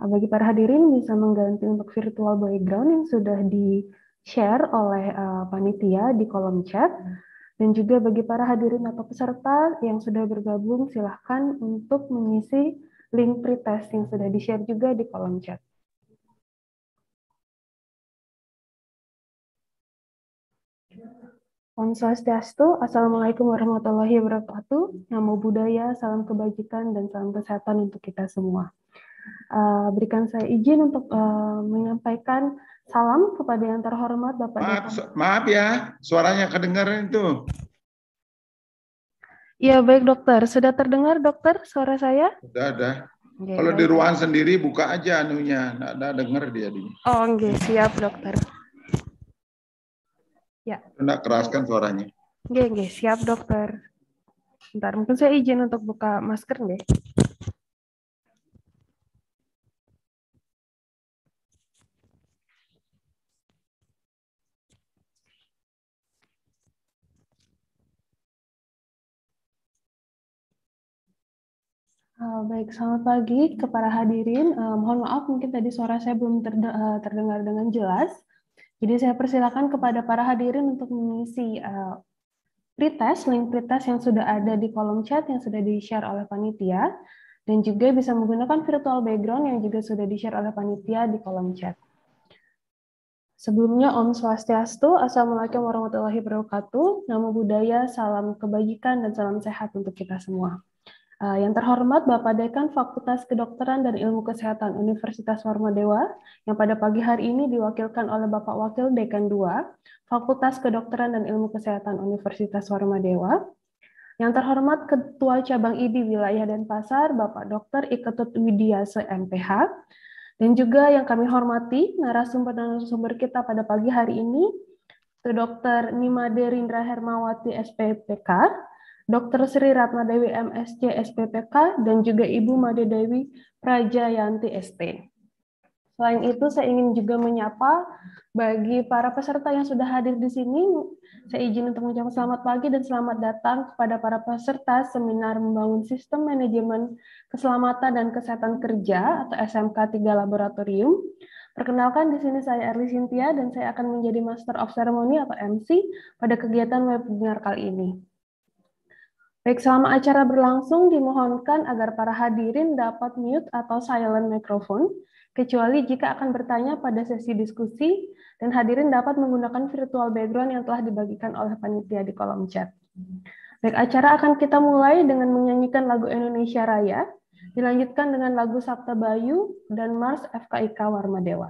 Ah, bagi para hadirin bisa mengganti untuk virtual background yang sudah di-share oleh uh, panitia di kolom chat. Dan juga bagi para hadirin atau peserta yang sudah bergabung, silahkan untuk mengisi link pretest yang sudah di-share juga di kolom chat. Om Swastiastu, Assalamualaikum warahmatullahi wabarakatuh. Namo Buddhaya, salam kebajikan dan salam kesehatan untuk kita semua. Uh, berikan saya izin untuk uh, menyampaikan salam kepada yang terhormat Bapak. Maaf, so, maaf ya, suaranya kedengaran itu. Iya baik dokter, sudah terdengar dokter suara saya? Sudah, sudah. Okay, Kalau di ruangan sendiri buka aja anunya, nggak ada dengar dia di. Oh, okay. siap dokter. Ya. Nggak keraskan suaranya. Oke, okay, siap dokter. Bentar, mungkin saya izin untuk buka masker deh. Eh, baik, selamat pagi kepada hadirin. Uh, mohon maaf mungkin tadi suara saya belum eh, terdengar dengan jelas. Jadi saya persilakan kepada para hadirin untuk mengisi uh, pretest, link pretest yang sudah ada di kolom chat yang sudah di-share oleh panitia dan juga bisa menggunakan virtual background yang juga sudah di-share oleh panitia di kolom chat. Sebelumnya Om Swastiastu, Assalamualaikum warahmatullahi wabarakatuh, Namo Buddhaya, salam kebajikan dan salam sehat untuk kita semua. Eh, yang terhormat Bapak Dekan Fakultas Kedokteran dan Ilmu Kesehatan Universitas Warmadewa yang pada pagi hari ini diwakilkan oleh Bapak Wakil Dekan II Fakultas Kedokteran dan Ilmu Kesehatan Universitas Warmadewa. Yang terhormat Ketua Cabang ID Wilayah dan Pasar, Bapak Dr. Iketut Widiase MPH. Dan juga yang kami hormati narasumber-narasumber dan kita pada pagi hari ini, Dr. Nima Derindra Hermawati SPPK, Dr. Sri Ratna Dewi MSc SPPK dan juga Ibu Made Dewi Praja Yanti ST. Selain itu, saya ingin juga menyapa bagi para peserta yang sudah hadir di sini. Saya izin untuk mengucapkan selamat pagi dan selamat datang kepada para peserta seminar membangun sistem manajemen keselamatan dan kesehatan kerja atau SMK 3 Laboratorium. Perkenalkan, di sini saya Erli Sintia dan saya akan menjadi Master of Ceremony atau MC pada kegiatan webinar kali ini. Baik, selama acara berlangsung dimohonkan agar para hadirin dapat mute atau silent microphone, kecuali jika akan bertanya pada sesi diskusi, dan hadirin dapat menggunakan virtual background yang telah dibagikan oleh panitia di kolom chat. Baik, acara akan kita mulai dengan menyanyikan lagu Indonesia Raya, dilanjutkan dengan lagu Sabta Bayu dan Mars FKIK Warma Dewa.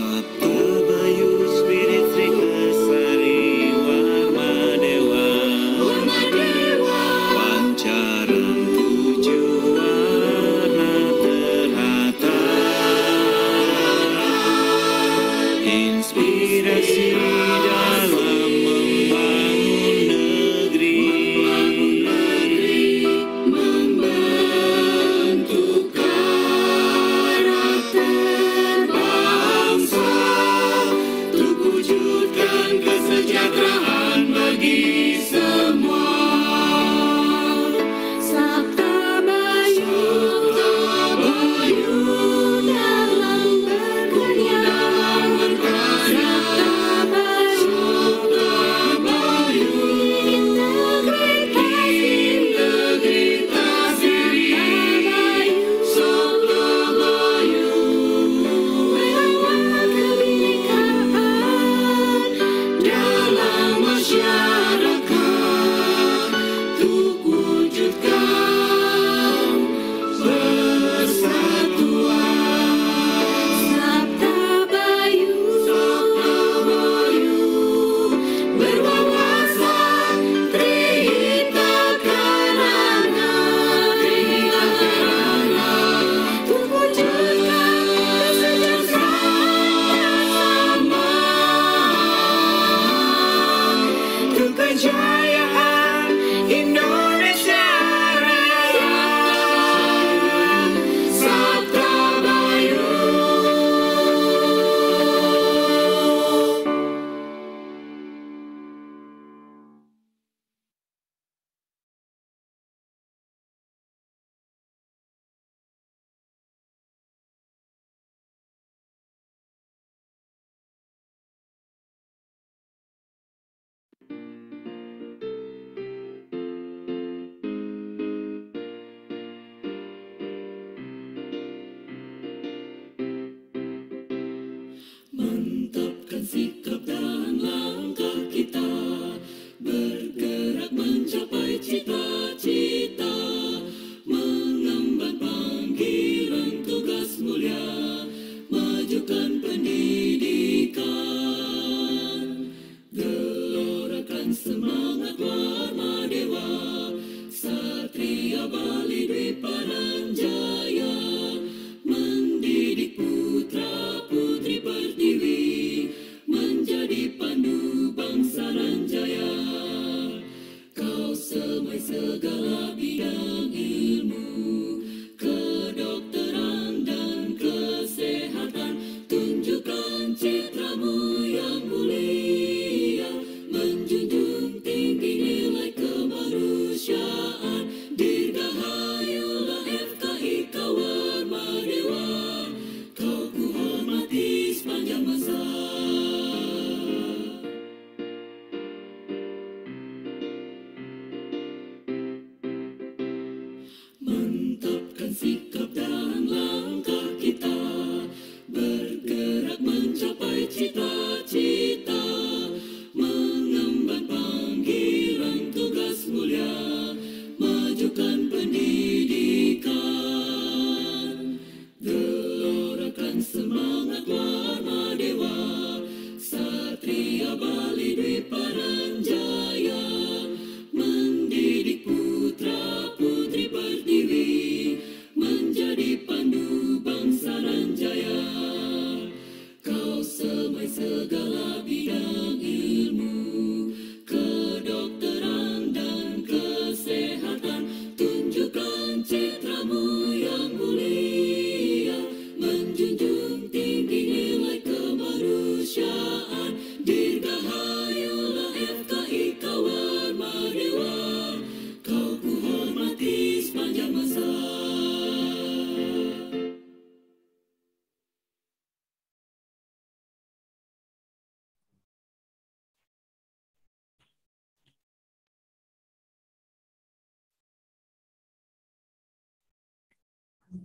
satu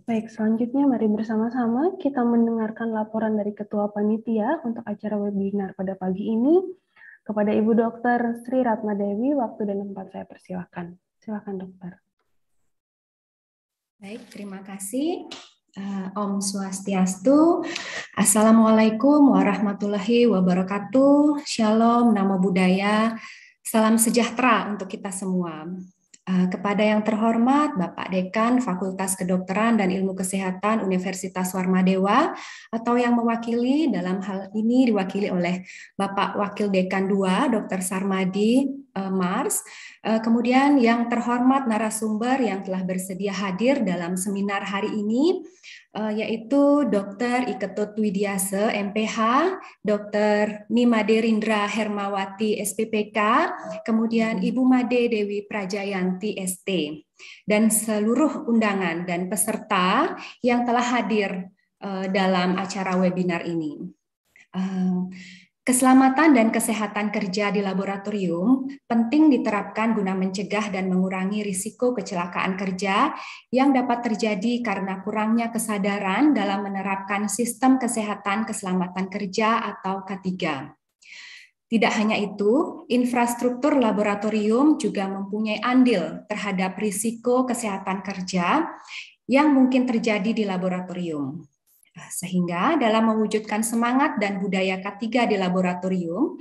Baik, selanjutnya mari bersama-sama kita mendengarkan laporan dari Ketua Panitia untuk acara webinar pada pagi ini kepada Ibu Dokter Sri Ratna Dewi, waktu dan tempat saya persilahkan. Silakan dokter. Baik, terima kasih. Uh, Om Swastiastu, Assalamualaikum warahmatullahi wabarakatuh, Shalom, Namo Buddhaya, Salam sejahtera untuk kita semua. Eh, kepada yang terhormat Bapak Dekan Fakultas Kedokteran dan Ilmu Kesehatan Universitas Warmadewa atau yang mewakili dalam hal ini diwakili oleh Bapak Wakil Dekan dua Dr. Sarmadi eh, Mars. Eh, kemudian yang terhormat narasumber yang telah bersedia hadir dalam seminar hari ini Eh, yaitu Dr. Iketut Widiase, MPH, Dr. Nimade Rindra Hermawati, SPPK, kemudian Ibu Made Dewi Prajayanti, ST, dan seluruh undangan dan peserta yang telah hadir eh, dalam acara webinar ini. Eh, Keselamatan dan kesehatan kerja di laboratorium penting diterapkan guna mencegah dan mengurangi risiko kecelakaan kerja yang dapat terjadi karena kurangnya kesadaran dalam menerapkan sistem kesehatan keselamatan kerja atau K3. Tidak hanya itu, infrastruktur laboratorium juga mempunyai andil terhadap risiko kesehatan kerja yang mungkin terjadi di laboratorium. Sehingga dalam mewujudkan semangat dan budaya k di laboratorium,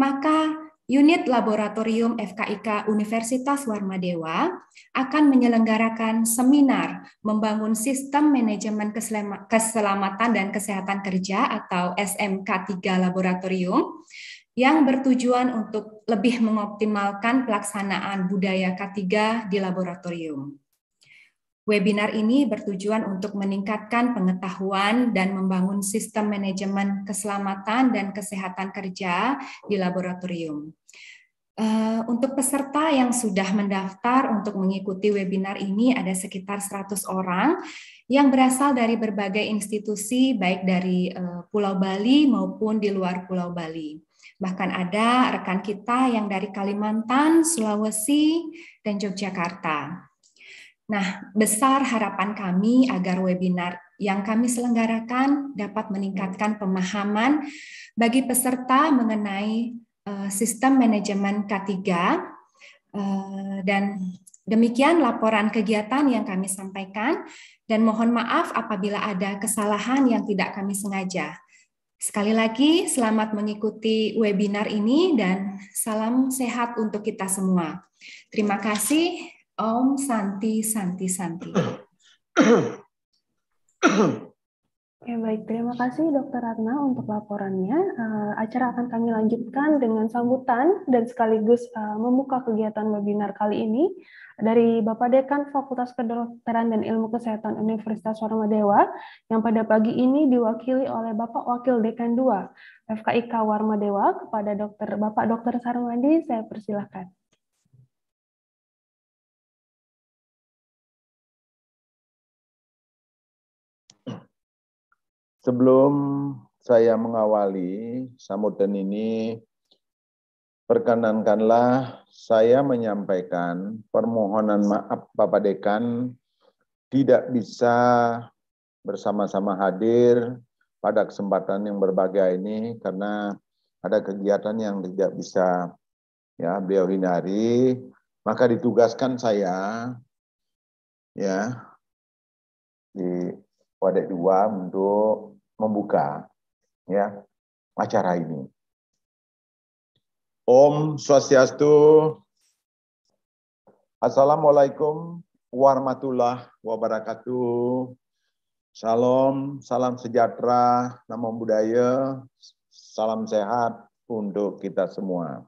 maka unit laboratorium FKIK Universitas Warmadewa akan menyelenggarakan seminar membangun sistem manajemen keselamatan dan kesehatan kerja atau SMK3 laboratorium yang bertujuan untuk lebih mengoptimalkan pelaksanaan budaya K3 di laboratorium. Webinar ini bertujuan untuk meningkatkan pengetahuan dan membangun sistem manajemen keselamatan dan kesehatan kerja di laboratorium. Eh, untuk peserta yang sudah mendaftar untuk mengikuti webinar ini ada sekitar 100 orang yang berasal dari berbagai institusi baik dari eh, Pulau Bali maupun di luar Pulau Bali. Bahkan ada rekan kita yang dari Kalimantan, Sulawesi, dan Yogyakarta. Nah, besar harapan kami agar webinar yang kami selenggarakan dapat meningkatkan pemahaman bagi peserta mengenai eh, sistem manajemen K3 eh, dan demikian laporan kegiatan yang kami sampaikan dan mohon maaf apabila ada kesalahan yang tidak kami sengaja. Sekali lagi selamat mengikuti webinar ini dan salam sehat untuk kita semua. Terima kasih. Om Santi Santi Santi. Oke ya, baik, terima kasih Dokter Ratna untuk laporannya. Uh, acara akan kami lanjutkan dengan sambutan dan sekaligus uh, membuka kegiatan webinar kali ini dari Bapak Dekan Fakultas Kedokteran dan Ilmu Kesehatan Universitas Warmadewa yang pada pagi ini diwakili oleh Bapak Wakil Dekan 2 FKIK Warmadewa kepada Dokter Bapak Dokter Sarmadi saya persilahkan. Sebelum saya mengawali samudan ini, perkenankanlah saya menyampaikan permohonan maaf Bapak Dekan tidak bisa bersama-sama hadir pada kesempatan yang berbahagia ini karena ada kegiatan yang tidak bisa ya beliau hindari maka ditugaskan saya ya di wadah dua untuk membuka ya acara ini. Om Swastiastu. Assalamualaikum warahmatullahi wabarakatuh. Salam, salam sejahtera, namo budaya, salam sehat untuk kita semua.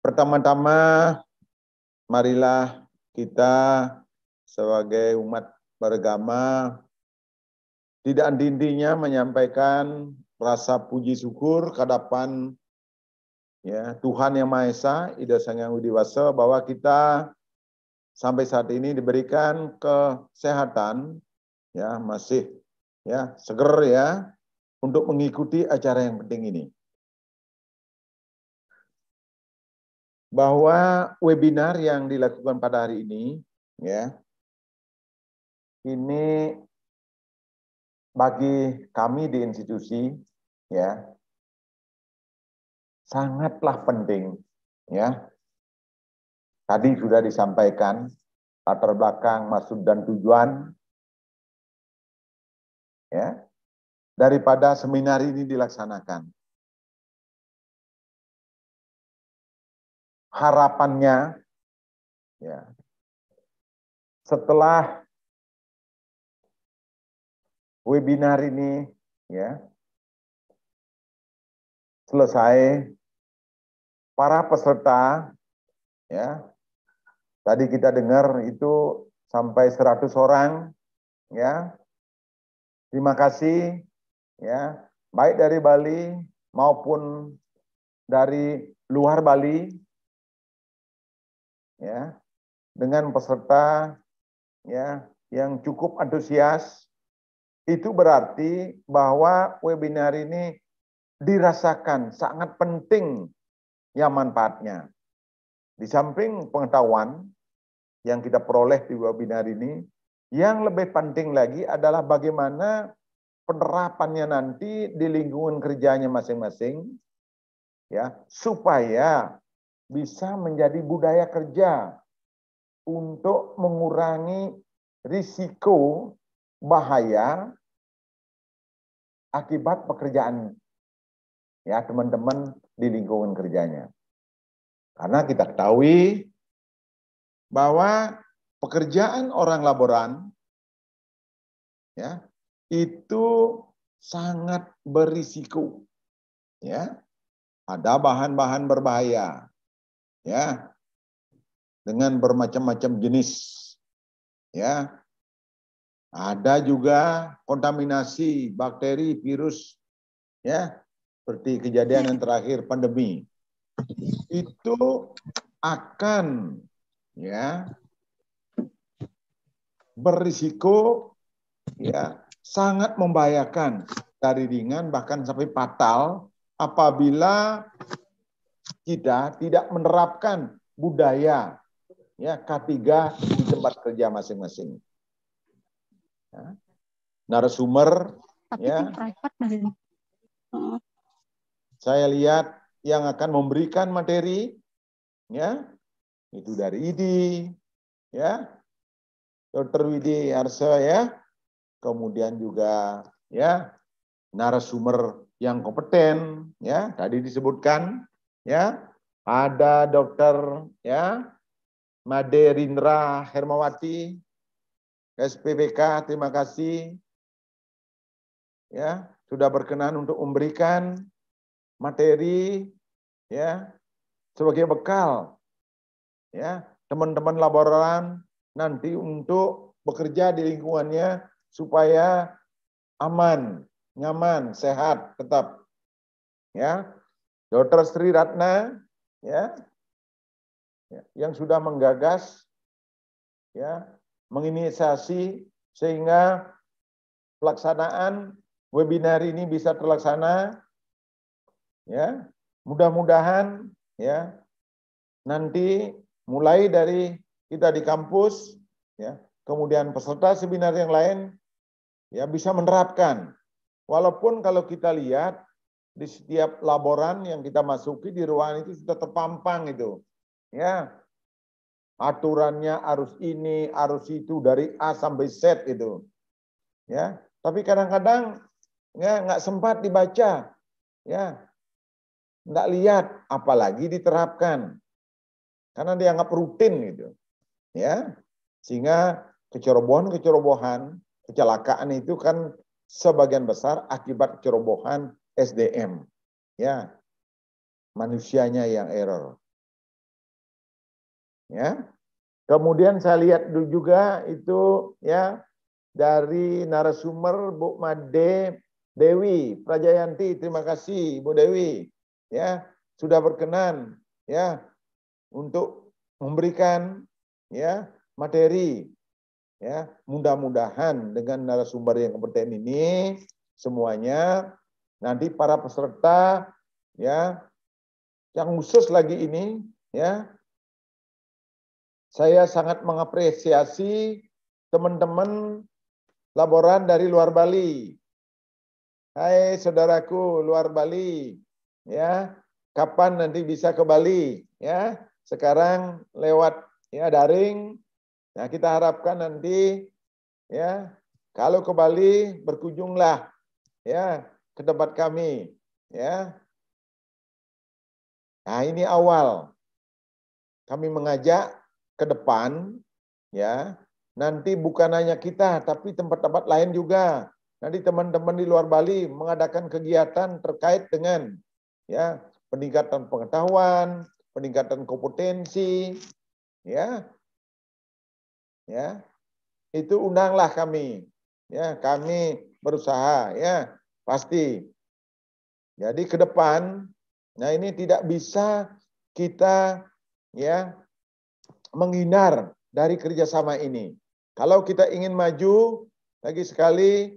Pertama-tama, marilah kita sebagai umat beragama tidak intinya menyampaikan rasa puji syukur ke ya, Tuhan Yang Maha Esa, Ida Yang Widiwasa, bahwa kita sampai saat ini diberikan kesehatan, ya masih ya seger ya, untuk mengikuti acara yang penting ini. Bahwa webinar yang dilakukan pada hari ini, ya, ini bagi kami di institusi ya sangatlah penting ya. Tadi sudah disampaikan latar belakang maksud dan tujuan ya daripada seminar ini dilaksanakan. Harapannya ya setelah webinar ini ya selesai para peserta ya tadi kita dengar itu sampai 100 orang ya terima kasih ya baik dari Bali maupun dari luar Bali ya dengan peserta ya yang cukup antusias itu berarti bahwa webinar ini dirasakan sangat penting yang manfaatnya. Di samping pengetahuan yang kita peroleh di webinar ini, yang lebih penting lagi adalah bagaimana penerapannya nanti di lingkungan kerjanya masing-masing ya, supaya bisa menjadi budaya kerja untuk mengurangi risiko bahaya akibat pekerjaan ya teman-teman di lingkungan kerjanya. Karena kita ketahui bahwa pekerjaan orang laboran ya itu sangat berisiko ya ada bahan-bahan berbahaya ya dengan bermacam-macam jenis ya ada juga kontaminasi bakteri, virus, ya seperti kejadian yang terakhir pandemi itu akan ya berisiko ya sangat membahayakan dari ringan bahkan sampai fatal apabila kita tidak menerapkan budaya ya K3 di tempat kerja masing-masing narasumber. Tapi ya. Kan private oh. Saya lihat yang akan memberikan materi, ya itu dari ID, ya Dr. Widi Arsa ya, kemudian juga ya narasumber yang kompeten, ya tadi disebutkan, ya ada dokter, ya Made Rindra Hermawati, SPPK terima kasih ya sudah berkenan untuk memberikan materi ya sebagai bekal ya teman-teman laboran nanti untuk bekerja di lingkungannya supaya aman, nyaman, sehat tetap. Ya. Dr. Sri Ratna ya, ya, yang sudah menggagas ya menginisiasi sehingga pelaksanaan webinar ini bisa terlaksana ya mudah-mudahan ya nanti mulai dari kita di kampus ya kemudian peserta seminar yang lain ya bisa menerapkan walaupun kalau kita lihat di setiap laboran yang kita masuki di ruangan itu sudah terpampang itu ya aturannya harus ini, harus itu dari A sampai Z itu. Ya, tapi kadang-kadang ya nggak sempat dibaca, ya nggak lihat, apalagi diterapkan karena dianggap rutin gitu, ya sehingga kecerobohan-kecerobohan, kecelakaan itu kan sebagian besar akibat kecerobohan SDM, ya manusianya yang error ya. Kemudian saya lihat juga itu ya dari narasumber Bu Made Dewi Prajayanti, terima kasih Bu Dewi ya sudah berkenan ya untuk memberikan ya materi ya mudah-mudahan dengan narasumber yang kompeten ini semuanya nanti para peserta ya yang khusus lagi ini ya saya sangat mengapresiasi teman-teman laboran dari luar Bali. Hai saudaraku luar Bali, ya kapan nanti bisa ke Bali ya sekarang lewat ya daring nah kita harapkan nanti ya kalau ke Bali berkunjunglah ya ke tempat kami ya nah ini awal kami mengajak ke depan ya nanti bukan hanya kita tapi tempat-tempat lain juga nanti teman-teman di luar Bali mengadakan kegiatan terkait dengan ya peningkatan pengetahuan peningkatan kompetensi ya ya itu undanglah kami ya kami berusaha ya pasti jadi ke depan nah ini tidak bisa kita ya menghindar dari kerjasama ini. Kalau kita ingin maju, lagi sekali,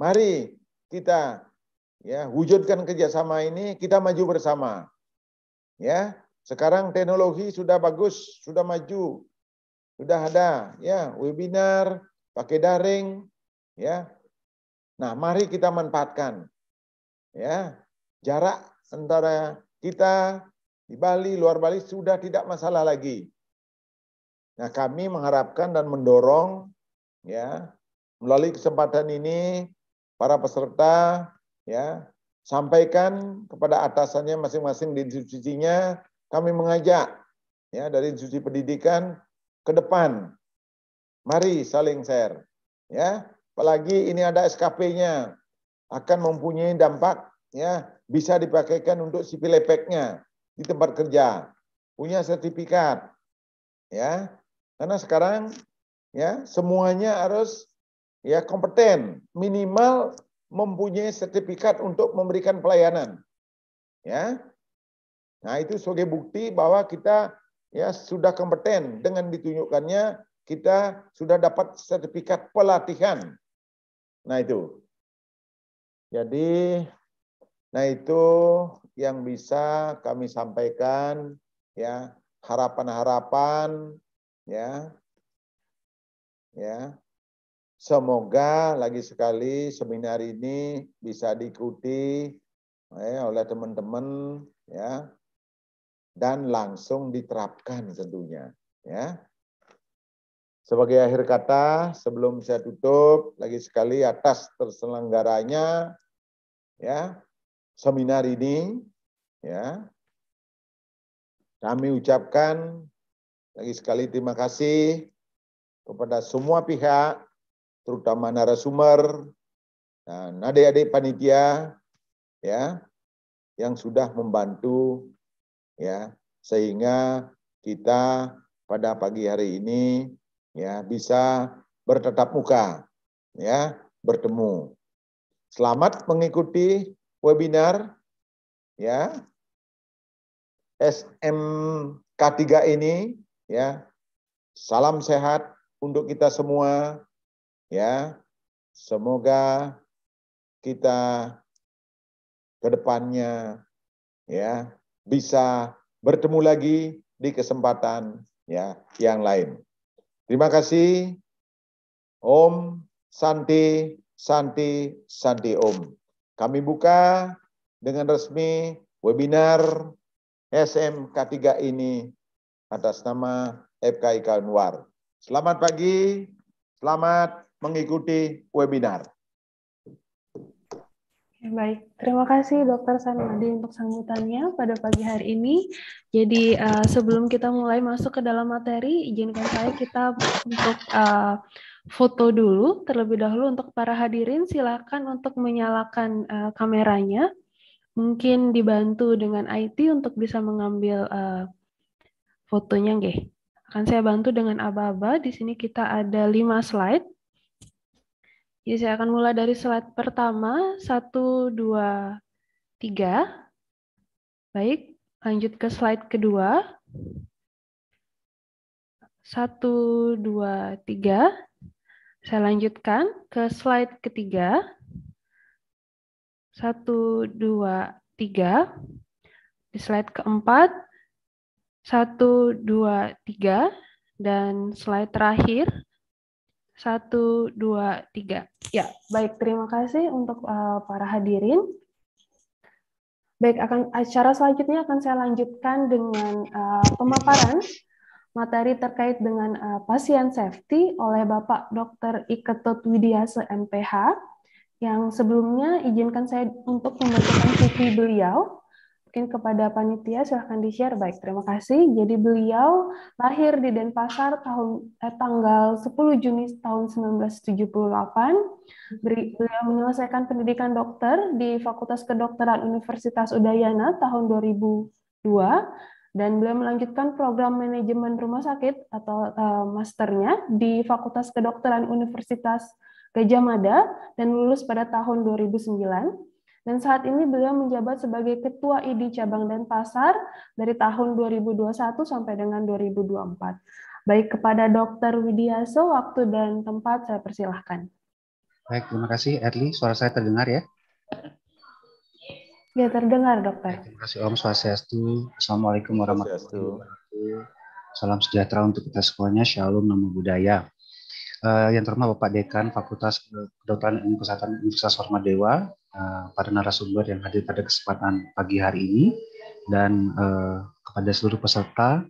mari kita ya wujudkan kerjasama ini, kita maju bersama. Ya, sekarang teknologi sudah bagus, sudah maju, sudah ada ya webinar, pakai daring, ya. Nah, mari kita manfaatkan. Ya, jarak antara kita di Bali, luar Bali sudah tidak masalah lagi. Nah, kami mengharapkan dan mendorong ya melalui kesempatan ini para peserta ya sampaikan kepada atasannya masing-masing di institusinya kami mengajak ya dari institusi pendidikan ke depan mari saling share ya apalagi ini ada SKP-nya akan mempunyai dampak ya bisa dipakaikan untuk sipil efeknya di tempat kerja punya sertifikat ya karena sekarang ya semuanya harus ya kompeten, minimal mempunyai sertifikat untuk memberikan pelayanan. Ya. Nah, itu sebagai bukti bahwa kita ya sudah kompeten dengan ditunjukkannya kita sudah dapat sertifikat pelatihan. Nah, itu. Jadi nah itu yang bisa kami sampaikan ya harapan-harapan Ya. Ya. Semoga lagi sekali seminar ini bisa diikuti ya, oleh teman-teman ya dan langsung diterapkan tentunya ya. Sebagai akhir kata, sebelum saya tutup, lagi sekali atas terselenggaranya ya seminar ini ya kami ucapkan lagi sekali terima kasih kepada semua pihak, terutama narasumber dan adik-adik panitia ya yang sudah membantu ya sehingga kita pada pagi hari ini ya bisa bertetap muka ya bertemu. Selamat mengikuti webinar ya SMK3 ini Ya. Salam sehat untuk kita semua. Ya. Semoga kita kedepannya ya bisa bertemu lagi di kesempatan ya yang lain. Terima kasih. Om Santi, Santi, Santi Om. Kami buka dengan resmi webinar SMK3 ini atas nama FKI Kanwar. Selamat pagi, selamat mengikuti webinar. Baik, terima kasih Dokter Sanwadi untuk sambutannya pada pagi hari ini. Jadi uh, sebelum kita mulai masuk ke dalam materi, izinkan saya kita untuk uh, foto dulu terlebih dahulu untuk para hadirin. Silakan untuk menyalakan uh, kameranya, mungkin dibantu dengan IT untuk bisa mengambil uh, fotonya nggih. Akan saya bantu dengan aba-aba. Di sini kita ada lima slide. Jadi saya akan mulai dari slide pertama, satu, dua, tiga. Baik, lanjut ke slide kedua. Satu, dua, tiga. Saya lanjutkan ke slide ketiga. Satu, dua, tiga. Di slide keempat, satu, dua, tiga. Dan slide terakhir. Satu, dua, tiga. Ya, baik. Terima kasih untuk uh, para hadirin. Baik, akan acara selanjutnya akan saya lanjutkan dengan uh, pemaparan materi terkait dengan uh, pasien safety oleh Bapak Dr. Iketut Widiasa MPH yang sebelumnya izinkan saya untuk membacakan CV beliau. Mungkin kepada panitia silahkan di-share. Baik, terima kasih. Jadi beliau lahir di Denpasar tahun eh, tanggal 10 Juni tahun 1978. beliau menyelesaikan pendidikan dokter di Fakultas Kedokteran Universitas Udayana tahun 2002 dan beliau melanjutkan program manajemen rumah sakit atau uh, masternya di Fakultas Kedokteran Universitas Gajah Mada dan lulus pada tahun 2009 dan saat ini beliau menjabat sebagai Ketua ID Cabang Denpasar dari tahun 2021 sampai dengan 2024. Baik kepada Dr. Widiaso, waktu dan tempat saya persilahkan. Baik, terima kasih Erli. Suara saya terdengar ya? Ya, terdengar dokter. Terima kasih Om Swastiastu. Assalamualaikum warahmatullahi wabarakatuh. Salam sejahtera untuk kita semuanya. Shalom, nama budaya. Uh, eh, yang terhormat Bapak Dekan Fakultas Kedokteran Kesehatan Universitas Hormat Dewa, Eh, para narasumber yang hadir pada kesempatan pagi hari ini dan uh, kepada seluruh peserta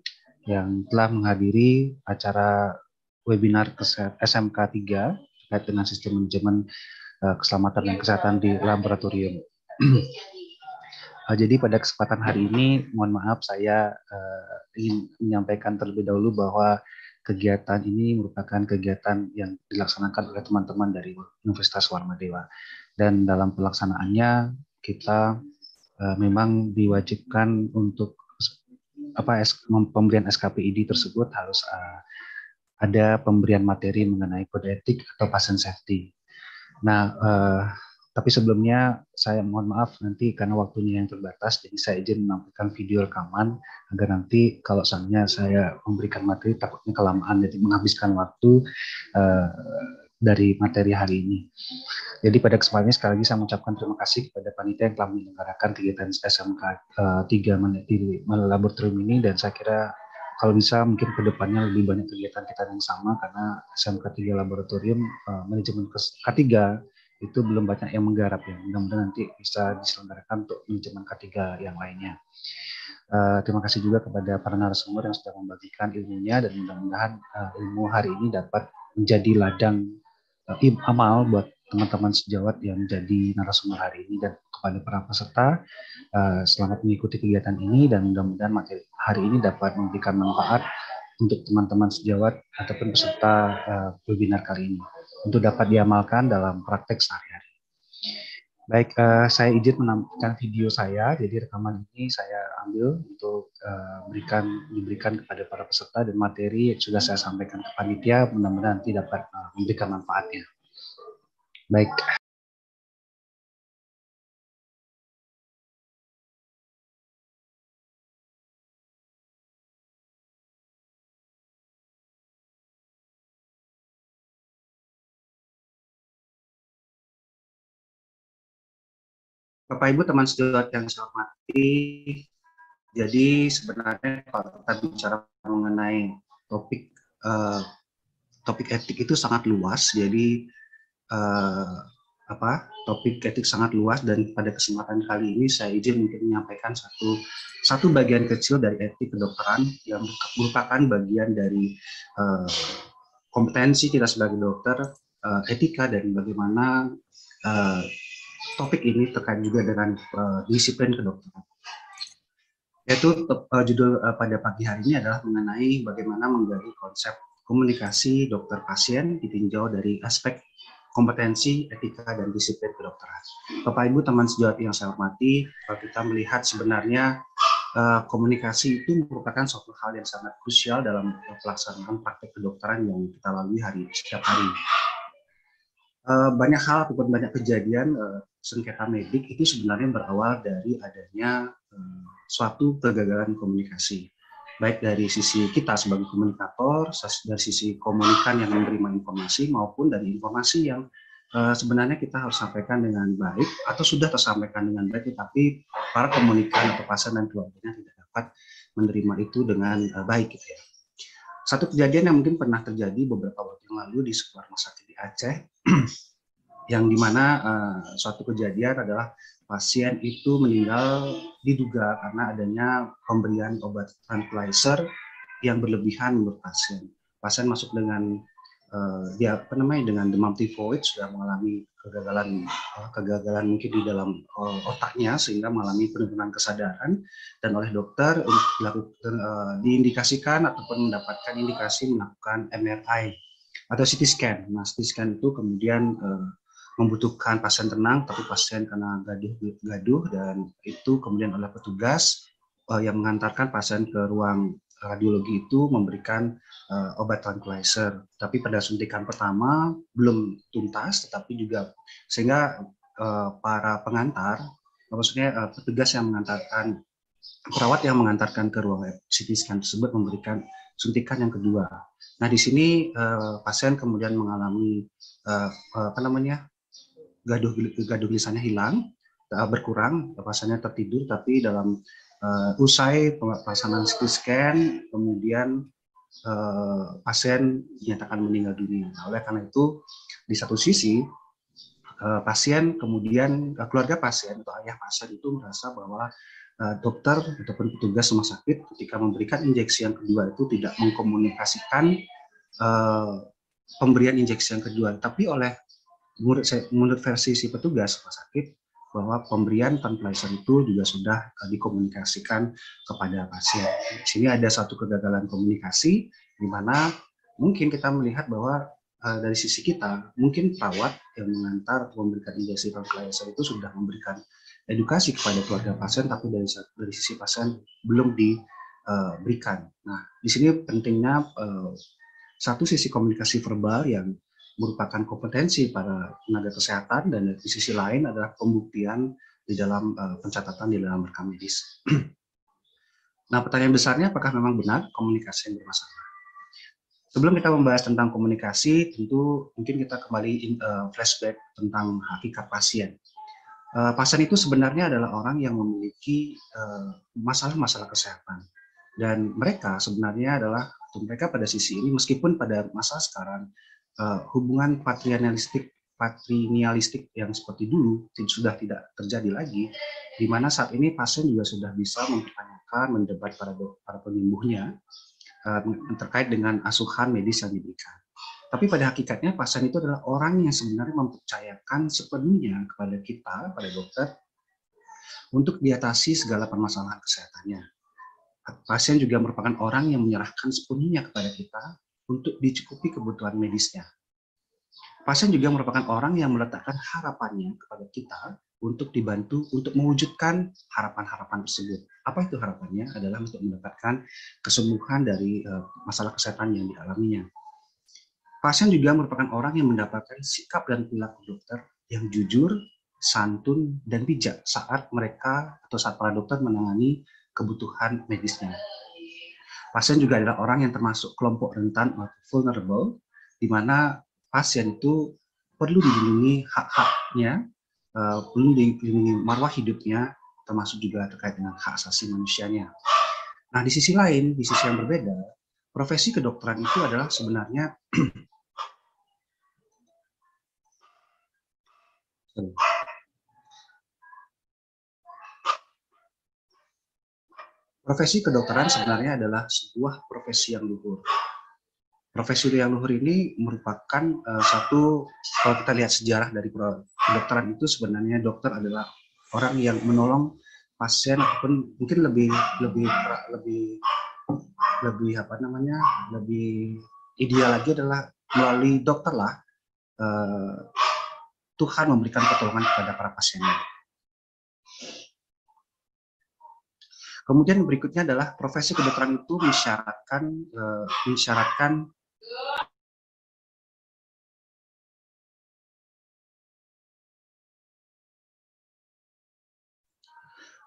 yang telah menghadiri acara webinar SMK 3 terkait dengan sistem manajemen uh, keselamatan dan kesehatan di laboratorium. jadi pada kesempatan hari ini, mohon maaf saya uh, ingin menyampaikan terlebih dahulu bahwa kegiatan ini merupakan kegiatan yang dilaksanakan oleh teman-teman dari Universitas Warma Dewa dan dalam pelaksanaannya kita uh, memang diwajibkan untuk apa pemberian SKPID tersebut harus uh, ada pemberian materi mengenai kode etik atau patient safety. Nah, uh, tapi sebelumnya saya mohon maaf nanti karena waktunya yang terbatas, jadi saya izin menampilkan video rekaman agar nanti kalau seandainya saya memberikan materi takutnya kelamaan, jadi menghabiskan waktu uh, dari materi hari ini. Jadi pada kesempatan ini sekali lagi saya mengucapkan terima kasih kepada panitia yang telah menyelenggarakan kegiatan SMK uh, 3 di laboratorium ini dan saya kira kalau bisa mungkin ke depannya lebih banyak kegiatan kita yang sama karena SMK 3 laboratorium uh, manajemen K3 itu belum banyak yang menggarap ya. Mudah-mudahan nanti bisa diselenggarakan untuk manajemen K3 yang lainnya. Uh, terima kasih juga kepada para narasumber yang sudah membagikan ilmunya dan mudah-mudahan uh, ilmu hari ini dapat menjadi ladang Eh, amal buat teman-teman sejawat yang jadi narasumber hari ini dan kepada para peserta uh, selamat mengikuti kegiatan ini dan mudah-mudahan materi hari ini dapat memberikan manfaat untuk teman-teman sejawat ataupun peserta uh, webinar kali ini untuk dapat diamalkan dalam praktek sehari-hari. Baik, uh, saya izin menampilkan video saya. Jadi rekaman ini saya ambil untuk uh, berikan diberikan kepada para peserta dan materi yang sudah saya sampaikan ke panitia mudah-mudahan nanti dapat uh, memberikan manfaatnya. Baik. Bapak Ibu teman sejawat yang saya hormati, jadi sebenarnya kalau kita bicara mengenai topik uh, topik etik itu sangat luas, jadi uh, apa topik etik sangat luas dan pada kesempatan kali ini saya izin mungkin menyampaikan satu satu bagian kecil dari etik kedokteran yang merupakan bagian dari uh, kompetensi kita sebagai dokter, uh, etika dan bagaimana uh, topik ini terkait juga dengan uh, disiplin kedokteran. Yaitu uh, judul uh, pada pagi hari ini adalah mengenai bagaimana menggali konsep komunikasi dokter pasien ditinjau dari aspek kompetensi, etika, dan disiplin kedokteran. Bapak Ibu teman sejawat yang saya hormati, kalau kita melihat sebenarnya uh, komunikasi itu merupakan suatu hal yang sangat krusial dalam pelaksanaan praktek kedokteran yang kita lalui hari setiap hari Eh, banyak hal ataupun banyak kejadian uh, sengketa medik itu sebenarnya berawal dari adanya uh, suatu kegagalan komunikasi baik dari sisi kita sebagai komunikator dari sisi komunikan yang menerima informasi maupun dari informasi yang uh, sebenarnya kita harus sampaikan dengan baik atau sudah tersampaikan dengan baik tetapi para komunikan atau pasien dan keluarganya tidak dapat menerima itu dengan uh, baik gitu ya satu kejadian yang mungkin pernah terjadi beberapa waktu yang lalu di sebuah rumah sakit di Aceh yang dimana uh, eh, suatu kejadian adalah pasien itu meninggal diduga karena adanya pemberian obat tranquilizer yang berlebihan menurut pasien. Pasien masuk dengan uh, dia apa namanya dengan demam tifoid sudah mengalami kegagalan uh, kegagalan mungkin di dalam uh, otaknya sehingga mengalami penurunan kesadaran dan oleh dokter dilakukan uh, diindikasikan ataupun mendapatkan indikasi melakukan MRI atau CT scan. Nah, CT scan itu kemudian uh, membutuhkan pasien tenang tapi pasien karena gaduh-gaduh dan itu kemudian oleh petugas uh, yang mengantarkan pasien ke ruang radiologi itu memberikan uh, obat tranquilizer, tapi pada suntikan pertama belum tuntas, tetapi juga sehingga uh, para pengantar, maksudnya uh, petugas yang mengantarkan perawat yang mengantarkan ke ruang CT scan tersebut memberikan suntikan yang kedua. Nah di sini uh, pasien kemudian mengalami uh, apa namanya gaduh gaduh lisannya hilang berkurang, pasiennya tertidur, tapi dalam uh, usai pelaksanaan CT scan, kemudian uh, pasien dinyatakan meninggal dunia. Nah, oleh karena itu, di satu sisi uh, pasien kemudian uh, keluarga pasien atau ayah pasien itu merasa bahwa uh, dokter ataupun petugas rumah sakit ketika memberikan injeksi yang kedua itu tidak mengkomunikasikan uh, pemberian injeksi yang kedua. Tapi oleh menurut, menurut versi si petugas rumah sakit bahwa pemberian tranquilizer itu juga sudah eh, dikomunikasikan kepada pasien. Di sini ada satu kegagalan komunikasi di mana mungkin kita melihat bahwa eh, dari sisi kita mungkin perawat yang mengantar memberikan injeksi tranquilizer itu sudah memberikan edukasi kepada keluarga pasien tapi dari dari sisi pasien belum diberikan. Eh, nah, di sini pentingnya satu sisi komunikasi verbal yang merupakan kompetensi para tenaga kesehatan dan dari sisi lain adalah pembuktian di dalam uh, pencatatan di dalam rekam medis. nah, pertanyaan besarnya apakah memang benar komunikasi yang bermasalah? Sebelum kita membahas tentang komunikasi, tentu mungkin kita kembali in, uh, flashback tentang hakikat pasien. Eh, pasien itu sebenarnya adalah orang yang memiliki masalah-masalah kesehatan. Dan mereka sebenarnya adalah, mereka pada sisi ini, meskipun pada masa sekarang uh, hubungan patriarkalistik patrinialistik yang seperti dulu sudah tidak terjadi lagi, di mana saat ini pasien juga sudah bisa mempertanyakan, mendebat para, para penyembuhnya uh, terkait dengan asuhan medis yang diberikan. Tapi pada hakikatnya pasien itu adalah orang yang sebenarnya mempercayakan sepenuhnya kepada kita, pada dokter, untuk diatasi segala permasalahan kesehatannya. Pasien juga merupakan orang yang menyerahkan sepenuhnya kepada kita untuk dicukupi kebutuhan medisnya. Pasien juga merupakan orang yang meletakkan harapannya kepada kita untuk dibantu untuk mewujudkan harapan-harapan tersebut. Apa itu harapannya? Adalah untuk mendapatkan kesembuhan dari eh, masalah kesehatan yang dialaminya. Pasien juga merupakan orang yang mendapatkan sikap dan perilaku dokter yang jujur, santun, dan bijak saat mereka atau saat para dokter menangani kebutuhan medisnya. Pasien juga adalah orang yang termasuk kelompok rentan atau vulnerable, di mana pasien itu perlu dilindungi hak-haknya, eh, perlu dilindungi marwah hidupnya, termasuk juga terkait dengan hak asasi manusianya. Nah, di sisi lain, di sisi yang berbeda, profesi kedokteran itu adalah sebenarnya Profesi kedokteran sebenarnya adalah sebuah profesi yang luhur. Profesi yang luhur ini merupakan uh, satu, kalau kita lihat sejarah dari kedokteran itu sebenarnya dokter adalah orang yang menolong pasien ataupun mungkin lebih lebih lebih lebih apa namanya lebih ideal lagi adalah melalui dokter lah uh, Tuhan memberikan pertolongan kepada para pasiennya. Kemudian berikutnya adalah profesi kedokteran itu mensyaratkan uh, eh, mensyaratkan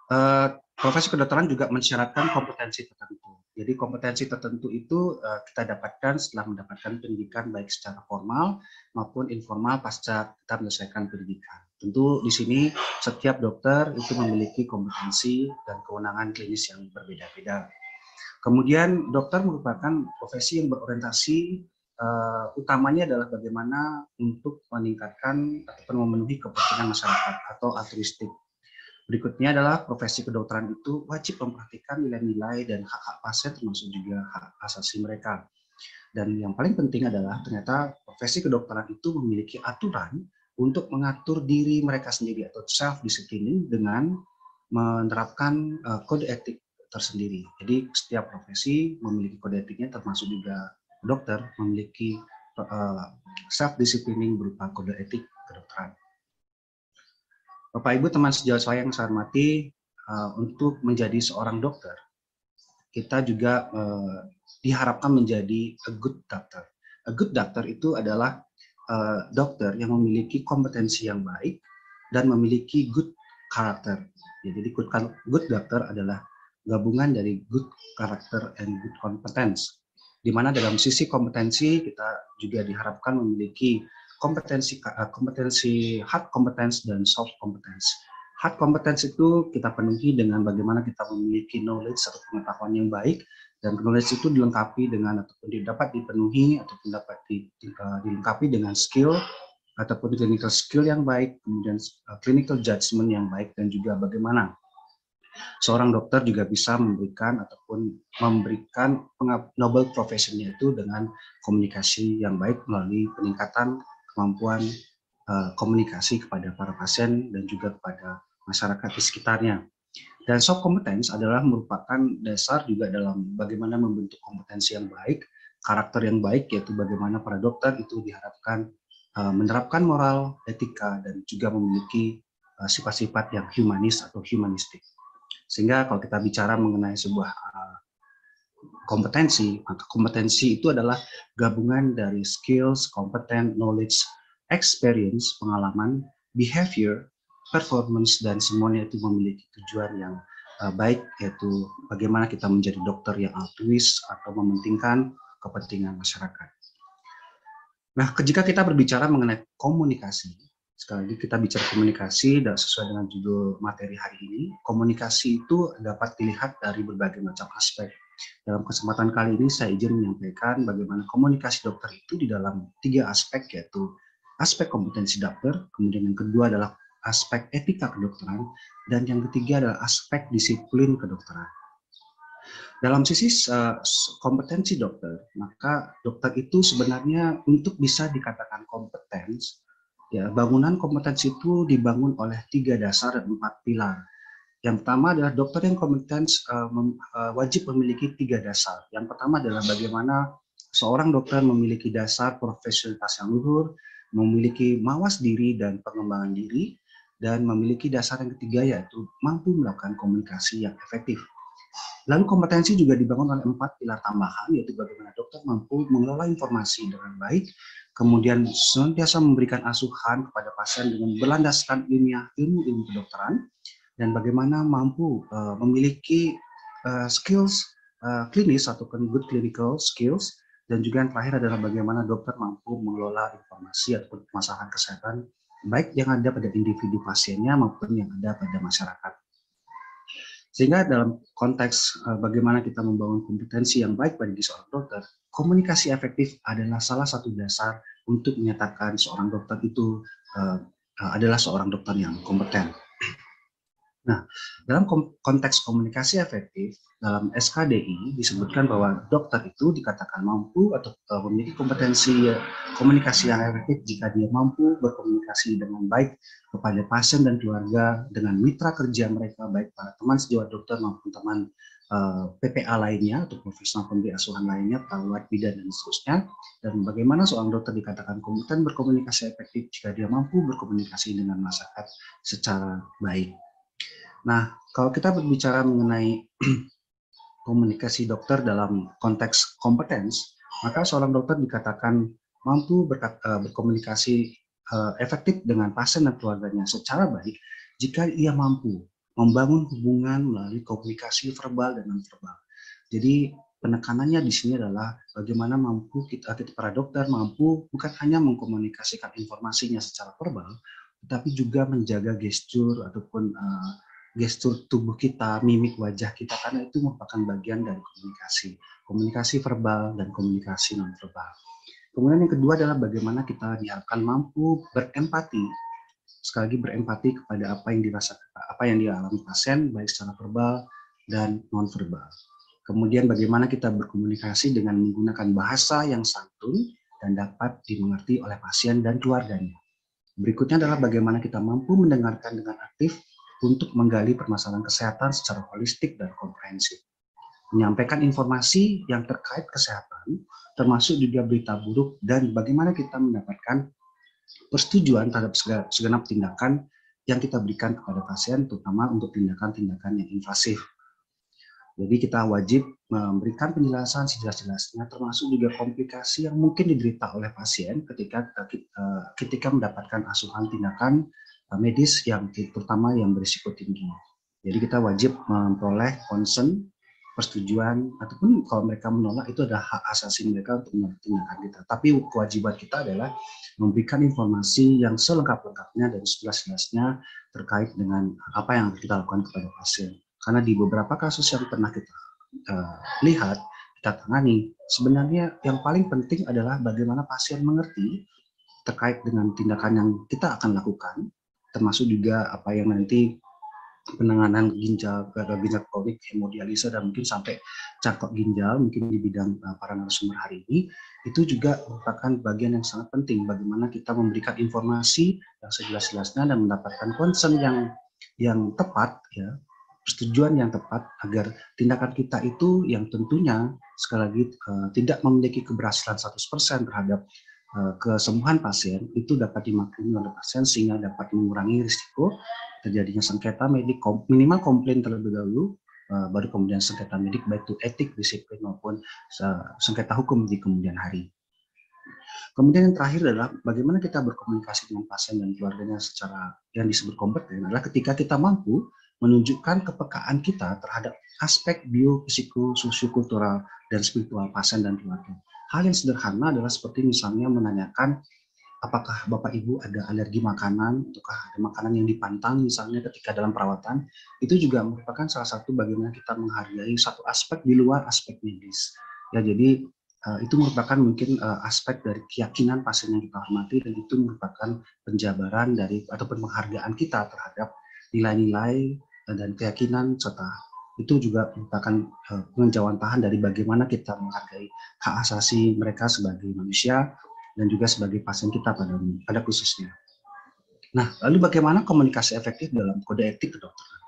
Uh, eh, profesi kedokteran juga mensyaratkan kompetensi tertentu. Jadi kompetensi tertentu itu uh, kita dapatkan setelah mendapatkan pendidikan baik secara formal maupun informal pasca kita menyelesaikan pendidikan. Tentu di sini setiap dokter itu memiliki kompetensi dan kewenangan klinis yang berbeda-beda. Kemudian dokter merupakan profesi yang berorientasi uh, utamanya adalah bagaimana untuk meningkatkan ataupun memenuhi kepentingan masyarakat atau altruistik. Berikutnya adalah profesi kedokteran itu wajib memperhatikan nilai-nilai dan hak-hak pasien termasuk juga hak asasi mereka. Dan yang paling penting adalah ternyata profesi kedokteran itu memiliki aturan untuk mengatur diri mereka sendiri atau self disciplining dengan menerapkan uh, kode etik tersendiri. Jadi setiap profesi memiliki kode etiknya termasuk juga dokter memiliki uh, eh, self disciplining berupa kode etik kedokteran. Bapak Ibu teman sejauh saya yang saya hormati uh, untuk menjadi seorang dokter kita juga uh, diharapkan menjadi a good doctor. A good doctor itu adalah Eh, dokter yang memiliki kompetensi yang baik dan memiliki good character. Ya, jadi good, good doctor adalah gabungan dari good character and good competence. Di mana dalam sisi kompetensi kita juga diharapkan memiliki kompetensi eh, kompetensi hard competence dan soft competence. Hard competence itu kita penuhi dengan bagaimana kita memiliki knowledge atau pengetahuan yang baik dan knowledge itu dilengkapi dengan ataupun dapat dipenuhi ataupun dapat di, uh, dilengkapi dengan skill ataupun clinical skill yang baik, kemudian uh, clinical judgment yang baik dan juga bagaimana seorang dokter juga bisa memberikan ataupun memberikan noble profesinya itu dengan komunikasi yang baik melalui peningkatan kemampuan uh, komunikasi kepada para pasien dan juga kepada masyarakat di sekitarnya. Dan soft competence adalah merupakan dasar juga dalam bagaimana membentuk kompetensi yang baik, karakter yang baik, yaitu bagaimana para dokter itu diharapkan uh, menerapkan moral, etika, dan juga memiliki eh, sifat-sifat uh, yang humanis atau humanistik. Sehingga kalau kita bicara mengenai sebuah uh, kompetensi, maka kompetensi itu adalah gabungan dari skills, kompeten, knowledge, experience, pengalaman, behavior, performance dan semuanya itu memiliki tujuan yang uh, baik yaitu bagaimana kita menjadi dokter yang altruis atau mementingkan kepentingan masyarakat. Nah, jika kita berbicara mengenai komunikasi, sekali lagi kita bicara komunikasi dan sesuai dengan judul materi hari ini, komunikasi itu dapat dilihat dari berbagai macam aspek. Dalam kesempatan kali ini saya izin menyampaikan bagaimana komunikasi dokter itu di dalam tiga aspek yaitu aspek kompetensi dokter, kemudian yang kedua adalah aspek etika kedokteran, dan yang ketiga adalah aspek disiplin kedokteran. Dalam sisi eh, kompetensi dokter, maka dokter itu sebenarnya untuk bisa dikatakan kompeten, ya bangunan kompetensi itu dibangun oleh tiga dasar dan empat pilar. Yang pertama adalah dokter yang kompeten eh, eh, wajib memiliki tiga dasar. Yang pertama adalah bagaimana seorang dokter memiliki dasar profesionalitas yang luhur, memiliki mawas diri dan pengembangan diri dan memiliki dasar yang ketiga yaitu mampu melakukan komunikasi yang efektif. Lalu kompetensi juga dibangun oleh empat pilar tambahan yaitu bagaimana dokter mampu mengelola informasi dengan baik, kemudian senantiasa memberikan asuhan kepada pasien dengan berlandaskan ilmiah ilmu-ilmu kedokteran, dan bagaimana mampu uh, memiliki uh, skills uh, klinis atau good clinical skills, dan juga yang terakhir adalah bagaimana dokter mampu mengelola informasi ataupun permasalahan kesehatan baik yang ada pada individu pasiennya maupun yang ada pada masyarakat. Sehingga dalam konteks eh, bagaimana kita membangun kompetensi yang baik bagi seorang dokter, komunikasi efektif adalah salah satu dasar untuk menyatakan seorang dokter itu eh, eh, adalah seorang dokter yang kompeten. Nah, dalam konteks komunikasi efektif, dalam SKDI disebutkan bahwa dokter itu dikatakan mampu atau memiliki kompetensi ya, komunikasi yang efektif jika dia mampu berkomunikasi dengan baik kepada pasien dan keluarga dengan mitra kerja mereka, baik para teman sejawat dokter maupun teman eh, PPA lainnya atau profesional pemberi asuhan lainnya, perawat, bidan, dan seterusnya. Dan bagaimana seorang dokter dikatakan kompeten berkomunikasi efektif jika dia mampu berkomunikasi dengan masyarakat secara baik. Nah, kalau kita berbicara mengenai komunikasi dokter dalam konteks kompetens, maka seorang dokter dikatakan mampu eh, berkomunikasi eh, efektif dengan pasien dan keluarganya secara baik jika ia mampu membangun hubungan melalui komunikasi verbal dan verbal. Jadi penekanannya di sini adalah bagaimana mampu kita, kita para dokter mampu bukan hanya mengkomunikasikan informasinya secara verbal, tetapi juga menjaga gestur ataupun uh, gestur tubuh kita, mimik wajah kita, karena itu merupakan bagian dari komunikasi. Komunikasi verbal dan komunikasi non verbal. Kemudian yang kedua adalah bagaimana kita diharapkan mampu berempati sekali lagi berempati kepada apa yang dirasakan, apa yang dialami pasien baik secara verbal dan non verbal. Kemudian bagaimana kita berkomunikasi dengan menggunakan bahasa yang santun dan dapat dimengerti oleh pasien dan keluarganya. Berikutnya adalah bagaimana kita mampu mendengarkan dengan aktif untuk menggali permasalahan kesehatan secara holistik dan komprehensif. Menyampaikan informasi yang terkait kesehatan, termasuk juga berita buruk, dan bagaimana kita mendapatkan persetujuan terhadap segenap tindakan yang kita berikan kepada pasien, terutama untuk tindakan-tindakan yang invasif. Jadi kita wajib memberikan penjelasan sejelas-jelasnya, termasuk juga komplikasi yang mungkin diderita oleh pasien ketika eh, ketika mendapatkan asuhan tindakan Eh, medis yang terutama yang berisiko tinggi. Jadi kita wajib memperoleh concern, persetujuan, ataupun kalau mereka menolak itu ada hak asasi mereka untuk mengertikan kita. Tapi kewajiban kita adalah memberikan informasi yang selengkap-lengkapnya dan sejelas-jelasnya terkait dengan apa yang kita lakukan kepada pasien. Karena di beberapa kasus yang pernah kita uh, lihat, kita tangani, sebenarnya yang paling penting adalah bagaimana pasien mengerti terkait dengan tindakan yang kita akan lakukan, termasuk juga apa yang nanti penanganan ginjal gagal eh, ginjal kronik, hemodialisa dan mungkin sampai cakok ginjal mungkin di bidang uh, para narasumber hari ini itu juga merupakan bagian yang sangat penting bagaimana kita memberikan informasi yang sejelas-jelasnya dan mendapatkan concern yang yang tepat ya persetujuan yang tepat agar tindakan kita itu yang tentunya sekali lagi uh, tidak memiliki keberhasilan 100% terhadap Eh, kesembuhan pasien itu dapat dimaklumi oleh pasien sehingga dapat mengurangi risiko terjadinya sengketa medik minimal komplain terlebih dahulu eh, baru kemudian sengketa medik baik itu etik disiplin maupun sengketa hukum di kemudian hari. Kemudian yang terakhir adalah bagaimana kita berkomunikasi dengan pasien dan keluarganya secara yang disebut kompeten adalah ketika kita mampu menunjukkan kepekaan kita terhadap aspek biopsiko, kultural dan spiritual pasien dan keluarga Hal yang sederhana adalah seperti misalnya menanyakan apakah Bapak Ibu ada alergi makanan, ataukah ada makanan yang dipantang misalnya ketika dalam perawatan, itu juga merupakan salah satu bagaimana kita menghargai satu aspek di luar aspek medis. Ya, jadi eh, itu merupakan mungkin eh, aspek dari keyakinan pasien yang kita hormati dan itu merupakan penjabaran dari ataupun penghargaan kita terhadap nilai-nilai eh, dan keyakinan serta itu juga merupakan eh, penjauhan tahan dari bagaimana kita menghargai hak asasi mereka sebagai manusia dan juga sebagai pasien kita pada, pada khususnya. Nah, lalu bagaimana komunikasi efektif dalam kode etik kedokteran?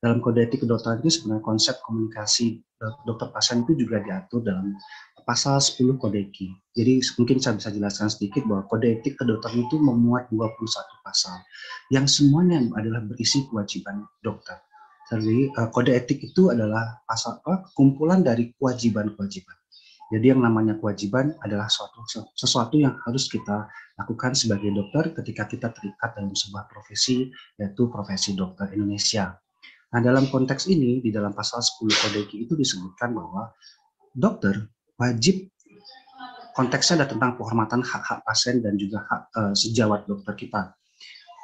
Dalam kode etik kedokteran itu sebenarnya konsep komunikasi eh, dokter pasien itu juga diatur dalam pasal 10 kode etik. Jadi mungkin saya bisa jelaskan sedikit bahwa kode etik kedokteran itu memuat 21 pasal yang semuanya adalah berisi kewajiban dokter jadi eh, kode etik itu adalah pasal apa? Kumpulan dari kewajiban-kewajiban. Jadi yang namanya kewajiban adalah suatu, sesuatu yang harus kita lakukan sebagai dokter ketika kita terikat dalam sebuah profesi, yaitu profesi dokter Indonesia. Nah, dalam konteks ini, di dalam pasal 10 kode etik itu disebutkan bahwa dokter wajib konteksnya ada tentang penghormatan hak-hak pasien dan juga hak uh, sejawat dokter kita.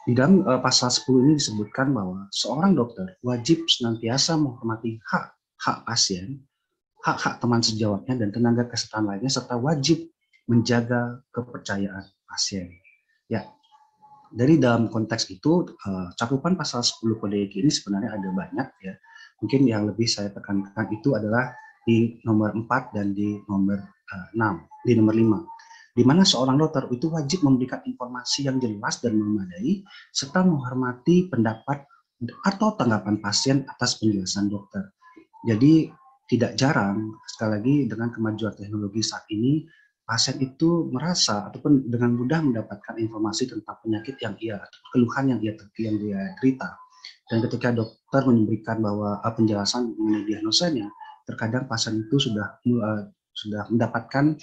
Di dalam uh, pasal 10 ini disebutkan bahwa seorang dokter wajib senantiasa menghormati hak-hak pasien, hak-hak teman sejawatnya, dan tenaga kesehatan lainnya, serta wajib menjaga kepercayaan pasien. Ya, dari dalam konteks itu, uh, cakupan pasal 10 kode etik ini sebenarnya ada banyak ya. Mungkin yang lebih saya tekankan itu adalah di nomor 4 dan di nomor uh, e, 6, di nomor 5 di mana seorang dokter itu wajib memberikan informasi yang jelas dan memadai, serta menghormati pendapat atau tanggapan pasien atas penjelasan dokter. Jadi tidak jarang, sekali lagi dengan kemajuan teknologi saat ini, pasien itu merasa ataupun dengan mudah mendapatkan informasi tentang penyakit yang ia keluhan yang ia yang dia cerita Dan ketika dokter memberikan bahwa eh, penjelasan mengenai diagnosanya, terkadang pasien itu sudah eh, sudah mendapatkan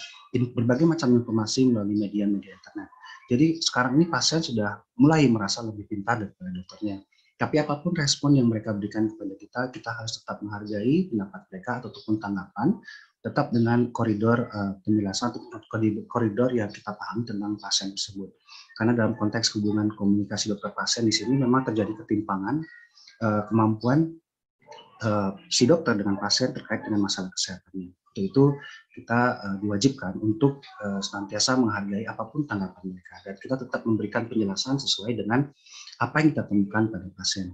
berbagai macam informasi melalui media-media internet. Jadi sekarang ini pasien sudah mulai merasa lebih pintar daripada dokternya. Tapi apapun respon yang mereka berikan kepada kita, kita harus tetap menghargai pendapat mereka ataupun tanggapan, tetap dengan koridor uh, penjelasan atau koridor yang kita paham tentang pasien tersebut. Karena dalam konteks hubungan komunikasi dokter pasien di sini memang terjadi ketimpangan uh, kemampuan uh, si dokter dengan pasien terkait dengan masalah kesehatannya itu kita uh, diwajibkan untuk uh, senantiasa menghargai apapun tanggapan mereka dan kita tetap memberikan penjelasan sesuai dengan apa yang kita temukan pada pasien.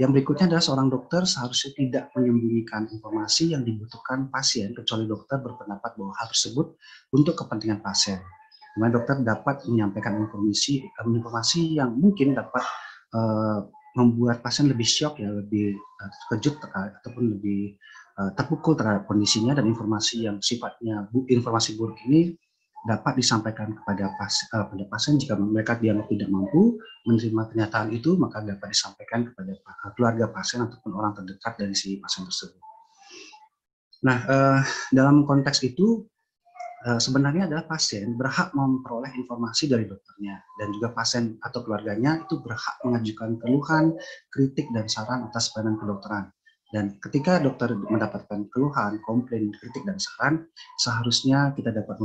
Yang berikutnya adalah seorang dokter seharusnya tidak menyembunyikan informasi yang dibutuhkan pasien kecuali dokter berpendapat bahwa hal tersebut untuk kepentingan pasien. Dimana dokter dapat menyampaikan informasi eh, informasi yang mungkin dapat uh, membuat pasien lebih shock ya, lebih uh, terkejut ataupun lebih Eh, terpukul terhadap kondisinya dan informasi yang sifatnya bu, informasi buruk ini dapat disampaikan kepada pas, uh, pada pasien jika mereka dianggap tidak mampu menerima kenyataan itu maka dapat disampaikan kepada eh, keluarga pasien ataupun orang terdekat dari si pasien tersebut. Nah uh, dalam konteks itu uh, sebenarnya adalah pasien berhak memperoleh informasi dari dokternya dan juga pasien atau keluarganya itu berhak mengajukan keluhan, kritik dan saran atas pelayanan kedokteran dan ketika dokter mendapatkan keluhan, komplain, kritik, dan saran, seharusnya kita dapat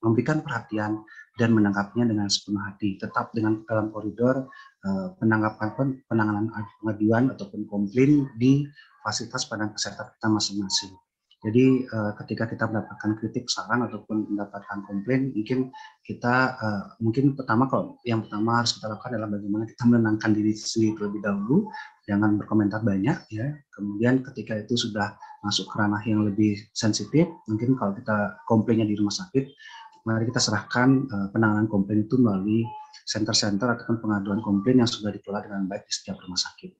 memberikan perhatian dan menangkapnya dengan sepenuh hati, tetap dengan dalam koridor eh, penanggapan penanganan pengaduan ataupun komplain di fasilitas pandang kesehatan kita masing-masing. Jadi uh, ketika kita mendapatkan kritik, saran ataupun mendapatkan komplain, mungkin kita uh, mungkin pertama kalau yang pertama harus kita lakukan adalah bagaimana kita menenangkan diri sendiri terlebih dahulu, jangan berkomentar banyak ya. Kemudian ketika itu sudah masuk ke ranah yang lebih sensitif, mungkin kalau kita komplainnya di rumah sakit, mari kita serahkan uh, penanganan komplain itu melalui center-center ataupun pengaduan komplain yang sudah dikelola dengan baik di setiap rumah sakit.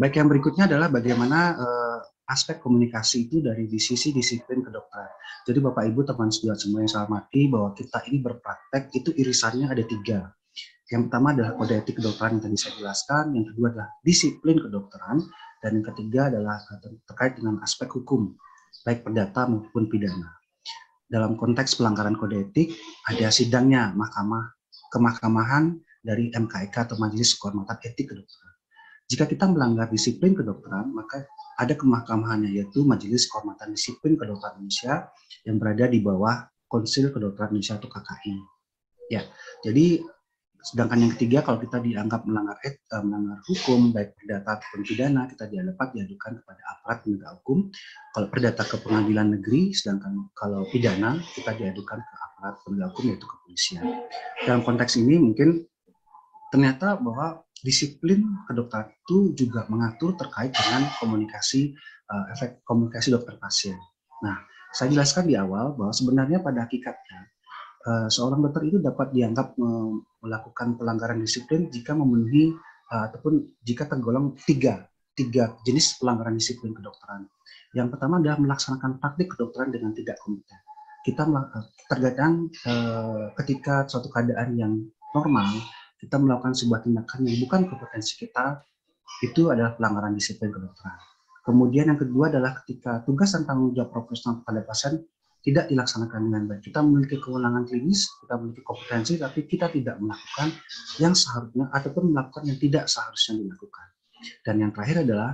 Baik yang berikutnya adalah bagaimana uh, aspek komunikasi itu dari di sisi disiplin kedokteran. Jadi Bapak Ibu teman sebelah semua yang saya hormati bahwa kita ini berpraktek itu irisannya ada tiga. Yang pertama adalah kode etik kedokteran yang tadi saya jelaskan, yang kedua adalah disiplin kedokteran, dan yang ketiga adalah eh, terkait dengan aspek hukum, baik perdata maupun pidana. Dalam konteks pelanggaran kode etik, ada sidangnya mahkamah kemahkamahan dari MKEK e atau Majelis Kehormatan Etik Kedokteran. Jika kita melanggar disiplin kedokteran, maka ada kemahkamahannya yaitu Majelis Kehormatan Disiplin Kedokteran Indonesia yang berada di bawah Konsil Kedokteran Indonesia atau KKI. Ya, jadi sedangkan yang ketiga kalau kita dianggap melanggar et, e, melanggar hukum baik perdata ataupun pidana kita dapat diadukan kepada aparat penegak hukum kalau perdata ke pengadilan negeri sedangkan kalau pidana kita diadukan ke aparat penegak hukum yaitu kepolisian dalam konteks ini mungkin ternyata bahwa disiplin kedokteran itu juga mengatur terkait dengan komunikasi uh, efek komunikasi dokter pasien. Nah, saya jelaskan di awal bahwa sebenarnya pada hakikatnya uh, seorang dokter itu dapat dianggap melakukan pelanggaran disiplin jika memenuhi uh, ataupun jika tergolong tiga tiga jenis pelanggaran disiplin kedokteran. Yang pertama adalah melaksanakan praktik kedokteran dengan tidak kompeten. Kita terkadang ketika suatu keadaan yang normal kita melakukan sebuah tindakan yang bukan kompetensi kita, itu adalah pelanggaran disiplin kedokteran. Kemudian yang kedua adalah ketika tugas dan tanggung jawab profesional pada pasien tidak dilaksanakan dengan baik. Kita memiliki kewenangan klinis, kita memiliki kompetensi, tapi kita tidak melakukan yang seharusnya ataupun melakukan yang tidak seharusnya dilakukan. Dan yang terakhir adalah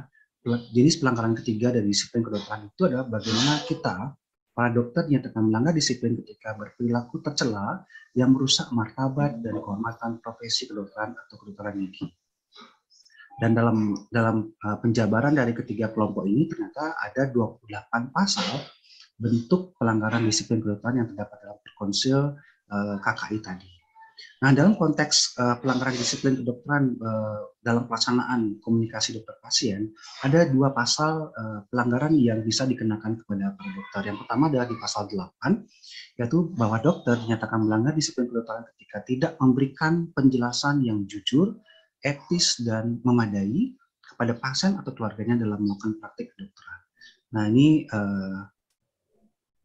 jenis pelanggaran ketiga dari disiplin kedokteran itu adalah bagaimana kita Para dokternya dinyatakan melanggar disiplin ketika berperilaku tercela yang merusak martabat dan kehormatan profesi kedokteran atau kedokteran gigi. Dan dalam dalam eh, penjabaran dari ketiga kelompok ini ternyata ada 28 pasal bentuk pelanggaran disiplin kedokteran yang terdapat dalam konsil eh, KKI tadi. Nah, dalam konteks uh, pelanggaran disiplin kedokteran uh, dalam pelaksanaan komunikasi dokter pasien, ada dua pasal uh, pelanggaran yang bisa dikenakan kepada para dokter. Yang pertama adalah di pasal 8, yaitu bahwa dokter dinyatakan melanggar disiplin kedokteran ketika tidak memberikan penjelasan yang jujur, etis, dan memadai kepada pasien atau keluarganya dalam melakukan praktik kedokteran. Nah, ini uh,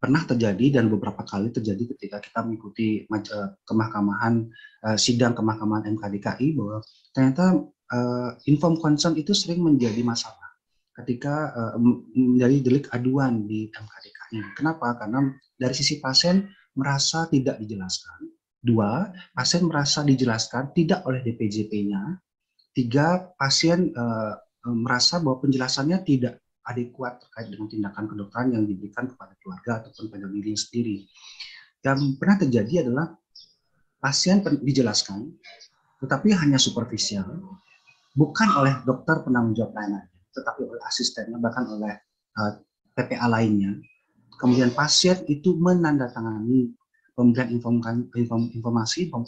pernah terjadi dan beberapa kali terjadi ketika kita mengikuti eh, kemahkamahan eh, sidang kemahkamahan MKDKI bahwa ternyata eh, inform concern itu sering menjadi masalah ketika menjadi delik aduan di MKDKI. Kenapa? Karena dari sisi pasien merasa tidak dijelaskan. Dua, pasien merasa dijelaskan tidak oleh DPJP-nya. Tiga, pasien merasa bahwa penjelasannya tidak adekuat terkait dengan tindakan kedokteran yang diberikan kepada keluarga ataupun pada diri sendiri. Yang pernah terjadi adalah pasien dijelaskan, tetapi hanya superficial, bukan oleh dokter penanggung jawab lainnya, tetapi oleh asistennya, bahkan oleh uh, eh, PPA lainnya. Kemudian pasien itu menandatangani pemberian inform, informasi, inform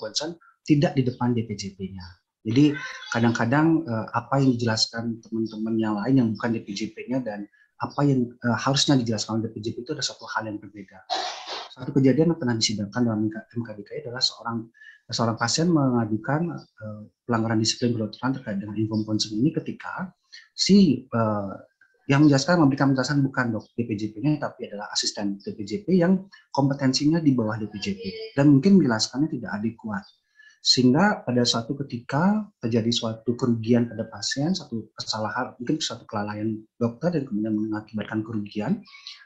tidak di depan DPJP-nya jadi kadang-kadang uh, apa yang dijelaskan teman-teman yang lain yang bukan DPJP-nya dan apa yang uh, harusnya dijelaskan oleh DPJP itu ada satu hal yang berbeda. Satu kejadian yang pernah disidangkan dalam MKDKI adalah seorang seorang pasien mengadukan uh, pelanggaran disiplin kedokteran terkait dengan inform ini ketika si uh, yang menjelaskan memberikan penjelasan bukan dok DPJP-nya tapi adalah asisten DPJP yang kompetensinya di bawah DPJP dan mungkin menjelaskannya tidak adekuat sehingga pada satu ketika terjadi suatu kerugian pada pasien, satu kesalahan, mungkin suatu kelalaian dokter dan kemudian mengakibatkan kerugian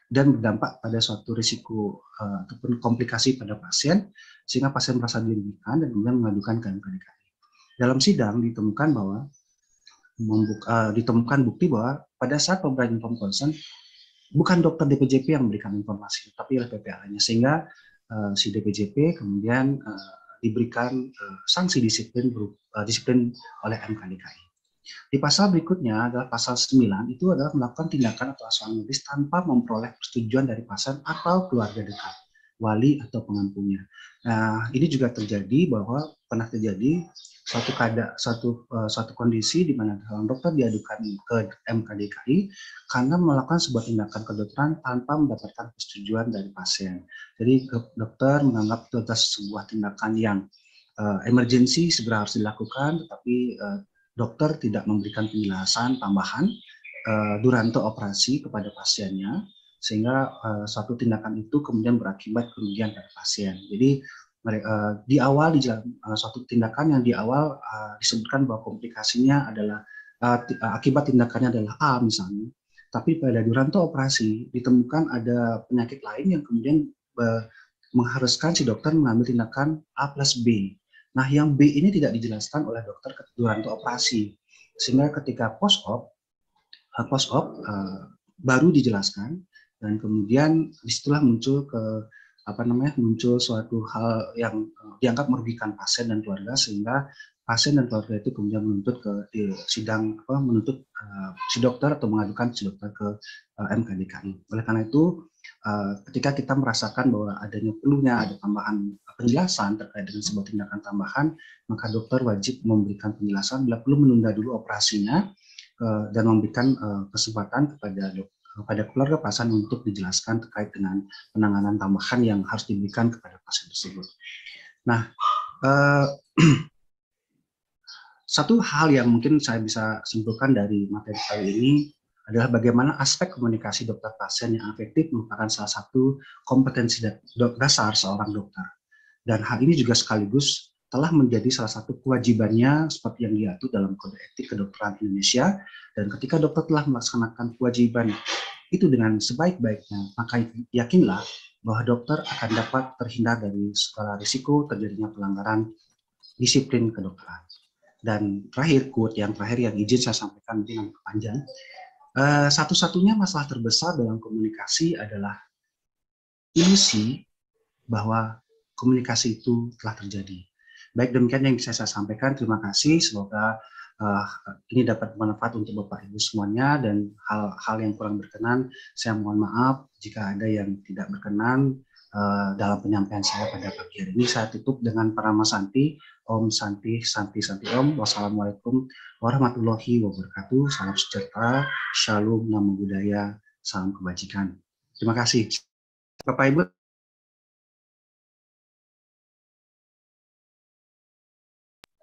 dan berdampak pada suatu risiko uh, ataupun komplikasi pada pasien, sehingga pasien merasa dirugikan dan kemudian mengadukan ke MPDKI. Dalam sidang ditemukan bahwa membuka, uh, eh, ditemukan bukti bahwa pada saat pemberian inform bukan dokter DPJP yang memberikan informasi, tapi oleh PPA-nya sehingga uh, si DPJP kemudian uh, diberikan uh, sanksi disiplin berupa, uh, eh, disiplin oleh MKDKI. Di pasal berikutnya adalah pasal 9 itu adalah melakukan tindakan atau asuhan medis tanpa memperoleh persetujuan dari pasien atau keluarga dekat, wali atau pengampunya. Nah, ini juga terjadi bahwa pernah terjadi suatu kada suatu uh, suatu kondisi di mana seorang dokter diadukan ke MKDKI karena melakukan sebuah tindakan kedokteran tanpa mendapatkan persetujuan dari pasien. Jadi dokter menganggap itu adalah sebuah tindakan yang uh, eh, emergency segera harus dilakukan, tetapi uh, dokter tidak memberikan penjelasan tambahan uh, durante operasi kepada pasiennya sehingga uh, suatu tindakan itu kemudian berakibat kerugian pada pasien. Jadi mereka eh, di awal di eh, suatu tindakan yang di awal eh, disebutkan bahwa komplikasinya adalah akibat tindakannya adalah A misalnya, tapi pada duranto operasi ditemukan ada penyakit lain yang kemudian mengharuskan si dokter mengambil tindakan A plus B. Nah, yang B ini tidak dijelaskan oleh dokter durante operasi, sehingga ketika post op, post op baru dijelaskan dan kemudian disitulah muncul ke apa namanya muncul suatu hal yang eh, dianggap merugikan pasien dan keluarga sehingga pasien dan keluarga itu kemudian menuntut ke di sidang apa menuntut uh, si dokter atau mengadukan si dokter ke uh, eh, MKDKI. Oleh karena itu uh, ketika kita merasakan bahwa adanya perlunya ada tambahan penjelasan terkait dengan sebuah tindakan tambahan, maka dokter wajib memberikan penjelasan bila perlu menunda dulu operasinya uh, dan memberikan uh, kesempatan kepada dokter kepada keluarga pasien untuk dijelaskan terkait dengan penanganan tambahan yang harus diberikan kepada pasien tersebut. Nah, eh, satu hal yang mungkin saya bisa simpulkan dari materi kali ini adalah bagaimana aspek komunikasi dokter pasien yang efektif merupakan salah satu kompetensi dasar seorang dokter. Dan hal ini juga sekaligus telah menjadi salah satu kewajibannya seperti yang diatur dalam Kode Etik Kedokteran Indonesia dan ketika dokter telah melaksanakan kewajiban itu dengan sebaik-baiknya maka yakinlah bahwa dokter akan dapat terhindar dari segala risiko terjadinya pelanggaran disiplin kedokteran. Dan terakhir, quote yang terakhir yang izin saya sampaikan dengan panjang, eh, satu-satunya masalah terbesar dalam komunikasi adalah ilusi bahwa komunikasi itu telah terjadi. Baik demikian yang bisa saya sampaikan. Terima kasih. Semoga uh, ini dapat bermanfaat untuk Bapak Ibu semuanya dan hal-hal yang kurang berkenan saya mohon maaf jika ada yang tidak berkenan uh, dalam penyampaian saya pada pagi hari ini. Saya tutup dengan para Mas Santi, Om Santi, Santi, Santi Om. Wassalamualaikum warahmatullahi wabarakatuh. Salam sejahtera, shalom, namo budaya, salam kebajikan. Terima kasih. Bapak Ibu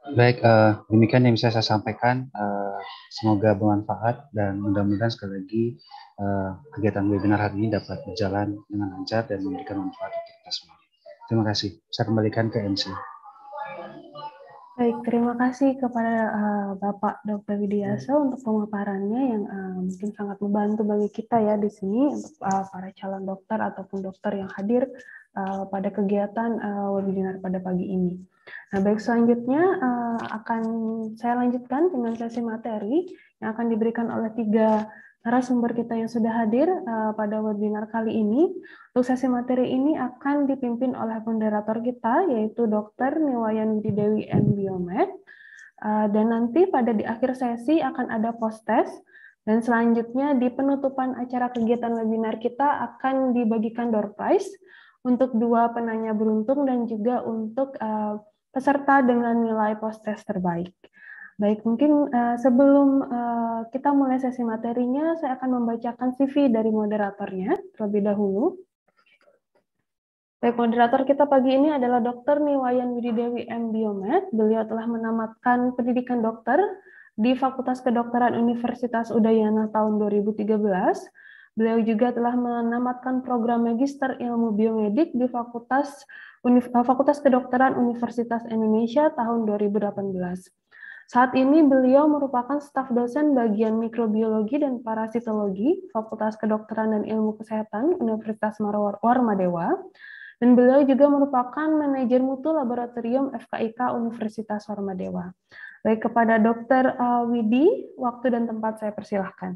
Baik, uh, demikian yang bisa saya sampaikan. Uh, semoga bermanfaat dan mudah-mudahan sekali lagi uh, kegiatan webinar hari ini dapat berjalan dengan lancar dan memberikan manfaat untuk kita semua. Terima kasih. Saya kembalikan ke MC. Baik, terima kasih kepada uh, Bapak Dr. Widiasa ya. untuk pemaparannya yang uh, mungkin sangat membantu bagi kita ya di sini untuk uh, para calon dokter ataupun dokter yang hadir uh, pada kegiatan uh, webinar pada pagi ini. Nah, baik selanjutnya eh, akan saya lanjutkan dengan sesi materi yang akan diberikan oleh tiga narasumber kita yang sudah hadir eh, pada webinar kali ini. Untuk sesi materi ini akan dipimpin oleh moderator kita, yaitu Dr. Niwayan Dewi M. Biomed. Eh, dan nanti pada di akhir sesi akan ada post-test, dan selanjutnya di penutupan acara kegiatan webinar kita akan dibagikan door prize untuk dua penanya beruntung dan juga untuk peserta dengan nilai post-test terbaik. Baik, mungkin eh, sebelum eh, kita mulai sesi materinya, saya akan membacakan CV dari moderatornya terlebih dahulu. Baik, moderator kita pagi ini adalah Dr. Niwayan Wididewi M. Biomed. Beliau telah menamatkan pendidikan dokter di Fakultas Kedokteran Universitas Udayana tahun 2013 Beliau juga telah menamatkan program Magister Ilmu Biomedik di Fakultas, eh, Fakultas Kedokteran Universitas Indonesia tahun 2018. Saat ini beliau merupakan staf dosen bagian mikrobiologi dan parasitologi Fakultas Kedokteran dan Ilmu Kesehatan Universitas Warmadewa dan beliau juga merupakan manajer mutu laboratorium FKIK Universitas Warmadewa. Baik kepada Dr. Eh, Widi, waktu dan tempat saya persilahkan.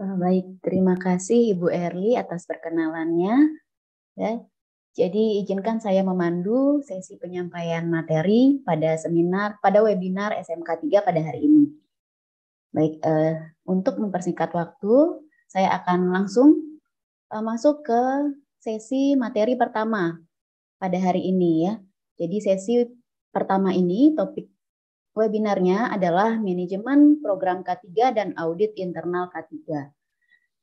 Eh, baik, terima kasih Ibu Erli atas perkenalannya. Ya, jadi izinkan saya memandu sesi penyampaian materi pada seminar pada webinar SMK 3 pada hari ini. Baik, eh, untuk mempersingkat waktu, saya akan langsung eh, masuk ke sesi materi pertama pada hari ini ya. Jadi sesi pertama ini topik Webinarnya adalah manajemen program K3 dan audit internal K3.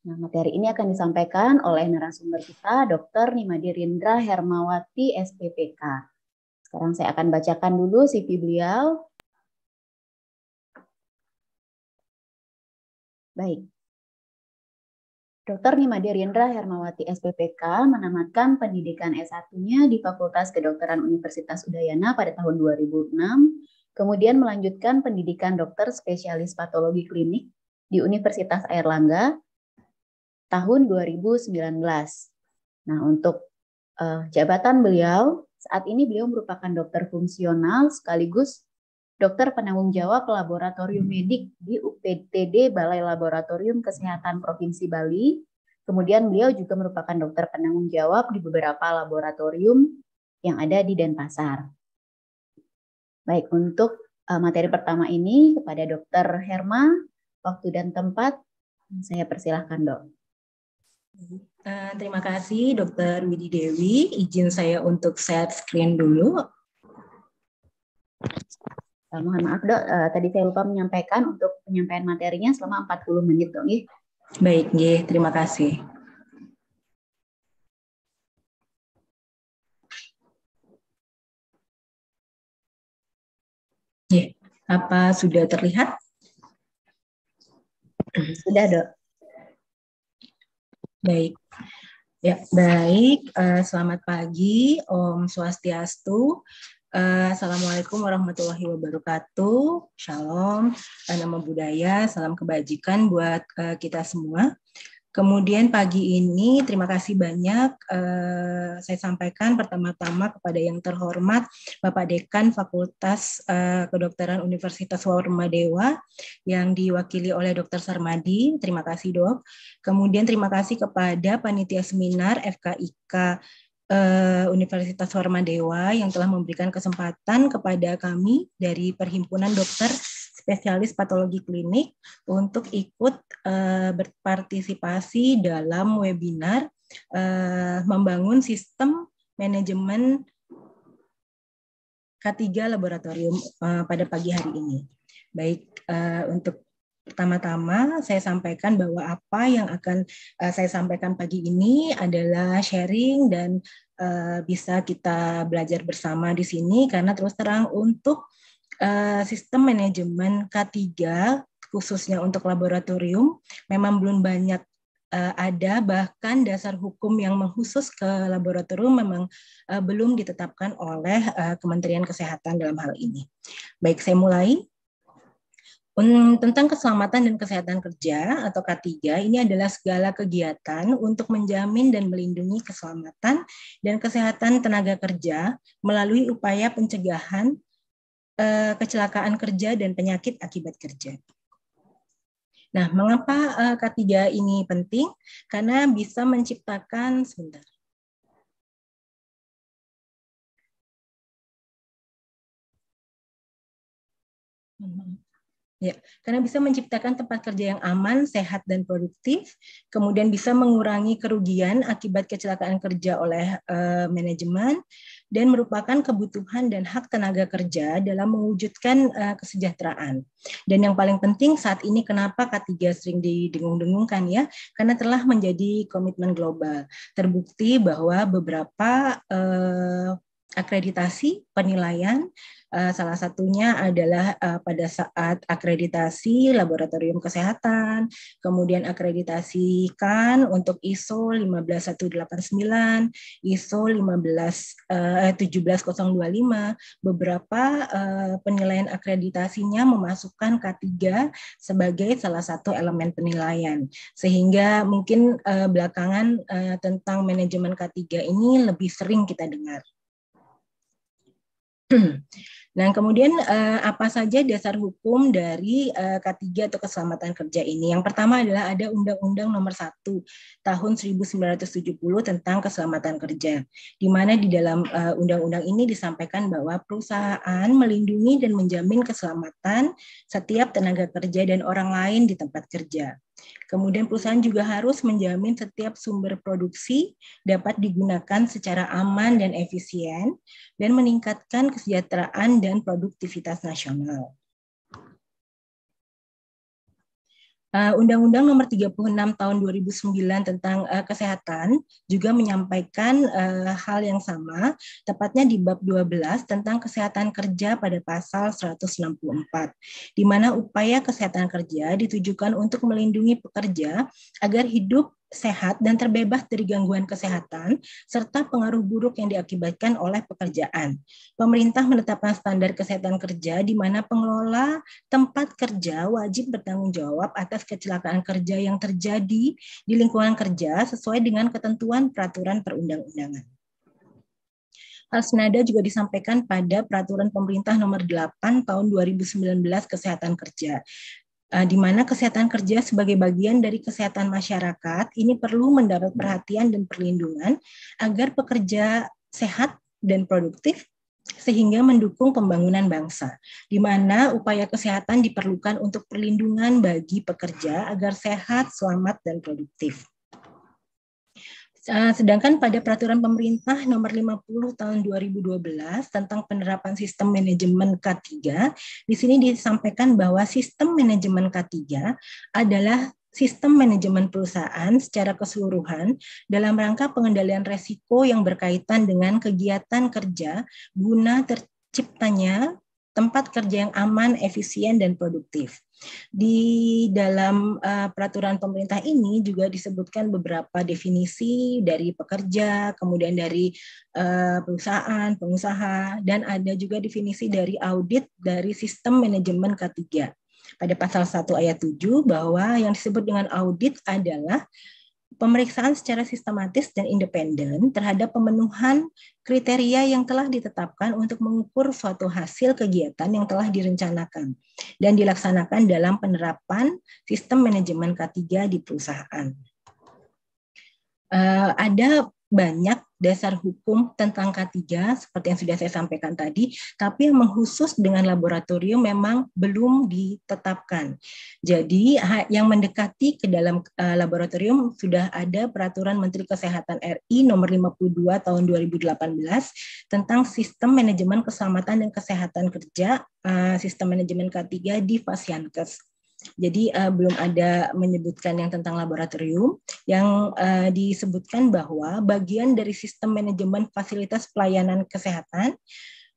Nah, materi ini akan disampaikan oleh narasumber kita, Dr. Nimadirindra Hermawati, SPPK. Sekarang saya akan bacakan dulu CV beliau. Baik. Dr. Nimadirindra Hermawati, SPPK, menamatkan pendidikan S1-nya di Fakultas Kedokteran Universitas Udayana pada tahun 2006 kemudian melanjutkan pendidikan dokter spesialis patologi klinik di Universitas Airlangga tahun 2019. Nah, untuk uh, jabatan beliau, saat ini beliau merupakan dokter fungsional sekaligus dokter penanggung jawab laboratorium medik di UPTD Balai Laboratorium Kesehatan Provinsi Bali. Kemudian beliau juga merupakan dokter penanggung jawab di beberapa laboratorium yang ada di Denpasar. Baik, untuk uh, materi pertama ini kepada Dr. Herma, waktu dan tempat saya persilahkan, Dok. Uh, terima kasih Dr. Widi Dewi. Izin saya untuk share screen dulu. Uh, mohon maaf dok, uh, tadi saya lupa menyampaikan untuk penyampaian materinya selama 40 menit dok. Baik, ye, terima kasih. Apa sudah terlihat? Sudah, Dok. Baik. Ya, baik. Eh, selamat pagi, Om Swastiastu. Eh, Assalamualaikum warahmatullahi wabarakatuh. Shalom, eh, nama budaya, salam kebajikan buat kita semua. Kemudian pagi ini terima kasih banyak eh, saya sampaikan pertama-tama kepada yang terhormat Bapak Dekan Fakultas eh, Kedokteran Universitas Warma Dewa yang diwakili oleh Dr. Sarmadi. Terima kasih, Dok. Kemudian terima kasih kepada panitia seminar FKIK Uh, eh, Universitas Warma Dewa yang telah memberikan kesempatan kepada kami dari Perhimpunan Dokter spesialis patologi klinik untuk ikut uh, berpartisipasi dalam webinar uh, membangun sistem manajemen K3 laboratorium uh, pada pagi hari ini. Baik, uh, untuk pertama-tama saya sampaikan bahwa apa yang akan uh, saya sampaikan pagi ini adalah sharing dan uh, bisa kita belajar bersama di sini karena terus terang untuk Eh, sistem manajemen K3 khususnya untuk laboratorium memang belum banyak uh, ada bahkan dasar hukum yang mengkhusus ke laboratorium memang uh, belum ditetapkan oleh uh, Kementerian Kesehatan dalam hal ini. Baik, saya mulai. Tentang keselamatan dan kesehatan kerja atau K3 ini adalah segala kegiatan untuk menjamin dan melindungi keselamatan dan kesehatan tenaga kerja melalui upaya pencegahan, Eh, kecelakaan kerja dan penyakit akibat kerja. Nah, mengapa eh, ketiga K3 ini penting? Karena bisa menciptakan sebentar. Ya, karena bisa menciptakan tempat kerja yang aman, sehat, dan produktif, kemudian bisa mengurangi kerugian akibat kecelakaan kerja oleh uh, manajemen, dan merupakan kebutuhan dan hak tenaga kerja dalam mewujudkan uh, kesejahteraan. Dan yang paling penting saat ini kenapa K3 sering didengung-dengungkan ya, karena telah menjadi komitmen global. Terbukti bahwa beberapa uh, akreditasi penilaian eh, salah satunya adalah eh, pada saat akreditasi laboratorium kesehatan kemudian akreditasikan untuk ISO 15189 ISO 15 uh, 17025 beberapa uh, penilaian akreditasinya memasukkan K3 sebagai salah satu elemen penilaian sehingga mungkin uh, belakangan uh, tentang manajemen K3 ini lebih sering kita dengar Nah, kemudian eh, apa saja dasar hukum dari eh, K3 atau keselamatan kerja ini? Yang pertama adalah ada Undang-Undang Nomor 1 Tahun 1970 tentang keselamatan kerja, di mana di dalam eh, undang-undang ini disampaikan bahwa perusahaan melindungi dan menjamin keselamatan setiap tenaga kerja dan orang lain di tempat kerja. Kemudian perusahaan juga harus menjamin setiap sumber produksi dapat digunakan secara aman dan efisien dan meningkatkan kesejahteraan dan produktivitas nasional. Eh, Undang-Undang Nomor 36 Tahun 2009 tentang uh, Kesehatan juga menyampaikan uh, hal yang sama, tepatnya di bab 12 tentang kesehatan kerja pada pasal 164, di mana upaya kesehatan kerja ditujukan untuk melindungi pekerja agar hidup sehat dan terbebas dari gangguan kesehatan serta pengaruh buruk yang diakibatkan oleh pekerjaan. Pemerintah menetapkan standar kesehatan kerja di mana pengelola tempat kerja wajib bertanggung jawab atas kecelakaan kerja yang terjadi di lingkungan kerja sesuai dengan ketentuan peraturan perundang-undangan. Hal senada juga disampaikan pada Peraturan Pemerintah Nomor 8 Tahun 2019 Kesehatan Kerja. Eh, di mana kesehatan kerja sebagai bagian dari kesehatan masyarakat ini perlu mendapat perhatian dan perlindungan agar pekerja sehat dan produktif sehingga mendukung pembangunan bangsa, di mana upaya kesehatan diperlukan untuk perlindungan bagi pekerja agar sehat, selamat, dan produktif. Eh, sedangkan pada peraturan pemerintah nomor 50 tahun 2012 tentang penerapan sistem manajemen K3, di sini disampaikan bahwa sistem manajemen K3 adalah sistem manajemen perusahaan secara keseluruhan dalam rangka pengendalian resiko yang berkaitan dengan kegiatan kerja guna terciptanya tempat kerja yang aman, efisien, dan produktif. Di dalam uh, peraturan pemerintah ini juga disebutkan beberapa definisi dari pekerja, kemudian dari uh, perusahaan, pengusaha, dan ada juga definisi dari audit dari sistem manajemen K3. Pada pasal 1 ayat 7 bahwa yang disebut dengan audit adalah pemeriksaan secara sistematis dan independen terhadap pemenuhan kriteria yang telah ditetapkan untuk mengukur suatu hasil kegiatan yang telah direncanakan dan dilaksanakan dalam penerapan sistem manajemen K3 di perusahaan. Uh, ada banyak dasar hukum tentang K3 seperti yang sudah saya sampaikan tadi, tapi yang mengkhusus dengan laboratorium memang belum ditetapkan. Jadi yang mendekati ke dalam eh, laboratorium sudah ada peraturan Menteri Kesehatan RI nomor 52 tahun 2018 tentang sistem manajemen keselamatan dan kesehatan kerja eh, sistem manajemen K3 di Fasiankes. Jadi uh, belum ada menyebutkan yang tentang laboratorium yang uh, disebutkan bahwa bagian dari sistem manajemen fasilitas pelayanan kesehatan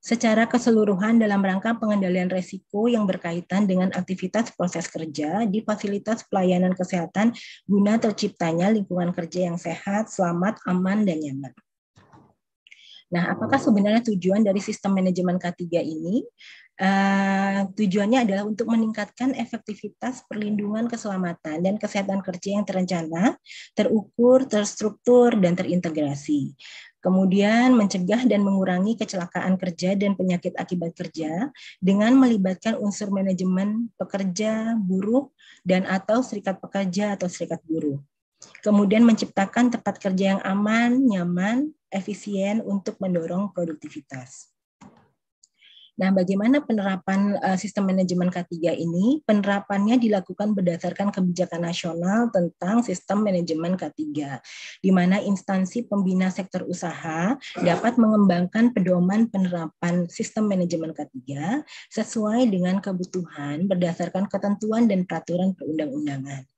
secara keseluruhan dalam rangka pengendalian resiko yang berkaitan dengan aktivitas proses kerja di fasilitas pelayanan kesehatan guna terciptanya lingkungan kerja yang sehat, selamat, aman, dan nyaman. Nah, apakah sebenarnya tujuan dari sistem manajemen K3 ini? Uh, tujuannya adalah untuk meningkatkan efektivitas perlindungan keselamatan dan kesehatan kerja yang terencana, terukur, terstruktur, dan terintegrasi kemudian mencegah dan mengurangi kecelakaan kerja dan penyakit akibat kerja dengan melibatkan unsur manajemen pekerja buruh dan atau serikat pekerja atau serikat buruh. Kemudian menciptakan tempat kerja yang aman, nyaman, efisien untuk mendorong produktivitas. Nah, bagaimana penerapan eh, sistem manajemen K3 ini? Penerapannya dilakukan berdasarkan kebijakan nasional tentang sistem manajemen K3, di mana instansi pembina sektor usaha dapat mengembangkan pedoman penerapan sistem manajemen K3 sesuai dengan kebutuhan berdasarkan ketentuan dan peraturan perundang-undangan.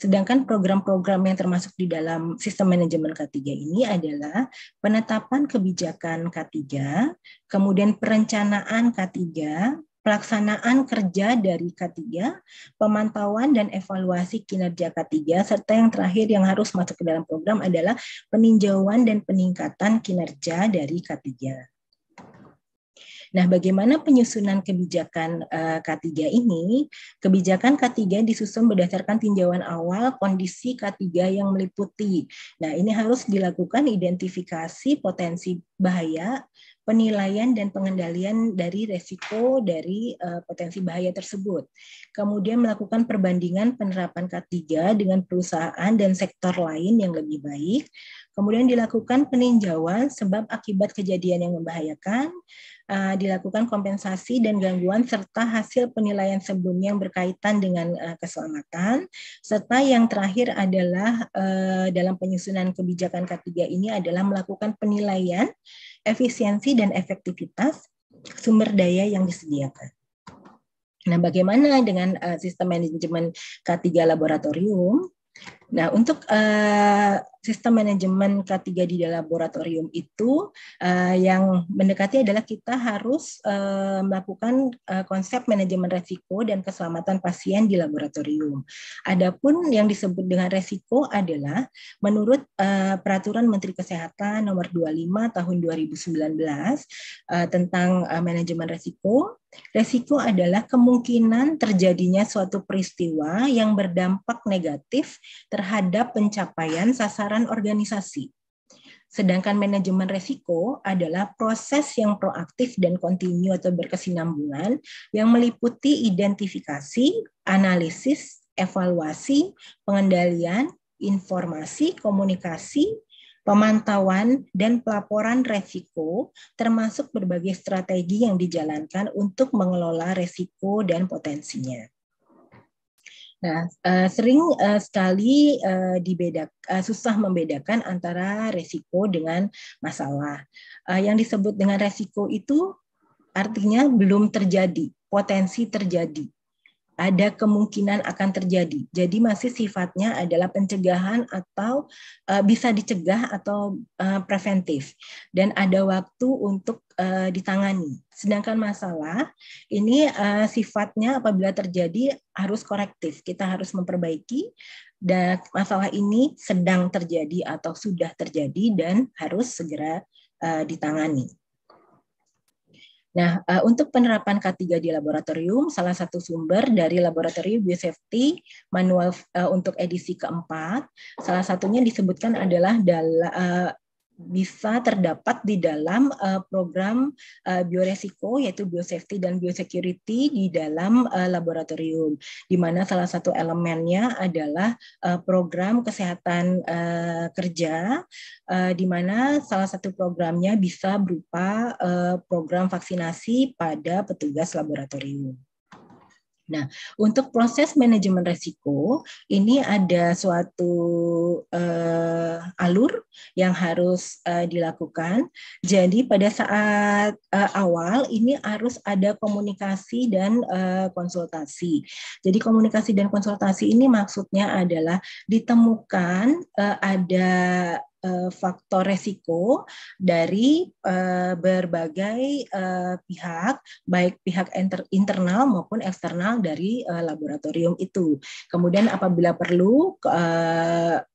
Sedangkan program-program yang termasuk di dalam sistem manajemen K3 ini adalah penetapan kebijakan K3, kemudian perencanaan K3, pelaksanaan kerja dari K3, pemantauan dan evaluasi kinerja K3, serta yang terakhir yang harus masuk ke dalam program adalah peninjauan dan peningkatan kinerja dari K3. Nah, bagaimana penyusunan kebijakan eh, K3 ini? Kebijakan K3 disusun berdasarkan tinjauan awal kondisi K3 yang meliputi. Nah, ini harus dilakukan identifikasi potensi bahaya, penilaian dan pengendalian dari resiko dari uh, potensi bahaya tersebut. Kemudian melakukan perbandingan penerapan K3 dengan perusahaan dan sektor lain yang lebih baik. Kemudian dilakukan peninjauan sebab akibat kejadian yang membahayakan, Eh, dilakukan kompensasi dan gangguan serta hasil penilaian sebelumnya yang berkaitan dengan eh, keselamatan serta yang terakhir adalah eh, dalam penyusunan kebijakan K3 ini adalah melakukan penilaian efisiensi dan efektivitas sumber daya yang disediakan. Nah, bagaimana dengan sistem manajemen K3 laboratorium? Nah, untuk uh, sistem manajemen K3 di laboratorium itu uh, yang mendekati adalah kita harus uh, melakukan uh, konsep manajemen resiko dan keselamatan pasien di laboratorium. Adapun yang disebut dengan resiko adalah menurut uh, peraturan Menteri Kesehatan nomor 25 tahun 2019 uh, tentang uh, manajemen resiko Resiko adalah kemungkinan terjadinya suatu peristiwa yang berdampak negatif terhadap pencapaian sasaran organisasi. Sedangkan manajemen resiko adalah proses yang proaktif dan kontinu atau berkesinambungan yang meliputi identifikasi, analisis, evaluasi, pengendalian, informasi, komunikasi, pemantauan, dan pelaporan resiko, termasuk berbagai strategi yang dijalankan untuk mengelola resiko dan potensinya. Nah, uh, sering uh, sekali uh, eh, dibedak, uh, susah membedakan antara resiko dengan masalah. Uh, yang disebut dengan resiko itu artinya belum terjadi, potensi terjadi ada kemungkinan akan terjadi. Jadi masih sifatnya adalah pencegahan atau uh, bisa dicegah atau uh, preventif dan ada waktu untuk uh, ditangani. Sedangkan masalah ini uh, sifatnya apabila terjadi harus korektif. Kita harus memperbaiki dan masalah ini sedang terjadi atau sudah terjadi dan harus segera uh, ditangani. Nah, eh, untuk penerapan K3 di laboratorium, salah satu sumber dari laboratorium biosafety manual eh, untuk edisi keempat, salah satunya disebutkan adalah dalam eh, bisa terdapat di dalam uh, program uh, bioresiko yaitu biosafety dan biosecurity di dalam uh, laboratorium di mana salah satu elemennya adalah uh, program kesehatan uh, kerja uh, di mana salah satu programnya bisa berupa uh, program vaksinasi pada petugas laboratorium. Nah, untuk proses manajemen resiko ini ada suatu uh, alur yang harus uh, dilakukan. Jadi pada saat uh, awal ini harus ada komunikasi dan uh, konsultasi. Jadi komunikasi dan konsultasi ini maksudnya adalah ditemukan uh, ada Eh, faktor resiko dari eh, berbagai eh, pihak, baik pihak inter internal maupun eksternal dari laboratorium itu. Kemudian apabila perlu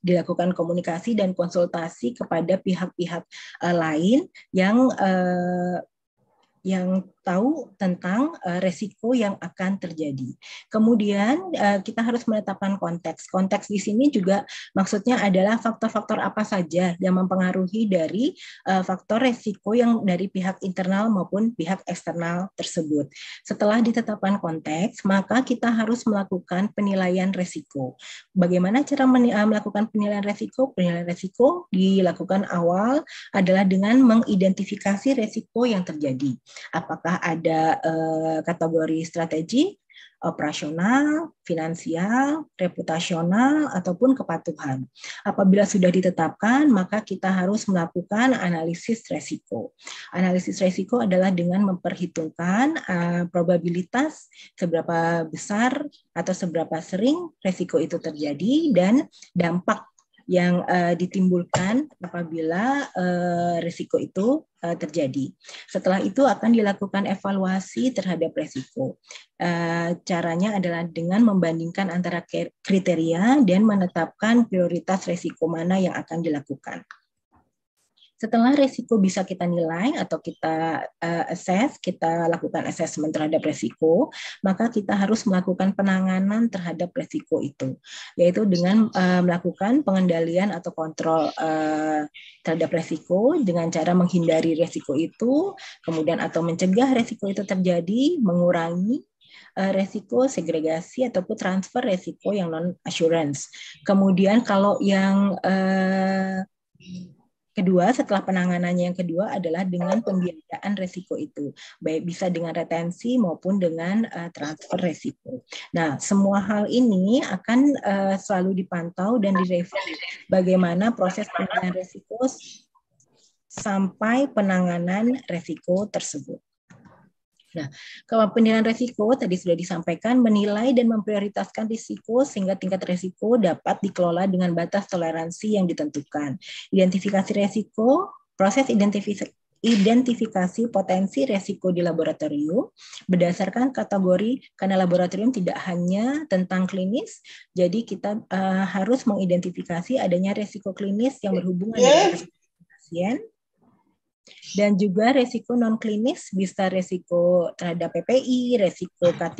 dilakukan komunikasi dan konsultasi kepada pihak-pihak lain yang yang tahu tentang uh, resiko yang akan terjadi. Kemudian uh, kita harus menetapkan konteks. Konteks di sini juga maksudnya adalah faktor-faktor apa saja yang mempengaruhi dari uh, faktor resiko yang dari pihak internal maupun pihak eksternal tersebut. Setelah ditetapkan konteks, maka kita harus melakukan penilaian resiko. Bagaimana cara melakukan penilaian resiko? Penilaian resiko dilakukan awal adalah dengan mengidentifikasi resiko yang terjadi. Apakah apakah ada uh, kategori strategi, operasional, finansial, reputasional, ataupun kepatuhan. Apabila sudah ditetapkan, maka kita harus melakukan analisis resiko. Analisis resiko adalah dengan memperhitungkan uh, probabilitas seberapa besar atau seberapa sering resiko itu terjadi dan dampak yang uh, ditimbulkan apabila uh, eh, risiko itu uh, terjadi. Setelah itu akan dilakukan evaluasi terhadap risiko. Uh, caranya adalah dengan membandingkan antara kriteria dan menetapkan prioritas risiko mana yang akan dilakukan. Setelah resiko bisa kita nilai atau kita uh, assess, kita lakukan assessment terhadap resiko, maka kita harus melakukan penanganan terhadap resiko itu, yaitu dengan uh, melakukan pengendalian atau kontrol uh, terhadap resiko dengan cara menghindari resiko itu, kemudian atau mencegah resiko itu terjadi, mengurangi resiko segregasi ataupun transfer resiko yang non assurance. Kemudian kalau yang eh, Kedua, setelah penanganannya yang kedua adalah dengan pembiayaan resiko itu, baik bisa dengan retensi maupun dengan uh, transfer resiko. Nah, semua hal ini akan uh, selalu dipantau dan direview bagaimana proses penanganan resiko sampai penanganan resiko tersebut. Nah, penilaian resiko tadi sudah disampaikan menilai dan memprioritaskan risiko sehingga tingkat resiko dapat dikelola dengan batas toleransi yang ditentukan. Identifikasi resiko proses identifikasi identifikasi potensi resiko di laboratorium berdasarkan kategori karena laboratorium tidak hanya tentang klinis, jadi kita uh, harus mengidentifikasi adanya resiko klinis yang berhubungan dengan pasien dan juga resiko non klinis bisa resiko terhadap PPI, resiko K3,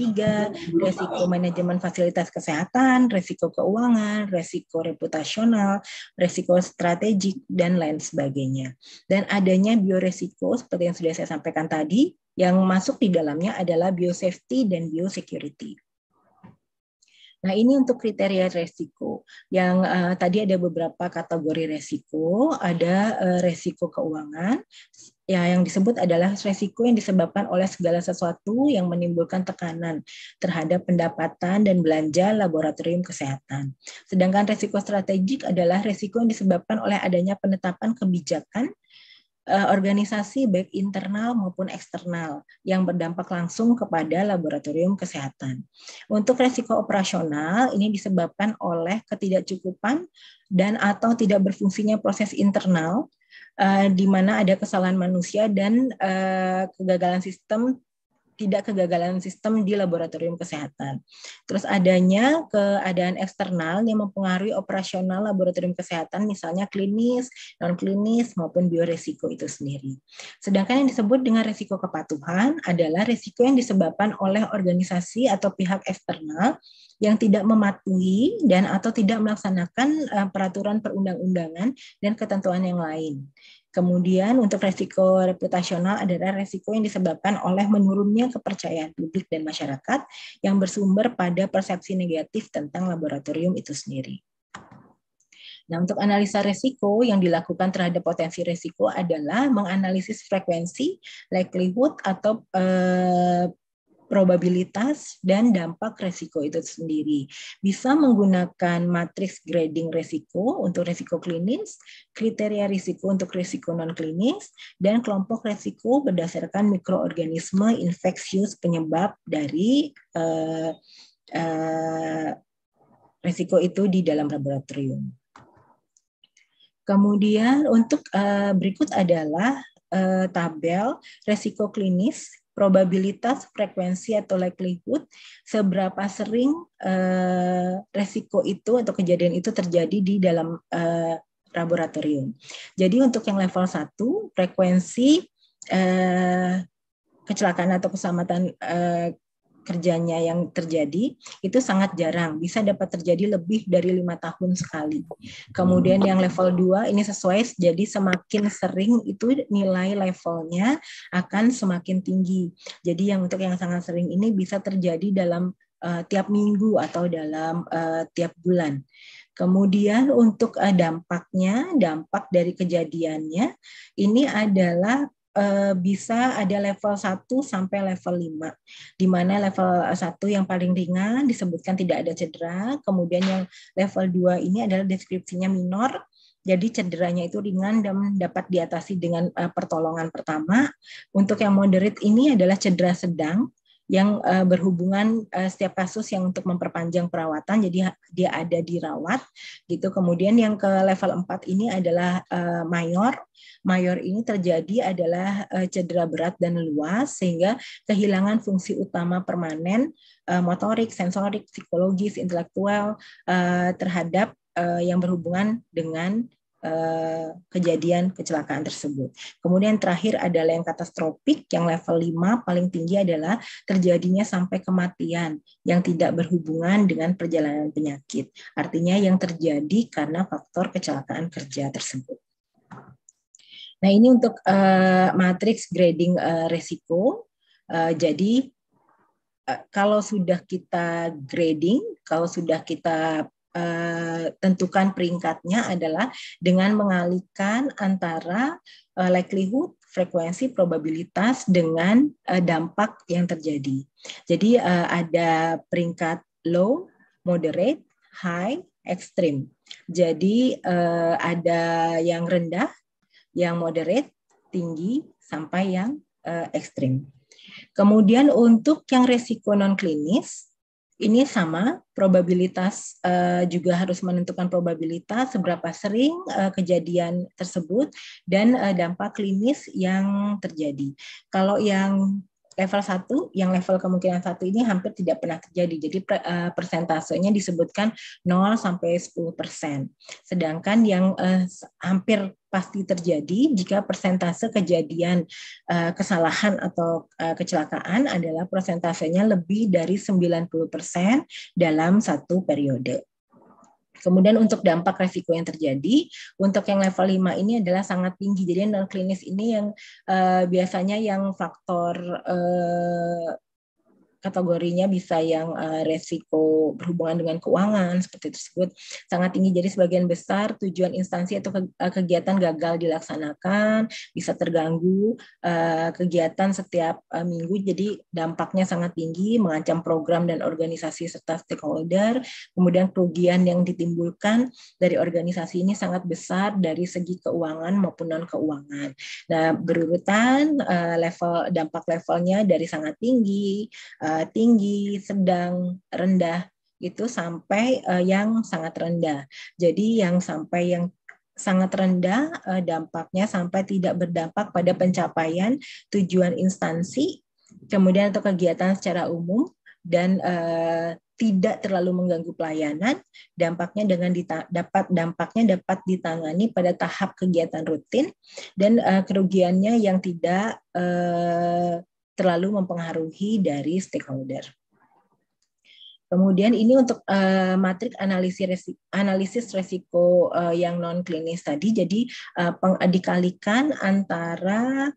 resiko manajemen fasilitas kesehatan, resiko keuangan, resiko reputasional, resiko strategik dan lain sebagainya. Dan adanya bioresiko seperti yang sudah saya sampaikan tadi yang masuk di dalamnya adalah biosafety dan biosecurity. Nah, ini untuk kriteria resiko. Yang uh, tadi ada beberapa kategori resiko, ada uh, resiko keuangan, ya yang disebut adalah resiko yang disebabkan oleh segala sesuatu yang menimbulkan tekanan terhadap pendapatan dan belanja laboratorium kesehatan. Sedangkan resiko strategik adalah resiko yang disebabkan oleh adanya penetapan kebijakan Eh, organisasi baik internal maupun eksternal yang berdampak langsung kepada laboratorium kesehatan. Untuk resiko operasional ini disebabkan oleh ketidakcukupan dan atau tidak berfungsinya proses internal eh, di mana ada kesalahan manusia dan eh, kegagalan sistem tidak kegagalan sistem di laboratorium kesehatan. Terus adanya keadaan eksternal yang mempengaruhi operasional laboratorium kesehatan misalnya klinis, non klinis maupun bioresiko itu sendiri. Sedangkan yang disebut dengan resiko kepatuhan adalah resiko yang disebabkan oleh organisasi atau pihak eksternal yang tidak mematuhi dan atau tidak melaksanakan eh, peraturan perundang-undangan dan ketentuan yang lain. Kemudian untuk resiko reputasional adalah resiko yang disebabkan oleh menurunnya kepercayaan publik dan masyarakat yang bersumber pada persepsi negatif tentang laboratorium itu sendiri. Nah, untuk analisa resiko yang dilakukan terhadap potensi resiko adalah menganalisis frekuensi, likelihood, atau eh, probabilitas dan dampak resiko itu sendiri. Bisa menggunakan matriks grading resiko untuk resiko klinis, kriteria risiko untuk resiko non klinis, dan kelompok resiko berdasarkan mikroorganisme infeksius penyebab dari uh, uh, resiko itu di dalam laboratorium. Kemudian untuk uh, berikut adalah tabel resiko klinis probabilitas, frekuensi atau likelihood seberapa sering eh, resiko itu atau kejadian itu terjadi di dalam eh, laboratorium. Jadi untuk yang level 1 frekuensi eh, kecelakaan atau keselamatan eh, kerjanya yang terjadi itu sangat jarang, bisa dapat terjadi lebih dari lima tahun sekali. Kemudian yang level 2 ini sesuai, jadi semakin sering itu nilai levelnya akan semakin tinggi. Jadi yang untuk yang sangat sering ini bisa terjadi dalam uh, tiap minggu atau dalam uh, tiap bulan. Kemudian untuk eh, dampaknya, dampak dari kejadiannya ini adalah Eh, bisa ada level 1 sampai level 5. Di mana level 1 yang paling ringan disebutkan tidak ada cedera, kemudian yang level 2 ini adalah deskripsinya minor, jadi cederanya itu ringan dan dapat diatasi dengan eh, pertolongan pertama. Untuk yang moderate ini adalah cedera sedang yang uh, berhubungan uh, setiap kasus yang untuk memperpanjang perawatan jadi dia ada dirawat gitu kemudian yang ke level 4 ini adalah uh, mayor mayor ini terjadi adalah uh, cedera berat dan luas sehingga kehilangan fungsi utama permanen uh, motorik sensorik psikologis intelektual uh, terhadap uh, yang berhubungan dengan Eh, kejadian kecelakaan tersebut. Kemudian terakhir adalah yang katastropik yang level 5 paling tinggi adalah terjadinya sampai kematian yang tidak berhubungan dengan perjalanan penyakit. Artinya yang terjadi karena faktor kecelakaan kerja tersebut. Nah, ini untuk uh, matriks grading uh, resiko. Uh, jadi uh, kalau sudah kita grading, kalau sudah kita Eh, tentukan peringkatnya adalah dengan mengalihkan antara uh, likelihood frekuensi probabilitas dengan uh, dampak yang terjadi. Jadi uh, ada peringkat low, moderate, high, extreme. Jadi uh, ada yang rendah, yang moderate, tinggi, sampai yang uh, ekstrim. Kemudian untuk yang resiko non klinis ini sama probabilitas uh, juga harus menentukan probabilitas seberapa sering uh, kejadian tersebut dan uh, dampak klinis yang terjadi. Kalau yang level 1 yang level kemungkinan satu ini hampir tidak pernah terjadi. Jadi eh, persentasenya disebutkan 0 sampai 10%. Sedangkan yang eh, hampir pasti terjadi jika persentase kejadian eh, kesalahan atau kecelakaan adalah persentasenya lebih dari 90% dalam satu periode. Kemudian untuk dampak resiko yang terjadi, untuk yang level 5 ini adalah sangat tinggi. Jadi non klinis ini yang uh, biasanya yang faktor uh, kategorinya bisa yang uh, resiko berhubungan dengan keuangan seperti tersebut sangat tinggi. Jadi sebagian besar tujuan instansi atau eh, kegiatan gagal dilaksanakan, bisa terganggu uh, kegiatan setiap uh, minggu. Jadi dampaknya sangat tinggi, mengancam program dan organisasi serta stakeholder. Kemudian kerugian yang ditimbulkan dari organisasi ini sangat besar dari segi keuangan maupun non keuangan. Nah berurutan uh, level dampak levelnya dari sangat tinggi. Uh, uh, tinggi, sedang, rendah itu sampai uh, yang sangat rendah. Jadi yang sampai yang sangat rendah uh, dampaknya sampai tidak berdampak pada pencapaian tujuan instansi, kemudian atau kegiatan secara umum dan uh, tidak terlalu mengganggu pelayanan, dampaknya dengan dita, dapat dampaknya dapat ditangani pada tahap kegiatan rutin dan uh, kerugiannya yang tidak uh, terlalu mempengaruhi dari stakeholder. Kemudian ini untuk uh, matrik analisis resiko, analisis resiko uh, yang non klinis tadi, jadi uh, dikalikan antara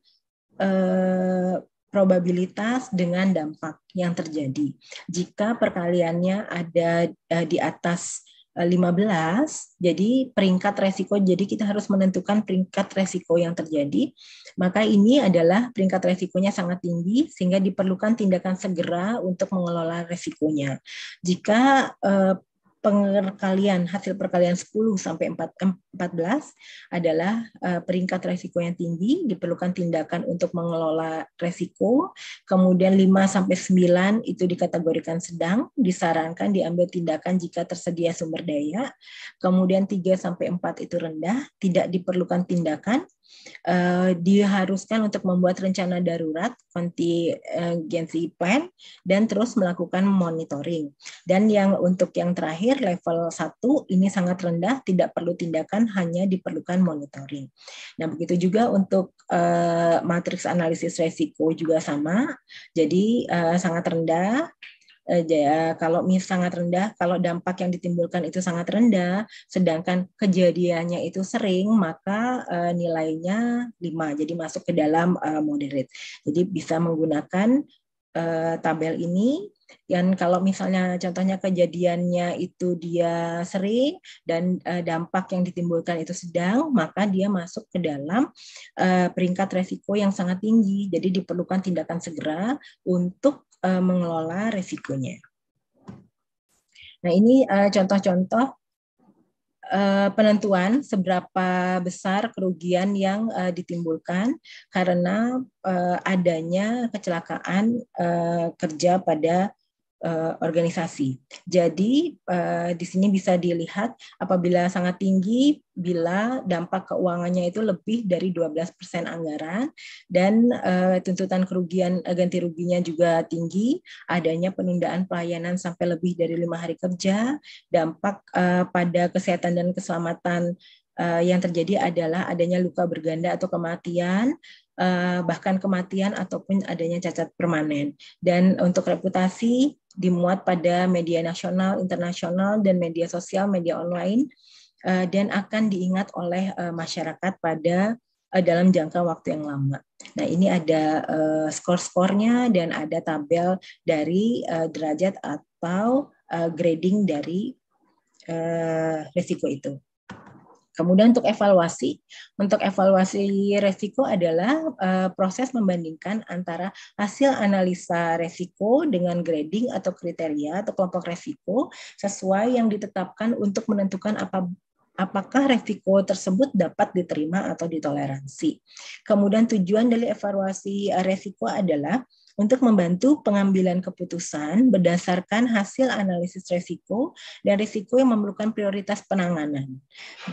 uh, probabilitas dengan dampak yang terjadi. Jika perkaliannya ada uh, di atas 15, eh, jadi peringkat resiko, jadi kita harus menentukan peringkat resiko yang terjadi. Maka ini adalah peringkat resikonya sangat tinggi, sehingga diperlukan tindakan segera untuk mengelola resikonya. Jika eh, pengerkalian hasil perkalian 10 sampai 14 adalah uh, peringkat resiko yang tinggi diperlukan tindakan untuk mengelola resiko kemudian 5 sampai 9 itu dikategorikan sedang disarankan diambil tindakan jika tersedia sumber daya kemudian 3 sampai 4 itu rendah tidak diperlukan tindakan uh, diharuskan untuk membuat rencana darurat contingency eh, plan dan terus melakukan monitoring. Dan yang untuk yang terakhir level 1 ini sangat rendah, tidak perlu tindakan, hanya diperlukan monitoring. Nah, begitu juga untuk uh, matriks analisis risiko juga sama. Jadi uh, sangat rendah, Ya. kalau mis sangat rendah, kalau dampak yang ditimbulkan itu sangat rendah, sedangkan kejadiannya itu sering, maka eh, nilainya 5. Jadi masuk ke dalam eh, moderate. Jadi bisa menggunakan eh, tabel ini dan kalau misalnya contohnya kejadiannya itu dia sering dan dampak yang ditimbulkan itu sedang, maka dia masuk ke dalam peringkat resiko yang sangat tinggi. Jadi diperlukan tindakan segera untuk Eh, mengelola resikonya. Nah, ini eh, contoh-contoh eh, penentuan seberapa besar kerugian yang ditimbulkan karena adanya kecelakaan kerja pada Eh, organisasi. Jadi eh, di sini bisa dilihat apabila sangat tinggi bila dampak keuangannya itu lebih dari 12% anggaran dan eh, tuntutan kerugian uh, ganti ruginya juga tinggi, adanya penundaan pelayanan sampai lebih dari lima hari kerja, dampak pada kesehatan dan keselamatan yang terjadi adalah adanya luka berganda atau kematian, bahkan kematian ataupun adanya cacat permanen. Dan untuk reputasi dimuat pada media nasional, internasional, dan media sosial, media online, eh, dan akan diingat oleh eh, masyarakat pada eh, dalam jangka waktu yang lama. Nah, ini ada uh, skor-skornya dan ada tabel dari uh, derajat atau uh, grading dari uh, risiko itu. Kemudian untuk evaluasi, untuk evaluasi resiko adalah uh, proses membandingkan antara hasil analisa resiko dengan grading atau kriteria atau kelompok resiko sesuai yang ditetapkan untuk menentukan apa apakah resiko tersebut dapat diterima atau ditoleransi. Kemudian tujuan dari evaluasi eh, resiko adalah untuk membantu pengambilan keputusan berdasarkan hasil analisis resiko dan risiko yang memerlukan prioritas penanganan.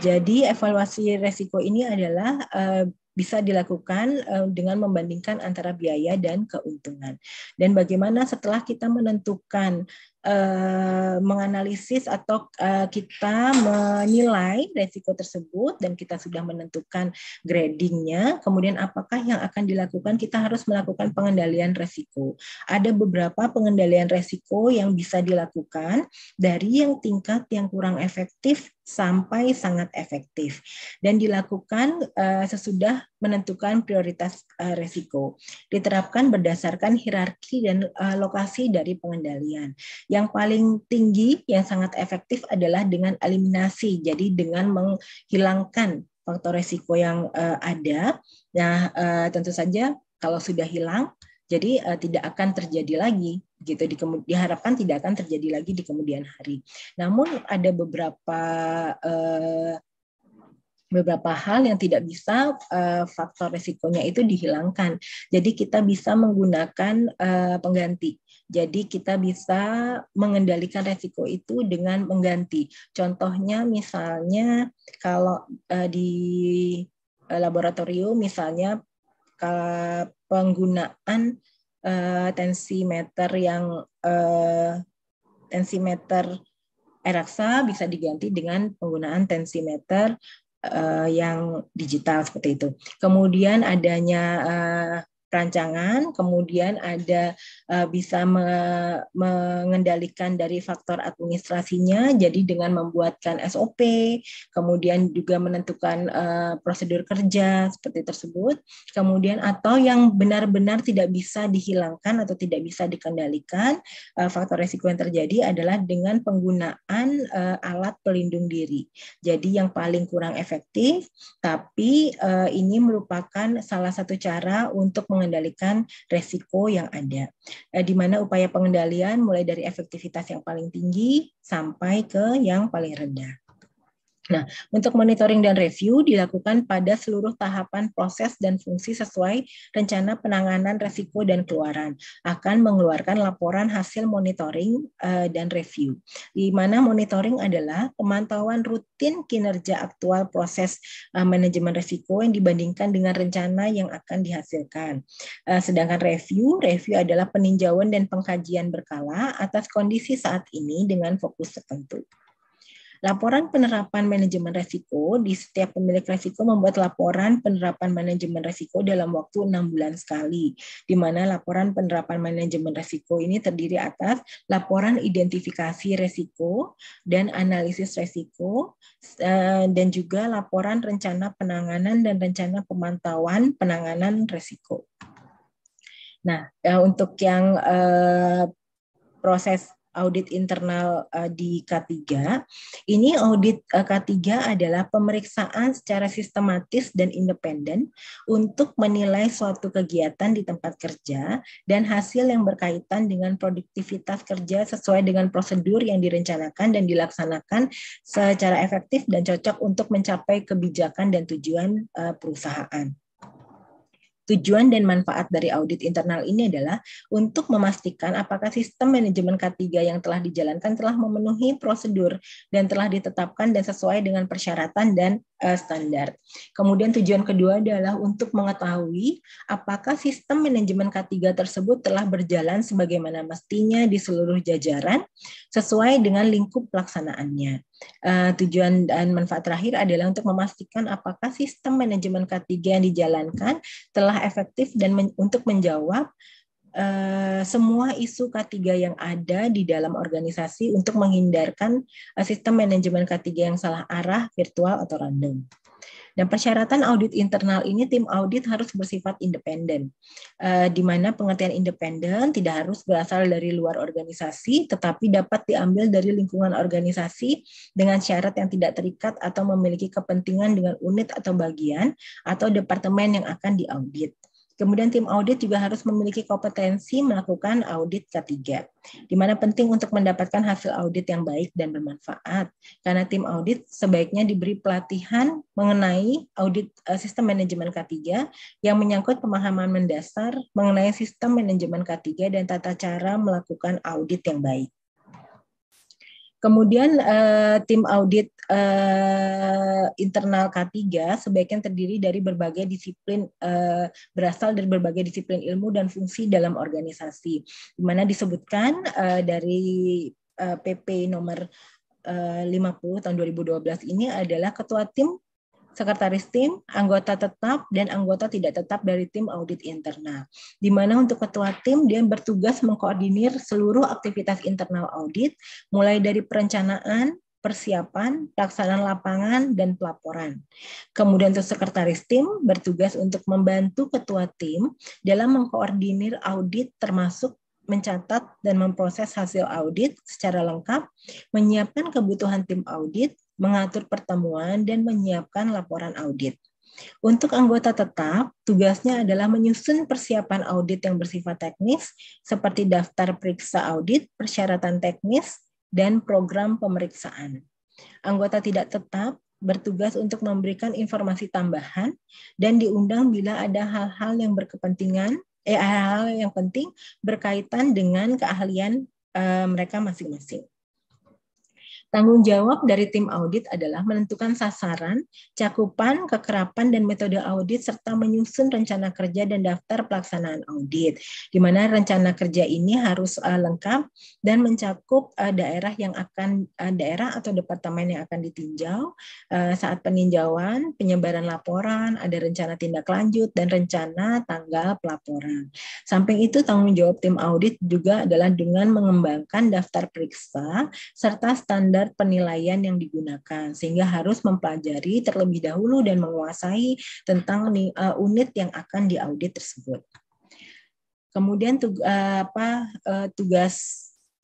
Jadi evaluasi resiko ini adalah eh, bisa dilakukan eh, dengan membandingkan antara biaya dan keuntungan. Dan bagaimana setelah kita menentukan Eh, menganalisis atau uh, kita menilai resiko tersebut dan kita sudah menentukan gradingnya. Kemudian apakah yang akan dilakukan? Kita harus melakukan pengendalian resiko. Ada beberapa pengendalian resiko yang bisa dilakukan dari yang tingkat yang kurang efektif sampai sangat efektif dan dilakukan uh, sesudah menentukan prioritas uh, resiko. Diterapkan berdasarkan hierarki dan uh, lokasi dari pengendalian. Yang paling tinggi yang sangat efektif adalah dengan eliminasi. Jadi dengan menghilangkan faktor resiko yang uh, ada. Nah, uh, tentu saja kalau sudah hilang jadi uh, tidak akan terjadi lagi gitu di diharapkan tidak akan terjadi lagi di kemudian hari. Namun ada beberapa uh, beberapa hal yang tidak bisa uh, faktor resikonya itu dihilangkan. Jadi kita bisa menggunakan uh, pengganti. Jadi kita bisa mengendalikan resiko itu dengan mengganti. Contohnya misalnya kalau uh, di laboratorium misalnya penggunaan uh, tensimeter yang uh, tensimeter eraksa bisa diganti dengan penggunaan tensimeter uh, yang digital seperti itu. Kemudian adanya uh, rancangan, kemudian ada uh, bisa me mengendalikan dari faktor administrasinya, jadi dengan membuatkan SOP, kemudian juga menentukan uh, prosedur kerja seperti tersebut, kemudian atau yang benar-benar tidak bisa dihilangkan atau tidak bisa dikendalikan, uh, faktor resiko yang terjadi adalah dengan penggunaan uh, alat pelindung diri. Jadi yang paling kurang efektif, tapi uh, ini merupakan salah satu cara untuk mengendalikan resiko yang ada. Eh, di mana upaya pengendalian mulai dari efektivitas yang paling tinggi sampai ke yang paling rendah. Nah, untuk monitoring dan review dilakukan pada seluruh tahapan proses dan fungsi sesuai rencana penanganan resiko dan keluaran. Akan mengeluarkan laporan hasil monitoring uh, dan review. Di mana monitoring adalah pemantauan rutin kinerja aktual proses uh, manajemen resiko yang dibandingkan dengan rencana yang akan dihasilkan. Uh, sedangkan review, review adalah peninjauan dan pengkajian berkala atas kondisi saat ini dengan fokus tertentu. Laporan penerapan manajemen resiko di setiap pemilik resiko membuat laporan penerapan manajemen resiko dalam waktu enam bulan sekali, di mana laporan penerapan manajemen resiko ini terdiri atas laporan identifikasi resiko dan analisis resiko, eh, dan juga laporan rencana penanganan dan rencana pemantauan penanganan resiko. Nah, eh, untuk yang eh, proses audit internal eh, di K3. Ini audit eh, K3 adalah pemeriksaan secara sistematis dan independen untuk menilai suatu kegiatan di tempat kerja dan hasil yang berkaitan dengan produktivitas kerja sesuai dengan prosedur yang direncanakan dan dilaksanakan secara efektif dan cocok untuk mencapai kebijakan dan tujuan eh, perusahaan. Tujuan dan manfaat dari audit internal ini adalah untuk memastikan apakah sistem manajemen K3 yang telah dijalankan telah memenuhi prosedur dan telah ditetapkan dan sesuai dengan persyaratan dan uh, standar. Kemudian tujuan kedua adalah untuk mengetahui apakah sistem manajemen K3 tersebut telah berjalan sebagaimana mestinya di seluruh jajaran sesuai dengan lingkup pelaksanaannya. Uh, tujuan dan manfaat terakhir adalah untuk memastikan apakah sistem manajemen K3 yang dijalankan telah efektif dan men untuk menjawab uh, semua isu K3 yang ada di dalam organisasi untuk menghindarkan uh, sistem manajemen K3 yang salah arah, virtual atau random. Dan persyaratan audit internal ini tim audit harus bersifat independen, eh, di mana pengertian independen tidak harus berasal dari luar organisasi, tetapi dapat diambil dari lingkungan organisasi dengan syarat yang tidak terikat atau memiliki kepentingan dengan unit atau bagian atau departemen yang akan diaudit. Kemudian tim audit juga harus memiliki kompetensi melakukan audit ketiga, di mana penting untuk mendapatkan hasil audit yang baik dan bermanfaat. Karena tim audit sebaiknya diberi pelatihan mengenai audit eh, sistem manajemen K3 yang menyangkut pemahaman mendasar mengenai sistem manajemen K3 dan tata cara melakukan audit yang baik. Kemudian uh, tim audit uh, internal K3 sebaiknya terdiri dari berbagai disiplin uh, berasal dari berbagai disiplin ilmu dan fungsi dalam organisasi. Di mana disebutkan uh, dari uh, PP nomor 50 tahun 2012 ini adalah ketua tim sekretaris tim, anggota tetap, dan anggota tidak tetap dari tim audit internal. Di mana untuk ketua tim, dia bertugas mengkoordinir seluruh aktivitas internal audit, mulai dari perencanaan, persiapan, pelaksanaan lapangan, dan pelaporan. Kemudian untuk sekretaris tim bertugas untuk membantu ketua tim dalam mengkoordinir audit termasuk mencatat dan memproses hasil audit secara lengkap, menyiapkan kebutuhan tim audit, mengatur pertemuan, dan menyiapkan laporan audit. Untuk anggota tetap, tugasnya adalah menyusun persiapan audit yang bersifat teknis, seperti daftar periksa audit, persyaratan teknis, dan program pemeriksaan. Anggota tidak tetap bertugas untuk memberikan informasi tambahan dan diundang bila ada hal-hal yang berkepentingan, eh hal-hal yang penting berkaitan dengan keahlian eh, mereka masing-masing. Tanggung jawab dari tim audit adalah menentukan sasaran, cakupan, kekerapan, dan metode audit, serta menyusun rencana kerja dan daftar pelaksanaan audit, di mana rencana kerja ini harus uh, lengkap dan mencakup uh, daerah yang akan uh, daerah atau departemen yang akan ditinjau uh, saat peninjauan, penyebaran laporan, ada rencana tindak lanjut, dan rencana tanggal pelaporan. Samping itu, tanggung jawab tim audit juga adalah dengan mengembangkan daftar periksa serta standar standar penilaian yang digunakan sehingga harus mempelajari terlebih dahulu dan menguasai tentang eh, unit yang akan diaudit tersebut. Kemudian eh, eh, tugas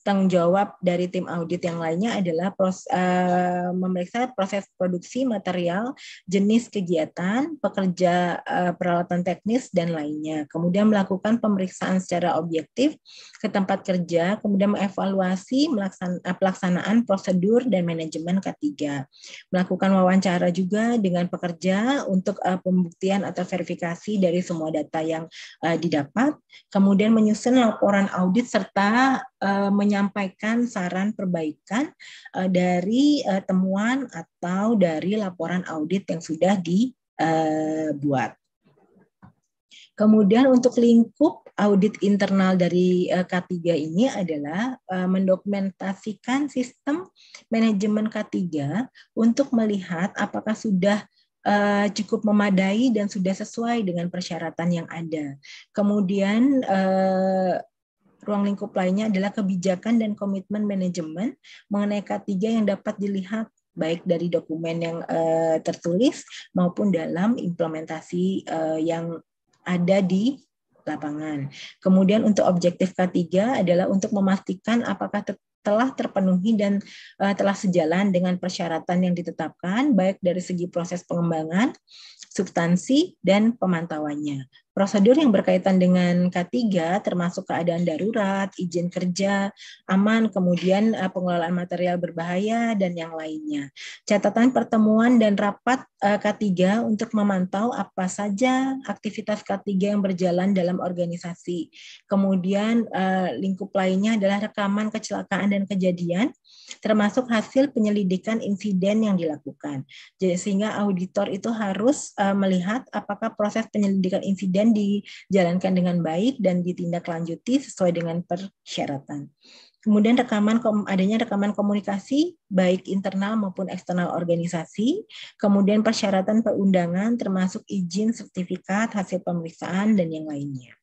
tanggung jawab dari tim audit yang lainnya adalah pros, uh, eh, memeriksa proses produksi material, jenis kegiatan, pekerja uh, peralatan teknis dan lainnya. Kemudian melakukan pemeriksaan secara objektif ke tempat kerja, kemudian mengevaluasi melaksana, eh, pelaksanaan prosedur dan manajemen ketiga. Melakukan wawancara juga dengan pekerja untuk uh, pembuktian atau verifikasi dari semua data yang uh, didapat, kemudian menyusun laporan audit serta uh, menyampaikan menyampaikan saran perbaikan uh, dari uh, temuan atau dari laporan audit yang sudah dibuat. Eh, Kemudian untuk lingkup audit internal dari K3 ini adalah mendokumentasikan sistem manajemen K3 untuk melihat apakah sudah cukup memadai dan sudah sesuai dengan persyaratan yang ada. Kemudian Ruang lingkup lainnya adalah kebijakan dan komitmen manajemen mengenai K3 yang dapat dilihat baik dari dokumen yang uh, tertulis maupun dalam implementasi uh, yang ada di lapangan. Kemudian untuk objektif K3 adalah untuk memastikan apakah telah terpenuhi dan uh, telah sejalan dengan persyaratan yang ditetapkan baik dari segi proses pengembangan, substansi dan pemantauannya. Prosedur yang berkaitan dengan K3 termasuk keadaan darurat, izin kerja, aman, kemudian eh, pengelolaan material berbahaya, dan yang lainnya. Catatan pertemuan dan rapat eh, K3 untuk memantau apa saja aktivitas K3 yang berjalan dalam organisasi. Kemudian eh, lingkup lainnya adalah rekaman kecelakaan dan kejadian, termasuk hasil penyelidikan insiden yang dilakukan. Jadi sehingga auditor itu harus melihat apakah proses penyelidikan insiden kemudian dijalankan dengan baik dan ditindaklanjuti sesuai dengan persyaratan. Kemudian rekaman adanya rekaman komunikasi baik internal maupun eksternal organisasi, kemudian persyaratan perundangan termasuk izin sertifikat hasil pemeriksaan dan yang lainnya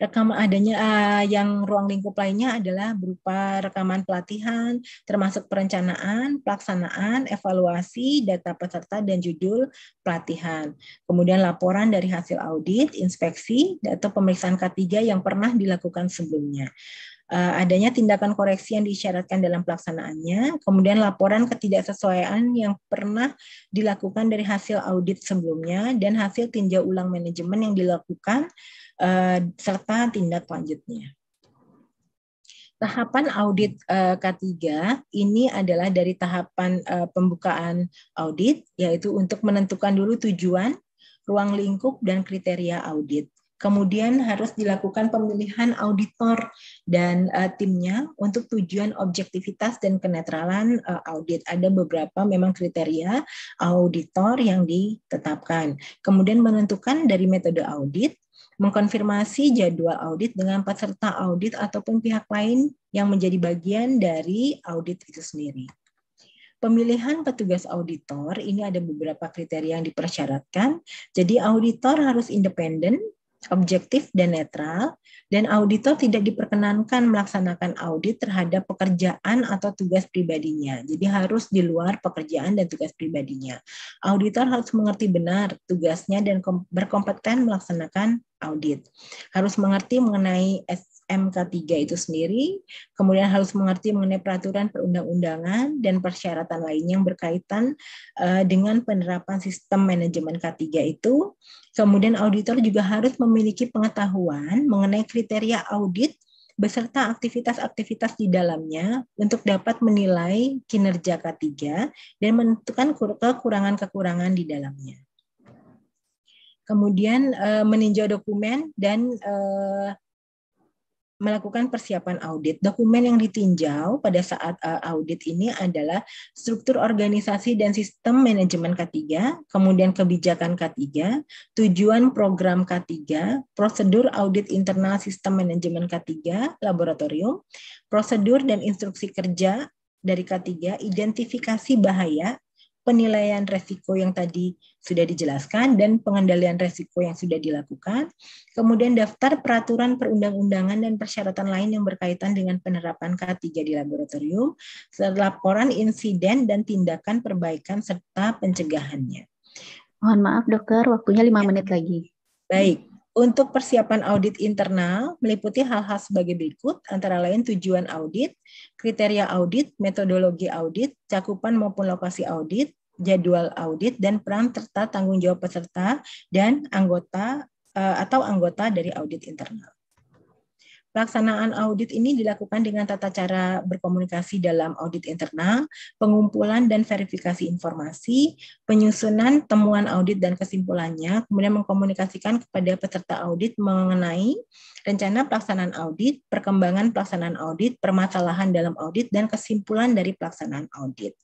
rekaman adanya uh, yang ruang lingkup lainnya adalah berupa rekaman pelatihan, termasuk perencanaan, pelaksanaan, evaluasi, data peserta dan judul pelatihan. Kemudian laporan dari hasil audit, inspeksi, atau pemeriksaan K3 yang pernah dilakukan sebelumnya. Eh, adanya tindakan koreksi yang disyaratkan dalam pelaksanaannya, kemudian laporan ketidaksesuaian yang pernah dilakukan dari hasil audit sebelumnya dan hasil tinjau ulang manajemen yang dilakukan eh, serta tindak lanjutnya. Tahapan audit eh, K3 ini adalah dari tahapan pembukaan audit, yaitu untuk menentukan dulu tujuan, ruang lingkup, dan kriteria audit. Kemudian harus dilakukan pemilihan auditor dan uh, timnya untuk tujuan objektivitas dan kenetralan uh, audit. Ada beberapa memang kriteria auditor yang ditetapkan. Kemudian menentukan dari metode audit, mengkonfirmasi jadwal audit dengan peserta audit ataupun pihak lain yang menjadi bagian dari audit itu sendiri. Pemilihan petugas auditor ini ada beberapa kriteria yang dipersyaratkan. Jadi auditor harus independen, objektif dan netral, dan auditor tidak diperkenankan melaksanakan audit terhadap pekerjaan atau tugas pribadinya. Jadi harus di luar pekerjaan dan tugas pribadinya. Auditor harus mengerti benar tugasnya dan berkompeten melaksanakan audit. Harus mengerti mengenai MK3 itu sendiri, kemudian harus mengerti mengenai peraturan perundang-undangan dan persyaratan lainnya yang berkaitan uh, dengan penerapan sistem manajemen K3 itu. Kemudian auditor juga harus memiliki pengetahuan mengenai kriteria audit beserta aktivitas-aktivitas di dalamnya untuk dapat menilai kinerja K3 dan menentukan kekurangan-kekurangan di dalamnya kemudian eh, meninjau dokumen dan eh, melakukan persiapan audit. Dokumen yang ditinjau pada saat eh, audit ini adalah struktur organisasi dan sistem manajemen K3, kemudian kebijakan K3, tujuan program K3, prosedur audit internal sistem manajemen K3 laboratorium, prosedur dan instruksi kerja dari K3, identifikasi bahaya, penilaian resiko yang tadi sudah dijelaskan dan pengendalian resiko yang sudah dilakukan, kemudian daftar peraturan perundang-undangan dan persyaratan lain yang berkaitan dengan penerapan K3 di laboratorium, laporan insiden dan tindakan perbaikan serta pencegahannya. Mohon maaf dokter, waktunya lima ya. menit lagi. Baik, untuk persiapan audit internal meliputi hal-hal sebagai berikut, antara lain tujuan audit, kriteria audit, metodologi audit, cakupan maupun lokasi audit, jadwal audit, dan peran serta tanggung jawab peserta dan anggota eh, atau anggota dari audit internal. Pelaksanaan audit ini dilakukan dengan tata cara berkomunikasi dalam audit internal, pengumpulan dan verifikasi informasi, penyusunan temuan audit dan kesimpulannya, kemudian mengkomunikasikan kepada peserta audit mengenai rencana pelaksanaan audit, perkembangan pelaksanaan audit, permasalahan dalam audit, dan kesimpulan dari pelaksanaan audit.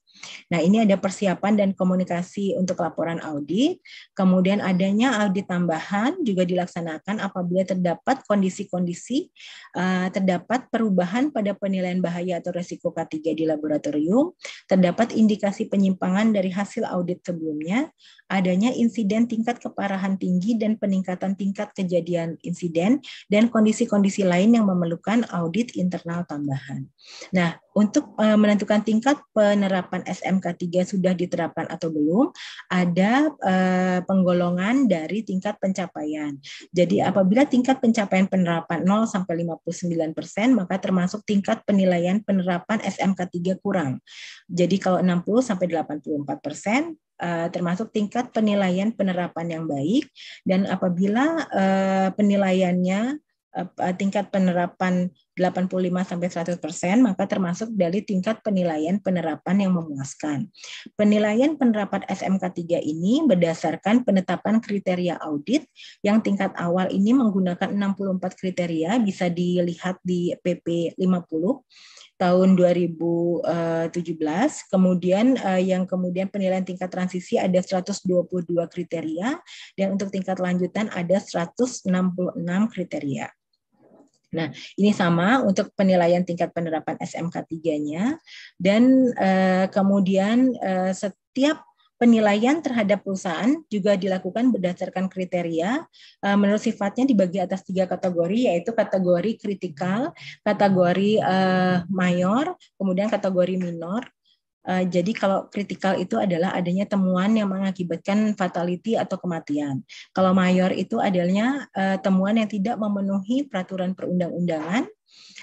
Nah, ini ada persiapan dan komunikasi untuk laporan audit. Kemudian adanya audit tambahan juga dilaksanakan apabila terdapat kondisi-kondisi eh, terdapat perubahan pada penilaian bahaya atau resiko K3 di laboratorium, terdapat indikasi penyimpangan dari hasil audit sebelumnya, adanya insiden tingkat keparahan tinggi dan peningkatan tingkat kejadian insiden dan kondisi-kondisi lain yang memerlukan audit internal tambahan. Nah, untuk eh, menentukan tingkat penerapan SMK 3 sudah diterapkan atau belum, ada eh, penggolongan dari tingkat pencapaian. Jadi apabila tingkat pencapaian penerapan 0 sampai 59 persen, maka termasuk tingkat penilaian penerapan SMK 3 kurang. Jadi kalau 60 sampai 84 persen, eh, termasuk tingkat penilaian penerapan yang baik dan apabila penilaiannya tingkat penerapan 85 sampai 100%, maka termasuk dari tingkat penilaian penerapan yang memuaskan. Penilaian penerapan SMK 3 ini berdasarkan penetapan kriteria audit yang tingkat awal ini menggunakan 64 kriteria bisa dilihat di PP 50 tahun 2017. Kemudian eh, yang kemudian penilaian tingkat transisi ada 122 kriteria dan untuk tingkat lanjutan ada 166 kriteria. Nah, ini sama untuk penilaian tingkat penerapan SMK 3-nya dan eh, kemudian eh, setiap penilaian terhadap perusahaan juga dilakukan berdasarkan kriteria uh, menurut sifatnya dibagi atas tiga kategori yaitu kategori kritikal, kategori uh, mayor, kemudian kategori minor. Eh, jadi kalau kritikal itu adalah adanya temuan yang mengakibatkan fatality atau kematian. Kalau mayor itu adanya eh, temuan yang tidak memenuhi peraturan perundang-undangan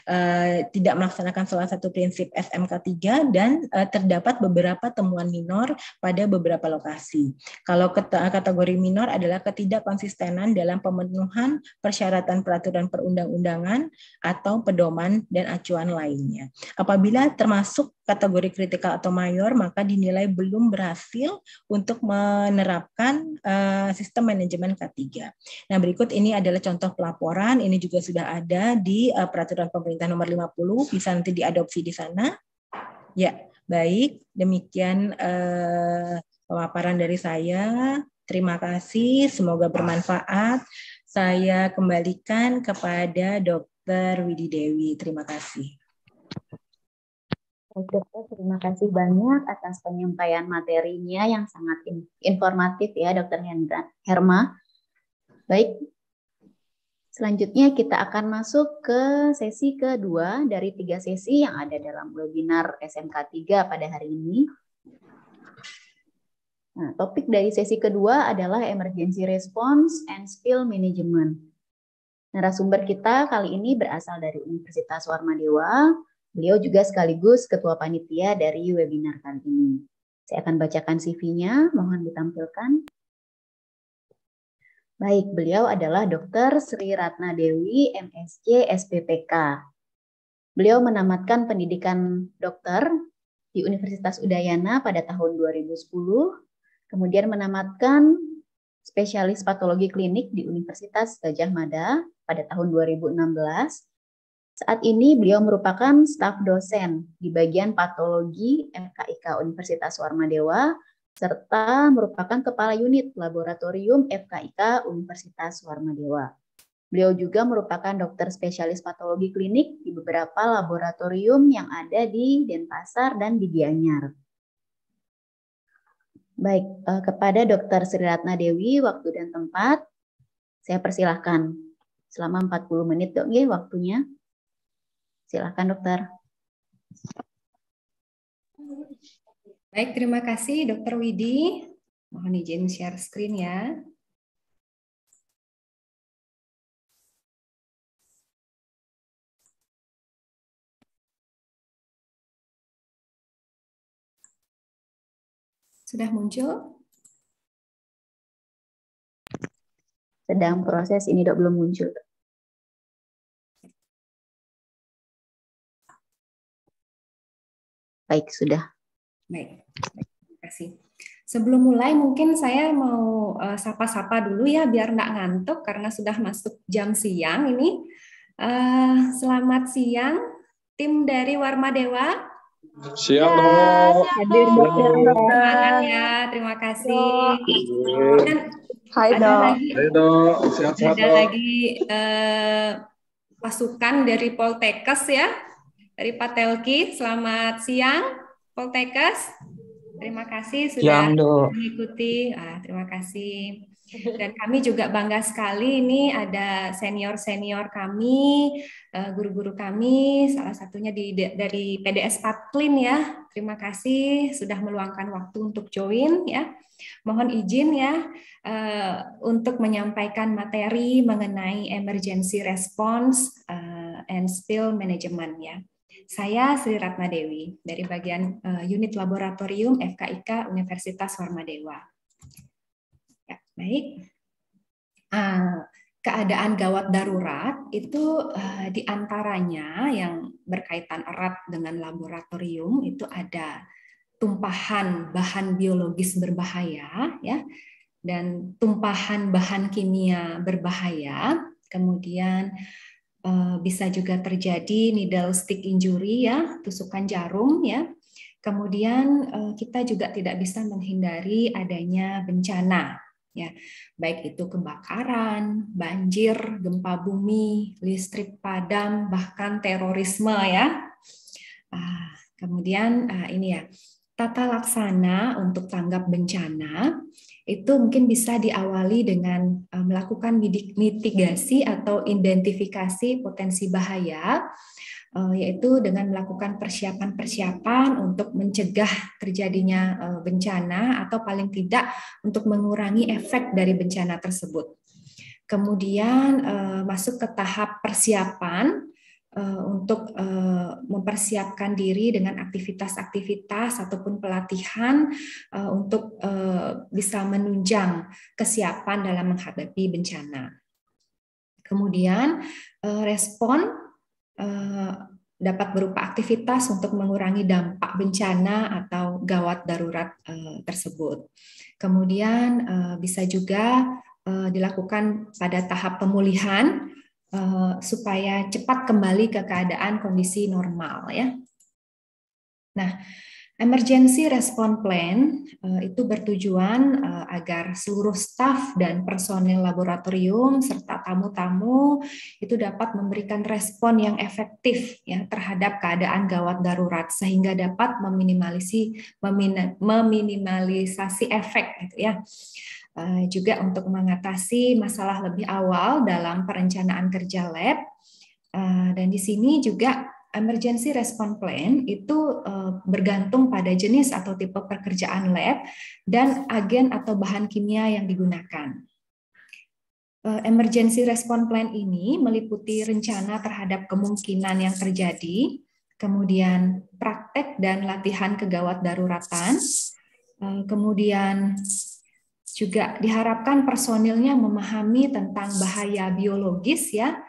Eh, tidak melaksanakan salah satu prinsip SMK3 dan uh, terdapat beberapa temuan minor pada beberapa lokasi. Kalau kategori minor adalah ketidakkonsistenan dalam pemenuhan persyaratan peraturan perundang-undangan atau pedoman dan acuan lainnya. Apabila termasuk kategori kritikal atau mayor, maka dinilai belum berhasil untuk menerapkan uh, sistem manajemen K3. Nah, berikut ini adalah contoh pelaporan. Ini juga sudah ada di uh, peraturan pemerintah pemerintah nomor 50 bisa nanti diadopsi di sana. Ya, baik. Demikian eh, pemaparan dari saya. Terima kasih, semoga bermanfaat. Saya kembalikan kepada Dr. Widi Dewi. Terima kasih. dokter, terima kasih banyak atas penyampaian materinya yang sangat informatif ya dokter Hendra Herma. Baik, Selanjutnya kita akan masuk ke sesi kedua dari tiga sesi yang ada dalam webinar SMK 3 pada hari ini. Nah, topik dari sesi kedua adalah emergency response and spill management. Narasumber kita kali ini berasal dari Universitas Warmadewa. Beliau juga sekaligus ketua panitia dari webinar kali ini. Saya akan bacakan CV-nya, mohon ditampilkan. Baik, beliau adalah Dr. Sri Ratna Dewi, MSc, SPPK. Beliau menamatkan pendidikan dokter di Universitas Udayana pada tahun 2010, kemudian menamatkan spesialis patologi klinik di Universitas Gajah Mada pada tahun 2016. Saat ini beliau merupakan staf dosen di bagian patologi FKIK Universitas Warmadewa serta merupakan Kepala Unit Laboratorium FKIK Universitas Warmadewa. Beliau juga merupakan dokter spesialis patologi klinik di beberapa laboratorium yang ada di Denpasar dan di Gianyar. Baik, eh, kepada Dokter Sri Ratna Dewi, waktu dan tempat, saya persilahkan. Selama 40 menit dok, ya waktunya. Silahkan dokter. Baik, terima kasih Dr. Widi. Mohon izin share screen ya. Sudah muncul? Sedang proses ini dok belum muncul. Baik, sudah. Baik. Terima kasih. Sebelum mulai mungkin saya mau eh, sapa-sapa dulu ya biar nggak ngantuk karena sudah masuk jam siang ini. Eh, selamat siang tim dari Warma Dewa. Siang dong. Ya, hadir ya, terima kasih. Dan Hai ada lagi, Hai dong. Sehat, sehat ada lagi uh, pasukan dari Poltekes ya, dari Patelki. Selamat siang, Poltekes. Terima kasih sudah ya, mengikuti. Ah, terima kasih. Dan kami juga bangga sekali ini ada senior-senior kami, eh, guru-guru kami, salah satunya di, dari PDS Patlin ya. Terima kasih sudah meluangkan waktu untuk join ya. Mohon izin ya eh, untuk menyampaikan materi mengenai emergency response eh, and spill management ya. Saya Sri Ratna Dewi dari bagian uh, unit laboratorium FKIK Universitas Warmadewa. Ya, baik. Uh, keadaan gawat darurat itu uh, eh, diantaranya yang berkaitan erat dengan laboratorium itu ada tumpahan bahan biologis berbahaya ya dan tumpahan bahan kimia berbahaya kemudian Eh, bisa juga terjadi needle stick injury ya, tusukan jarum ya. Kemudian eh, kita juga tidak bisa menghindari adanya bencana ya, baik itu kebakaran, banjir, gempa bumi, listrik padam, bahkan terorisme ya. Ah, kemudian ah, ini ya, tata laksana untuk tanggap bencana itu mungkin bisa diawali dengan e, melakukan mitigasi atau identifikasi potensi bahaya e, yaitu dengan melakukan persiapan-persiapan untuk mencegah terjadinya e, bencana atau paling tidak untuk mengurangi efek dari bencana tersebut. Kemudian masuk ke tahap persiapan Eh, untuk eh, mempersiapkan diri dengan aktivitas-aktivitas ataupun pelatihan eh, untuk bisa menunjang kesiapan dalam menghadapi bencana. Kemudian respon dapat berupa aktivitas untuk mengurangi dampak bencana atau gawat darurat tersebut. Kemudian bisa juga dilakukan pada tahap pemulihan Eh, supaya cepat kembali ke keadaan kondisi normal ya. Nah, Emergency Response Plan eh, itu bertujuan eh, agar seluruh staf dan personil laboratorium serta tamu-tamu itu dapat memberikan respon yang efektif ya terhadap keadaan gawat darurat sehingga dapat meminimalisi memin, meminimalisasi efek gitu ya. Eh, juga untuk mengatasi masalah lebih awal dalam perencanaan kerja lab. Eh, dan di sini juga emergency response plan itu eh, bergantung pada jenis atau tipe pekerjaan lab dan agen atau bahan kimia yang digunakan. emergency response plan ini meliputi rencana terhadap kemungkinan yang terjadi, kemudian praktek dan latihan kegawat daruratan, kemudian juga diharapkan personilnya memahami tentang bahaya biologis ya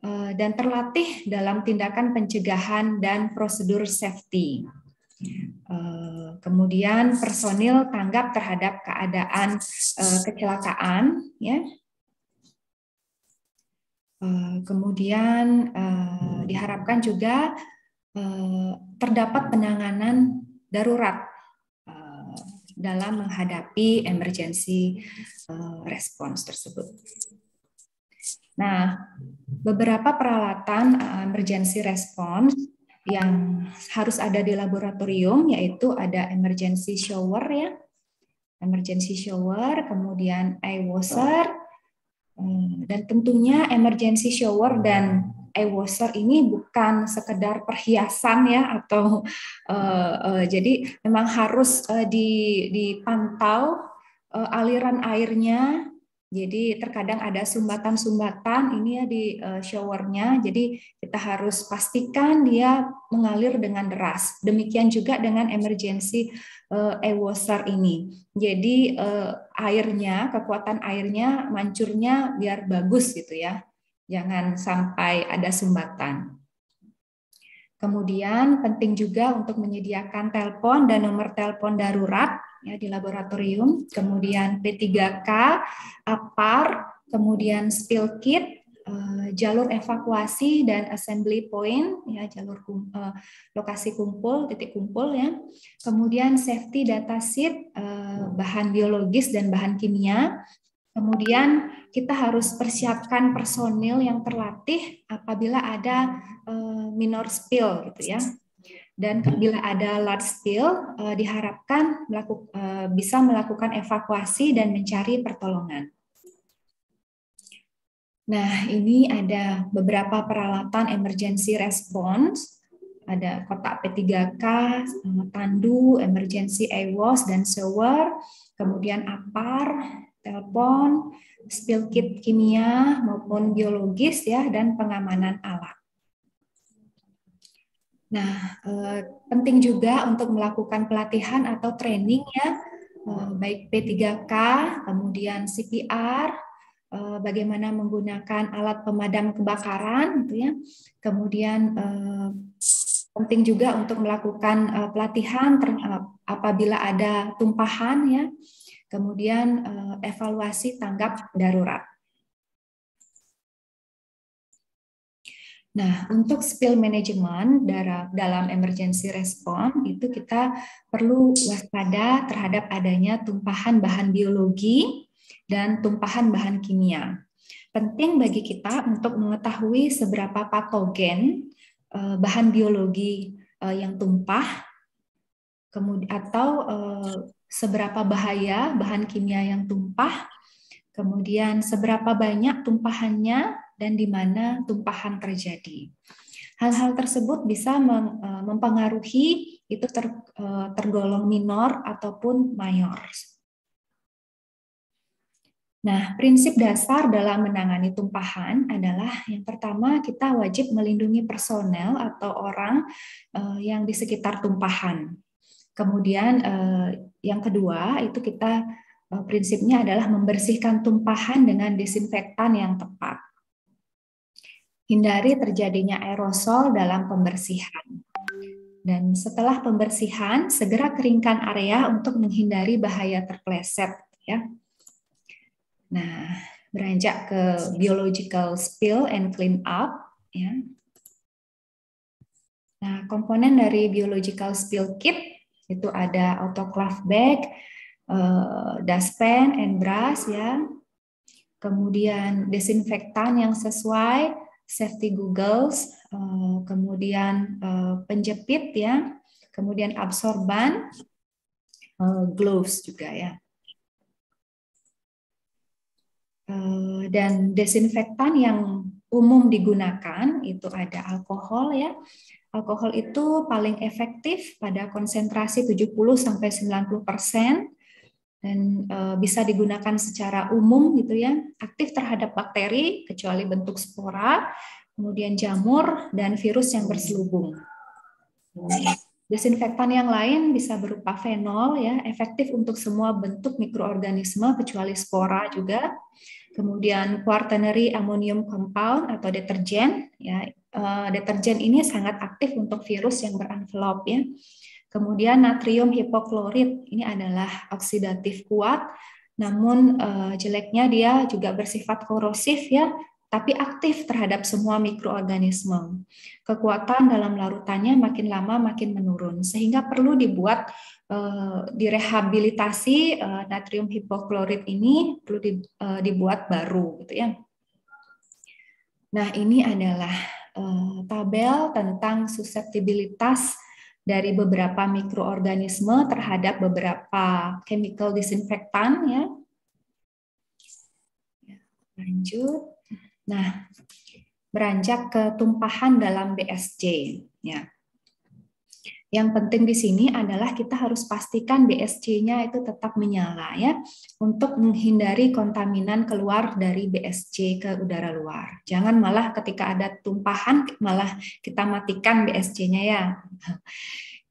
eh, dan terlatih dalam tindakan pencegahan dan prosedur safety. Eh, kemudian personil tanggap terhadap keadaan eh, kecelakaan ya kemudian diharapkan juga terdapat penanganan darurat dalam menghadapi emergency eh, response tersebut. Nah, beberapa peralatan eh, emergency response yang harus ada di laboratorium yaitu ada emergency shower ya. Emergency shower, kemudian eye washer eh, dan tentunya emergency shower dan e-washer ini bukan sekedar perhiasan ya atau uh, uh, jadi memang harus uh, dipantau uh, aliran airnya. Jadi terkadang ada sumbatan-sumbatan ini ya di uh, showernya. Jadi kita harus pastikan dia mengalir dengan deras. Demikian juga dengan emergency uh, e-washer ini. Jadi uh, airnya, kekuatan airnya, mancurnya biar bagus gitu ya jangan sampai ada sumbatan. Kemudian penting juga untuk menyediakan telepon dan nomor telepon darurat ya di laboratorium, kemudian P3K, APAR, kemudian spill kit, eh, jalur evakuasi dan assembly point ya jalur eh, lokasi kumpul titik kumpul ya kemudian safety data sheet eh, bahan biologis dan bahan kimia Kemudian kita harus persiapkan personil yang terlatih apabila ada eh, minor spill gitu ya. Dan bila ada large spill eh, diharapkan eh, bisa melakukan evakuasi dan mencari pertolongan. Nah, ini ada beberapa peralatan emergency response ada kotak P3K, tandu, emergency AWOS dan shower, kemudian APAR, telepon, spill kit kimia maupun biologis ya dan pengamanan alat. Nah, eh, penting juga untuk melakukan pelatihan atau training ya, eh, baik P3K, kemudian CPR, eh, bagaimana menggunakan alat pemadam kebakaran, gitu ya. Kemudian penting juga untuk melakukan pelatihan apabila ada tumpahan ya, kemudian eh, evaluasi tanggap darurat. Nah, untuk spill management dalam emergency response itu kita perlu waspada terhadap adanya tumpahan bahan biologi dan tumpahan bahan kimia. Penting bagi kita untuk mengetahui seberapa patogen eh, bahan biologi eh, yang tumpah atau seberapa bahaya bahan kimia yang tumpah, kemudian seberapa banyak tumpahannya dan di mana tumpahan terjadi. Hal-hal tersebut bisa e, mempengaruhi itu e, tergolong minor ataupun mayor. Nah, prinsip dasar dalam menangani tumpahan adalah yang pertama kita wajib melindungi personel atau orang e, yang di sekitar tumpahan. Kemudian eh, yang kedua itu kita eh, prinsipnya adalah membersihkan tumpahan dengan desinfektan yang tepat. Hindari terjadinya aerosol dalam pembersihan. Dan setelah pembersihan, segera keringkan area untuk menghindari bahaya terpleset. Ya. Nah, beranjak ke biological spill and clean up. Ya. Nah, komponen dari biological spill kit itu ada autoclave bag, eh, dustpan and brush ya. Kemudian desinfektan yang sesuai, safety goggles, eh, kemudian eh, penjepit ya, kemudian absorban, gloves juga ya. Dan desinfektan yang umum digunakan itu ada alkohol ya, Alkohol itu paling efektif pada konsentrasi 70 sampai 90 persen dan eh, bisa digunakan secara umum gitu ya, aktif terhadap bakteri kecuali bentuk spora, kemudian jamur dan virus yang berselubung. Desinfektan yang lain bisa berupa fenol ya, efektif untuk semua bentuk mikroorganisme kecuali spora juga. Kemudian quaternary ammonium compound atau deterjen ya, Eh, deterjen ini sangat aktif untuk virus yang berenvelop ya. Kemudian natrium hipoklorit ini adalah oksidatif kuat, namun eh, jeleknya dia juga bersifat korosif ya, tapi aktif terhadap semua mikroorganisme. Kekuatan dalam larutannya makin lama makin menurun, sehingga perlu dibuat uh, direhabilitasi natrium hipoklorit ini perlu dibuat baru gitu ya. Nah ini adalah Eh, tabel tentang susceptibilitas dari beberapa mikroorganisme terhadap beberapa chemical disinfektan ya. Lanjut. Nah, beranjak ke tumpahan dalam BSJ ya. Yang penting di sini adalah kita harus pastikan BSC-nya itu tetap menyala ya untuk menghindari kontaminan keluar dari BSC ke udara luar. Jangan malah ketika ada tumpahan malah kita matikan BSC-nya ya.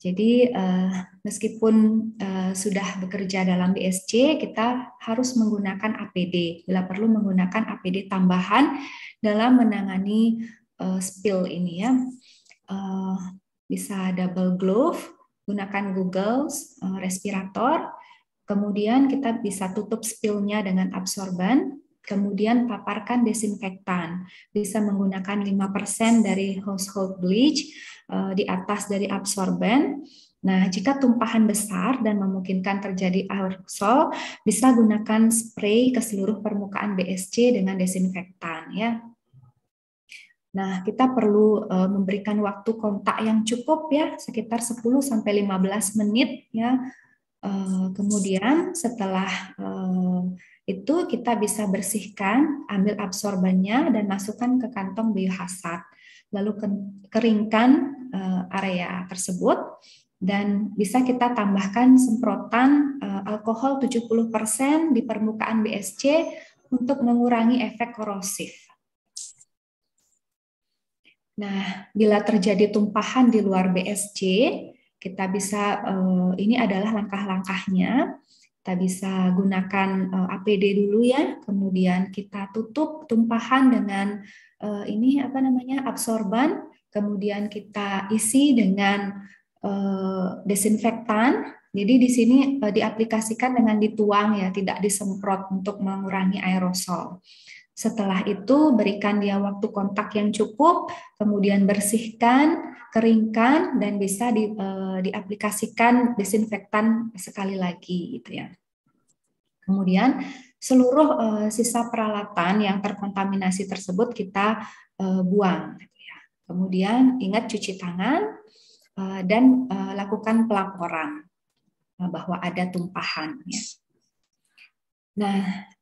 Jadi eh, meskipun eh, sudah bekerja dalam BSC, kita harus menggunakan APD. Bila perlu menggunakan APD tambahan dalam menangani eh, spill ini ya bisa double glove, gunakan goggles, eh, respirator, kemudian kita bisa tutup spillnya dengan absorban, kemudian paparkan desinfektan. Bisa menggunakan 5% dari household bleach eh, di atas dari absorban, Nah, jika tumpahan besar dan memungkinkan terjadi aerosol, bisa gunakan spray ke seluruh permukaan BSC dengan desinfektan ya. Nah, kita perlu uh, memberikan waktu kontak yang cukup ya, sekitar 10 sampai 15 menit ya. Uh, kemudian setelah uh, itu kita bisa bersihkan, ambil absorbannya dan masukkan ke kantong biohazard. Lalu keringkan uh, area tersebut dan bisa kita tambahkan semprotan uh, alkohol 70% di permukaan BSC untuk mengurangi efek korosif Nah, bila terjadi tumpahan di luar BSC, kita bisa eh, ini adalah langkah-langkahnya. Kita bisa gunakan eh, APD dulu ya, kemudian kita tutup tumpahan dengan eh, ini apa namanya absorban, kemudian kita isi dengan desinfektan. Jadi di sini diaplikasikan dengan dituang ya, tidak disemprot untuk mengurangi aerosol. Setelah itu berikan dia waktu kontak yang cukup, kemudian bersihkan, keringkan dan bisa di, e, diaplikasikan desinfektan sekali lagi gitu ya. Kemudian seluruh e, sisa peralatan yang terkontaminasi tersebut kita e, buang gitu ya. Kemudian ingat cuci tangan e, dan e, lakukan pelaporan bahwa ada tumpahan ya. Nah,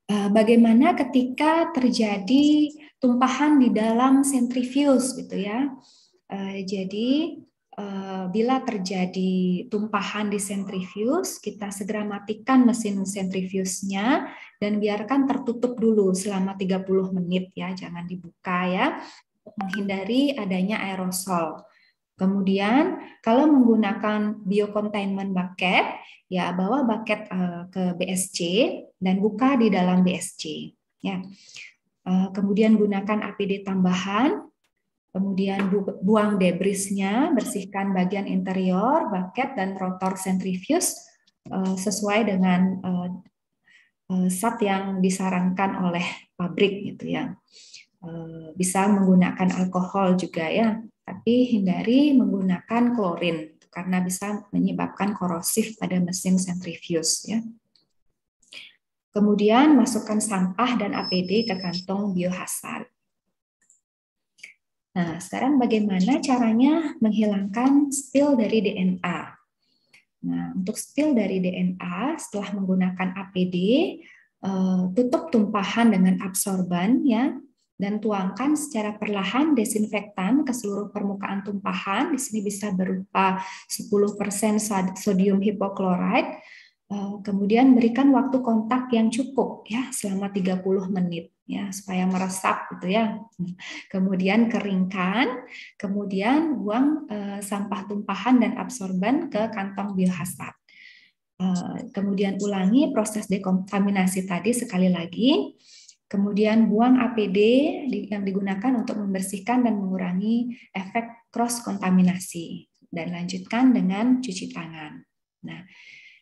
Eh, bagaimana ketika terjadi tumpahan di dalam sentrifuge gitu ya. Eh, jadi eh, bila terjadi tumpahan di sentrifuge, kita segera matikan mesin sentrifuge-nya dan biarkan tertutup dulu selama 30 menit ya, jangan dibuka ya, menghindari adanya aerosol. Kemudian kalau menggunakan biocontainment bucket, ya bawa bucket eh, ke BSC dan buka di dalam BSC. Ya. Eh, kemudian gunakan APD tambahan, kemudian bu buang debrisnya, bersihkan bagian interior, bucket dan rotor centrifuge eh, sesuai dengan sat yang disarankan oleh pabrik gitu ya. bisa menggunakan alkohol juga ya tapi hindari menggunakan klorin karena bisa menyebabkan korosif pada mesin sentrifuse ya. Kemudian masukkan sampah dan APD ke kantong biohazard. Nah, sekarang bagaimana caranya menghilangkan spill dari DNA? Nah, untuk spill dari DNA setelah menggunakan APD, eh, tutup tumpahan dengan absorban ya dan tuangkan secara perlahan desinfektan ke seluruh permukaan tumpahan. Di sini bisa berupa 10% sodium hipokloride. Eh, kemudian berikan waktu kontak yang cukup ya selama 30 menit ya supaya meresap gitu ya. Kemudian keringkan, kemudian buang eh, sampah tumpahan dan absorban ke kantong biohazard. Eh, kemudian ulangi proses dekontaminasi tadi sekali lagi Kemudian buang APD yang digunakan untuk membersihkan dan mengurangi efek cross kontaminasi dan lanjutkan dengan cuci tangan. Nah,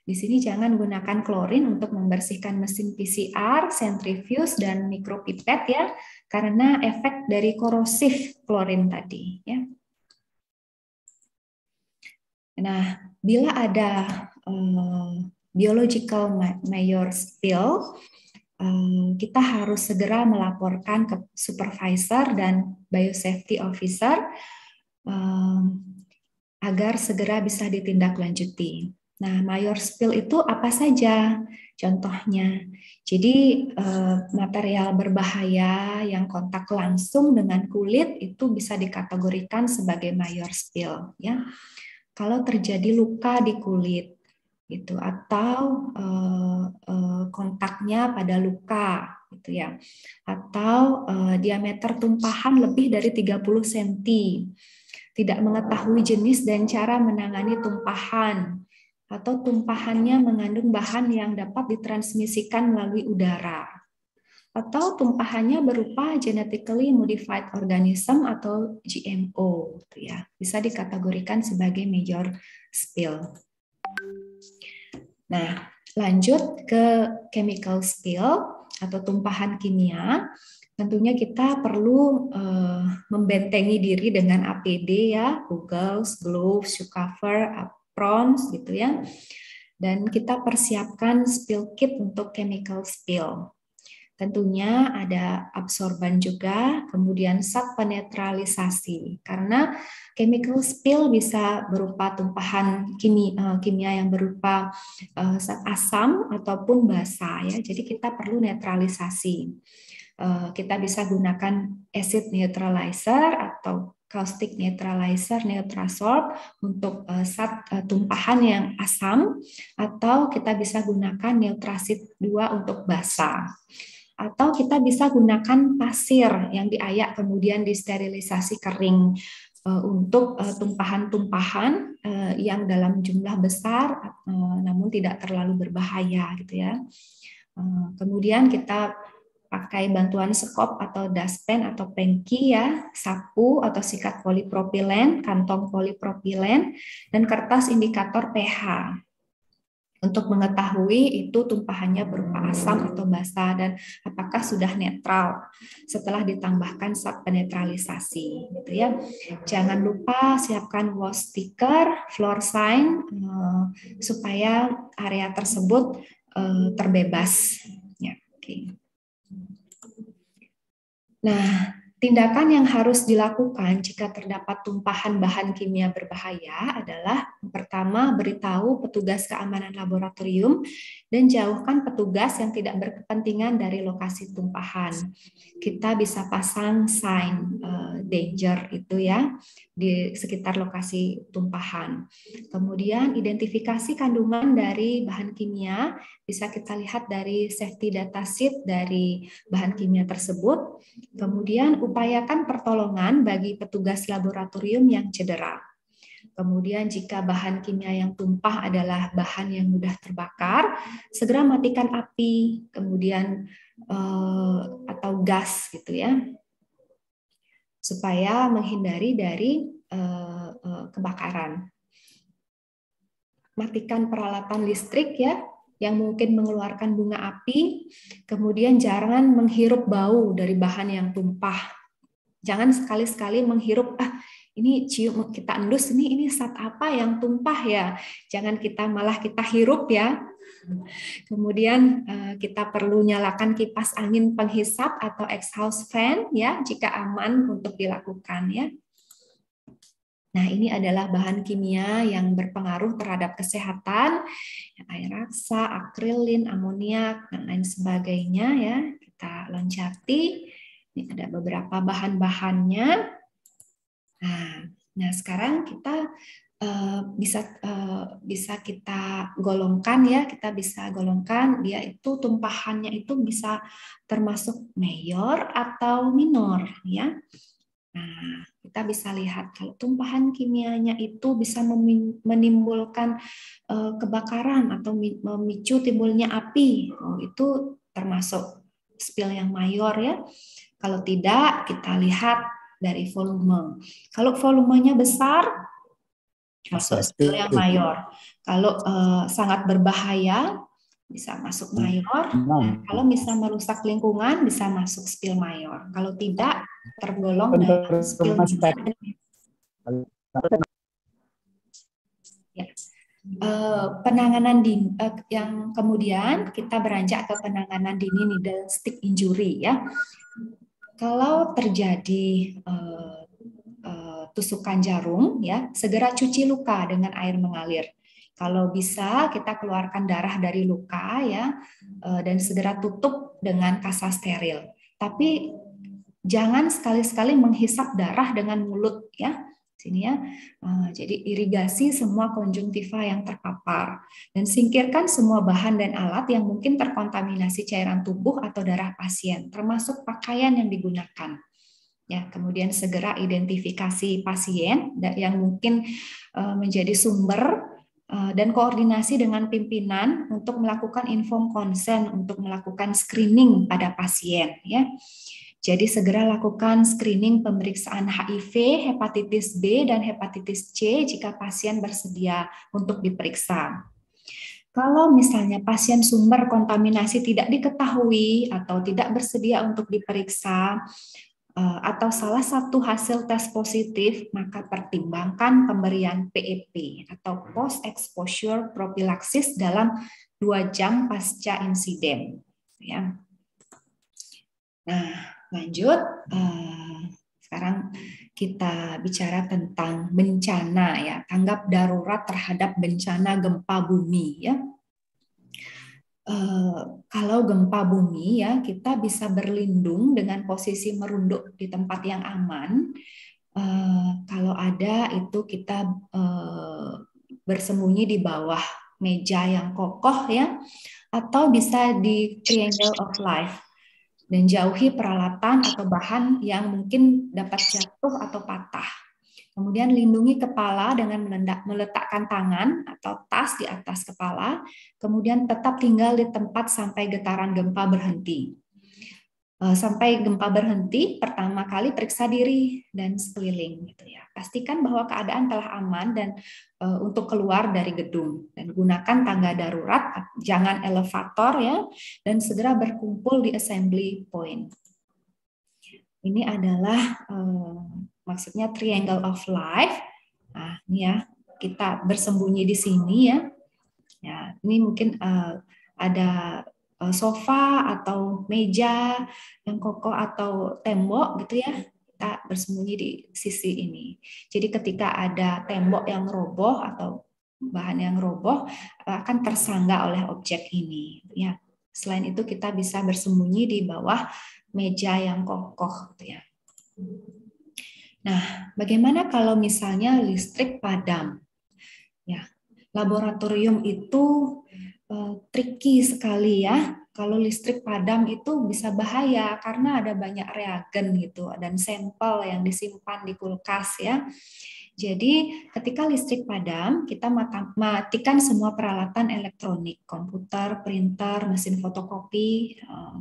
di sini jangan gunakan klorin untuk membersihkan mesin PCR, centrifuge dan mikropipet ya, karena efek dari korosif klorin tadi ya. Nah, bila ada um, biological major spill kita harus segera melaporkan ke supervisor dan biosafety officer agar segera bisa ditindaklanjuti. Nah, mayor spill itu apa saja contohnya? Jadi, eh, material berbahaya yang kontak langsung dengan kulit itu bisa dikategorikan sebagai mayor spill ya. Kalau terjadi luka di kulit, gitu atau uh, uh, kontaknya pada luka gitu ya atau uh, diameter tumpahan lebih dari 30 cm tidak mengetahui jenis dan cara menangani tumpahan atau tumpahannya mengandung bahan yang dapat ditransmisikan melalui udara atau tumpahannya berupa genetically modified organism atau GMO gitu ya bisa dikategorikan sebagai major spill Nah, lanjut ke chemical spill atau tumpahan kimia. Tentunya kita perlu uh, membentengi diri dengan APD ya, goggles, gloves, shoe cover, aprons gitu ya. Dan kita persiapkan spill kit untuk chemical spill. Tentunya ada absorban juga, kemudian sub penetralisasi. Karena chemical spill bisa berupa tumpahan kimia, eh, kimia yang berupa eh, asam ataupun basa ya. Jadi kita perlu netralisasi. Eh, kita bisa gunakan acid neutralizer atau caustic neutralizer, neutrasorb untuk uh, tumpahan yang asam atau kita bisa gunakan neutrasit 2 untuk basa atau kita bisa gunakan pasir yang diayak kemudian disterilisasi kering eh, untuk eh, tumpahan-tumpahan eh, yang dalam jumlah besar namun tidak terlalu berbahaya gitu ya. Kemudian kita pakai bantuan sekop atau dustpan atau pengki ya, sapu atau sikat polipropilen, kantong polipropilen dan kertas indikator pH untuk mengetahui itu tumpahannya berupa asam atau basa dan apakah sudah netral setelah ditambahkan zat penetralisasi gitu ya. Jangan lupa siapkan wall sticker, floor sign eh, supaya area tersebut eh, terbebas ya, Nah, Tindakan yang harus dilakukan jika terdapat tumpahan bahan kimia berbahaya adalah pertama beritahu petugas keamanan laboratorium dan jauhkan petugas yang tidak berkepentingan dari lokasi tumpahan. Kita bisa pasang sign uh, danger itu ya di sekitar lokasi tumpahan. Kemudian identifikasi kandungan dari bahan kimia bisa kita lihat dari safety data sheet dari bahan kimia tersebut. Kemudian upayakan pertolongan bagi petugas laboratorium yang cedera. Kemudian jika bahan kimia yang tumpah adalah bahan yang mudah terbakar, segera matikan api, kemudian eh, atau gas gitu ya supaya menghindari dari eh, eh, kebakaran. Matikan peralatan listrik ya yang mungkin mengeluarkan bunga api, kemudian jangan menghirup bau dari bahan yang tumpah. Jangan sekali-sekali menghirup ah ini cium kita endus ini ini saat apa yang tumpah ya jangan kita malah kita hirup ya kemudian eh, kita perlu nyalakan kipas angin penghisap atau exhaust fan ya jika aman untuk dilakukan ya Nah, ini adalah bahan kimia yang berpengaruh terhadap kesehatan, air raksa, akrilin, amonia, dan lain sebagainya ya. Kita loncati. Ini ada beberapa bahan-bahannya. Nah, nah sekarang kita uh, bisa uh, bisa kita golongkan ya, kita bisa golongkan dia itu tumpahannya itu bisa termasuk mayor atau minor ya. Nah, kita bisa lihat kalau tumpahan kimianya itu bisa menimbulkan uh, kebakaran atau memicu timbulnya api. Oh, itu termasuk spill yang mayor ya. Kalau tidak, kita lihat dari volume. Kalau volumenya besar, masuk skill yang mayor. Kalau uh, sangat berbahaya, bisa masuk mayor. Kalau bisa merusak lingkungan, bisa masuk spill mayor. Kalau tidak, tergolong dalam skill minor. Uh, ya. eh, penanganan di, uh, eh, yang kemudian kita beranjak ke penanganan dini needle stick injury ya kalau terjadi uh, uh, tusukan jarum, ya segera cuci luka dengan air mengalir. Kalau bisa kita keluarkan darah dari luka ya uh, dan segera tutup dengan kasa steril. Tapi jangan sekali-sekali menghisap darah dengan mulut ya sini ya. Eh, jadi irigasi semua konjungtiva yang terpapar dan singkirkan semua bahan dan alat yang mungkin terkontaminasi cairan tubuh atau darah pasien, termasuk pakaian yang digunakan. Ya, kemudian segera identifikasi pasien yang mungkin eh, menjadi sumber eh, dan koordinasi dengan pimpinan untuk melakukan inform konsen untuk melakukan screening pada pasien ya. Jadi segera lakukan screening pemeriksaan HIV, hepatitis B, dan hepatitis C jika pasien bersedia untuk diperiksa. Kalau misalnya pasien sumber kontaminasi tidak diketahui atau tidak bersedia untuk diperiksa, eh, atau salah satu hasil tes positif, maka pertimbangkan pemberian PEP e atau post exposure prophylaxis dalam dua jam pasca insiden. Ya. Nah, Lanjut, eh, sekarang kita bicara tentang bencana ya, tanggap darurat terhadap bencana gempa bumi ya. Uh, kalau gempa bumi ya kita bisa berlindung dengan posisi merunduk di tempat yang aman. Uh, kalau ada itu kita uh, bersembunyi di bawah meja yang kokoh ya, atau bisa di triangle of life dan jauhi peralatan atau bahan yang mungkin dapat jatuh atau patah. Kemudian lindungi kepala dengan meletakkan tangan atau tas di atas kepala, kemudian tetap tinggal di tempat sampai getaran gempa berhenti. Eh, sampai gempa berhenti, pertama kali periksa diri dan sekeliling gitu ya. Pastikan bahwa keadaan telah aman dan uh, untuk keluar dari gedung dan gunakan tangga darurat, jangan elevator ya dan segera berkumpul di assembly point. Ini adalah uh, maksudnya triangle of life. Nah, ini ya kita bersembunyi di sini ya. Ya, ini mungkin uh, ada Eh, sofa atau meja yang kokoh atau tembok gitu ya kita bersembunyi di sisi ini. Jadi ketika ada tembok yang roboh atau bahan yang roboh eh, akan tersangga oleh objek ini. Gitu ya, selain itu kita bisa bersembunyi di bawah meja yang kokoh, gitu ya. Nah, bagaimana kalau misalnya listrik padam? Ya, laboratorium itu Eh, tricky sekali ya. Kalau listrik padam itu bisa bahaya karena ada banyak reagen gitu dan sampel yang disimpan di kulkas ya. Jadi ketika listrik padam, kita matikan semua peralatan elektronik, komputer, printer, mesin fotokopi, eh,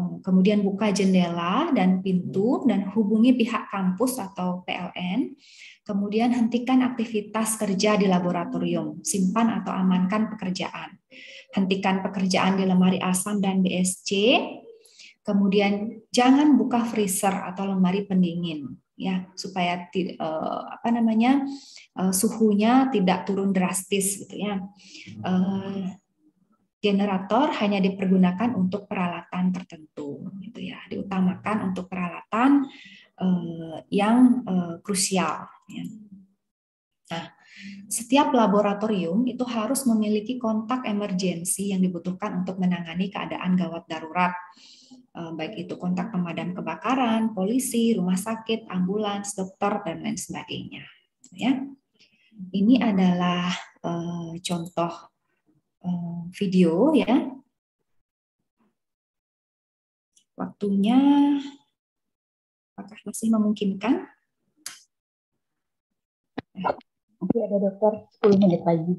eh, kemudian buka jendela dan pintu dan hubungi pihak kampus atau PLN Kemudian hentikan aktivitas kerja di laboratorium, simpan atau amankan pekerjaan. Hentikan pekerjaan di lemari asam dan BSC. Kemudian jangan buka freezer atau lemari pendingin ya supaya eh, apa namanya eh, suhunya tidak turun drastis gitu ya. Eh, generator hanya dipergunakan untuk peralatan tertentu gitu ya, diutamakan untuk peralatan yang krusial kontaknya. Nah, setiap laboratorium itu harus memiliki kontak emergensi yang dibutuhkan untuk menangani keadaan gawat darurat. E, baik itu kontak pemadam kebakaran, polisi, rumah sakit, ambulans, dokter, dan lain sebagainya. Ya. Ini adalah uh, contoh uh, video ya. Waktunya apakah masih memungkinkan? Nanti ada dokter 10 menit lagi.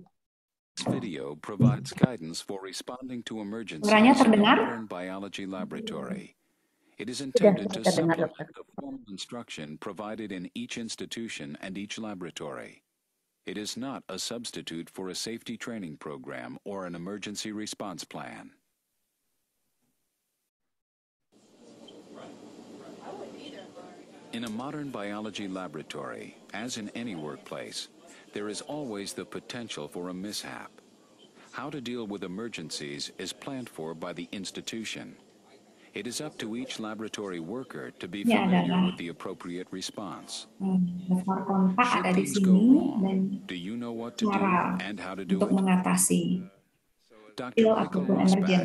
Video provides guidance for responding to emergencies in biology laboratory. It is intended to supplement the formal instruction provided in each institution and each laboratory. It is not a substitute for a safety training program or an emergency response plan. In a modern biology laboratory, as in any workplace, there is always the potential for a mishap. How to deal with emergencies is planned for by the institution. It is up to each laboratory worker to be familiar with the appropriate response. Mm, Should ada di sini wrong, dan do you know what to cara do and how to do untuk it? mengatasi. Dr. Michael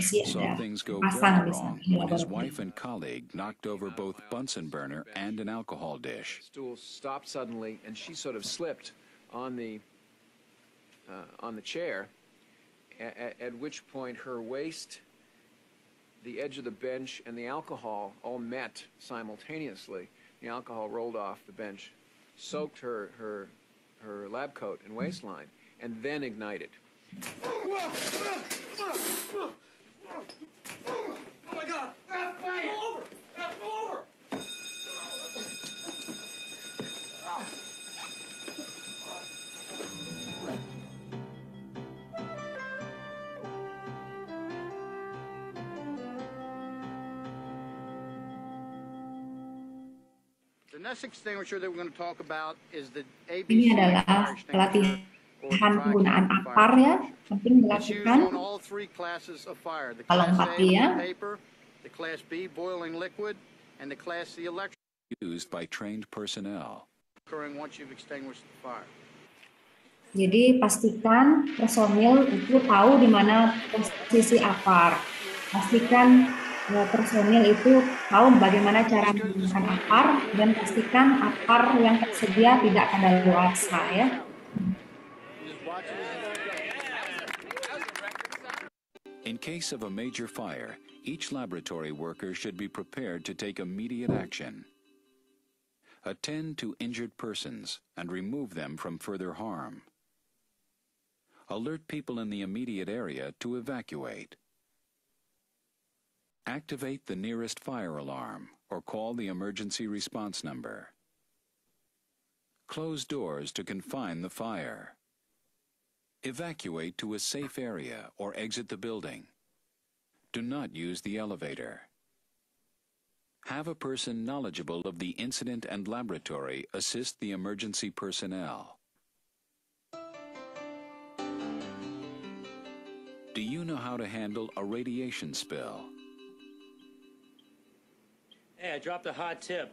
saw things go very wrong when his wife and colleague knocked over both Bunsen burner and an alcohol dish. Stool stopped suddenly, and she sort of slipped on the uh, on the chair. At, at which point, her waist, the edge of the bench, and the alcohol all met simultaneously. The alcohol rolled off the bench, soaked her her her lab coat and waistline, and then ignited. Oh the next extinguisher that we're going to talk about is the ABC. Ini adalah bahan penggunaan akar ya penting dilakukan kalau empat ya Jadi pastikan personil itu tahu di mana posisi akar. Pastikan e, personil itu tahu bagaimana cara menggunakan akar dan pastikan akar yang tersedia tidak ada luasa ya. In case of a major fire, each laboratory worker should be prepared to take immediate action. Attend to injured persons and remove them from further harm. Alert people in the immediate area to evacuate. Activate the nearest fire alarm or call the emergency response number. Close doors to confine the fire. Evacuate to a safe area or exit the building. Do not use the elevator. Have a person knowledgeable of the incident and laboratory assist the emergency personnel. Do you know how to handle a radiation spill? Hey, I dropped a hot tip.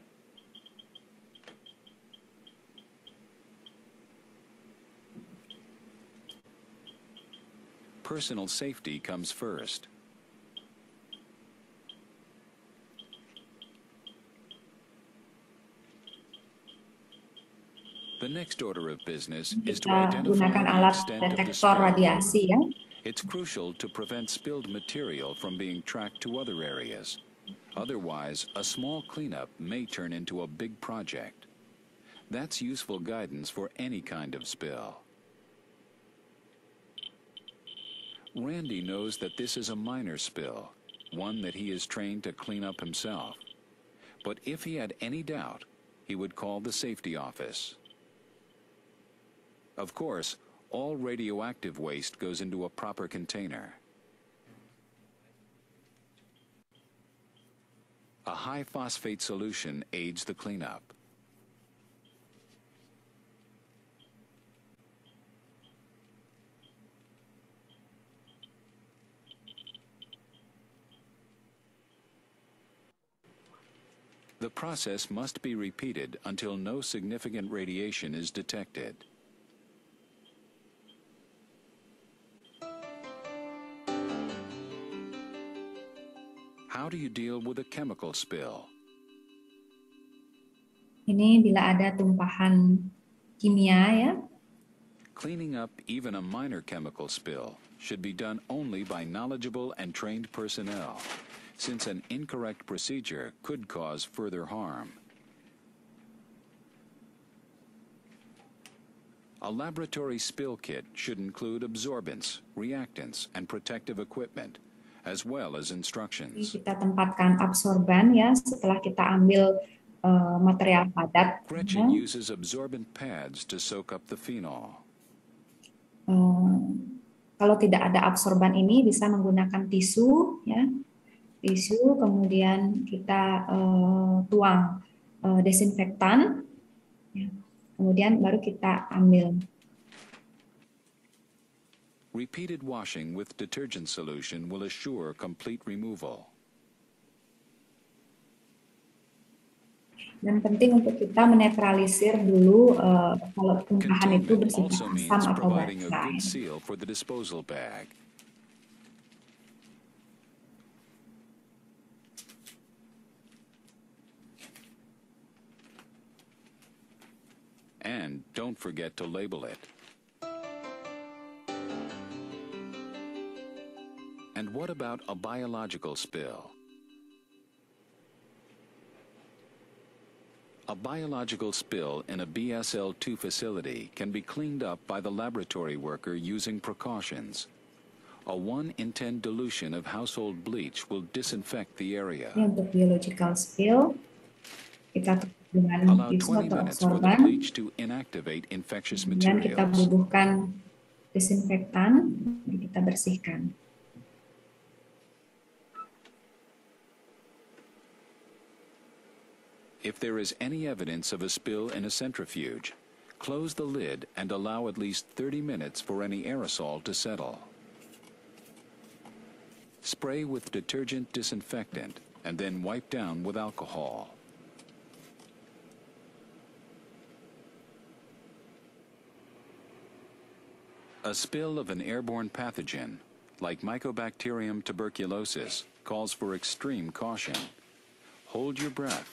personal safety comes first. The next order of business is to gunakan radiasi ya. It's crucial to prevent spilled material from being tracked to other areas. Otherwise, a small cleanup may turn into a big project. That's useful guidance for any kind of spill. Randy knows that this is a minor spill, one that he is trained to clean up himself. But if he had any doubt, he would call the safety office. Of course, all radioactive waste goes into a proper container. A high phosphate solution aids the cleanup. The process must be repeated until no significant radiation is detected. How do you deal with a chemical spill? Ini bila ada tumpahan kimia ya. Cleaning up even a minor chemical spill should be done only by knowledgeable and trained personnel. since an incorrect procedure could cause further harm. A laboratory spill kit should include reactants, and protective equipment, as well as instructions. Kita tempatkan absorban ya setelah kita ambil uh, material padat. Gretchen ya. uses absorbent pads to soak up the phenol. Um, kalau tidak ada absorban ini bisa menggunakan tisu ya tisu, kemudian kita uh, tuang uh, desinfektan, ya. kemudian baru kita ambil. Repeated washing with detergent solution will assure complete removal. dan penting untuk kita menetralisir dulu uh, kalau tumpahan itu bersifat asam atau basa. And don't forget to label it. And what about a biological spill? A biological spill in a BSL-2 facility can be cleaned up by the laboratory worker using precautions. A 1 in 10 dilution of household bleach will disinfect the area. Untuk biological spill, kita Allow 20 minutes for the bleach to inactivate infectious material. kita bubuhkan disinfektan, kita bersihkan. If there is any evidence of a spill in a centrifuge, close the lid and allow at least 30 minutes for any aerosol to settle. Spray with detergent disinfectant and then wipe down with alcohol. A spill of an airborne pathogen, like Mycobacterium tuberculosis, calls for extreme caution. Hold your breath,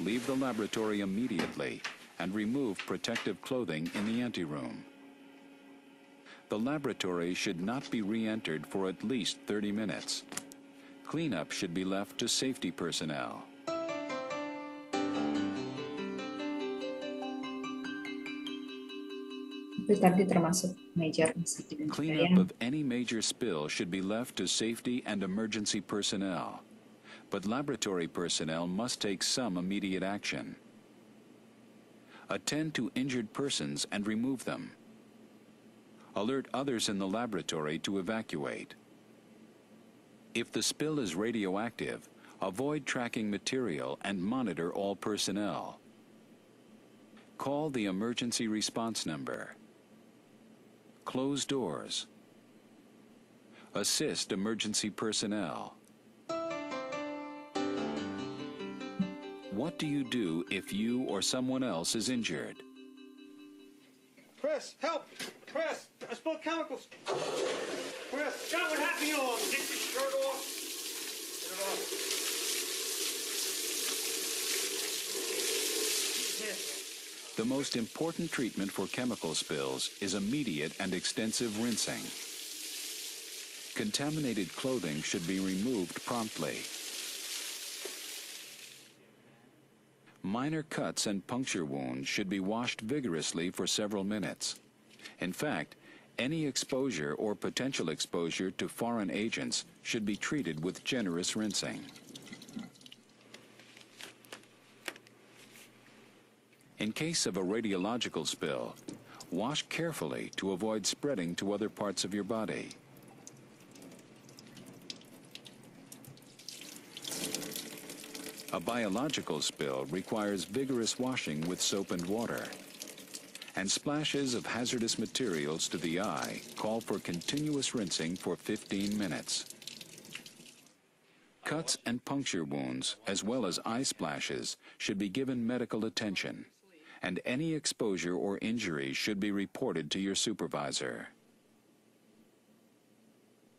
leave the laboratory immediately, and remove protective clothing in the anteroom. The laboratory should not be re-entered for at least 30 minutes. Cleanup should be left to safety personnel. itu tadi termasuk major incident. Cleanup of any major spill should be left to safety and emergency personnel, but laboratory personnel must take some immediate action. Attend to injured persons and remove them. Alert others in the laboratory to evacuate. If the spill is radioactive, avoid tracking material and monitor all personnel. Call the emergency response number Close doors. Assist emergency personnel. What do you do if you or someone else is injured? Chris, help! Chris, I spilled chemicals! Chris, what happened to you? Get your shirt off! Get it off. The most important treatment for chemical spills is immediate and extensive rinsing. Contaminated clothing should be removed promptly. Minor cuts and puncture wounds should be washed vigorously for several minutes. In fact, any exposure or potential exposure to foreign agents should be treated with generous rinsing. In case of a radiological spill, wash carefully to avoid spreading to other parts of your body. A biological spill requires vigorous washing with soap and water. And splashes of hazardous materials to the eye call for continuous rinsing for 15 minutes. Cuts and puncture wounds, as well as eye splashes, should be given medical attention and any exposure or injury should be reported to your supervisor.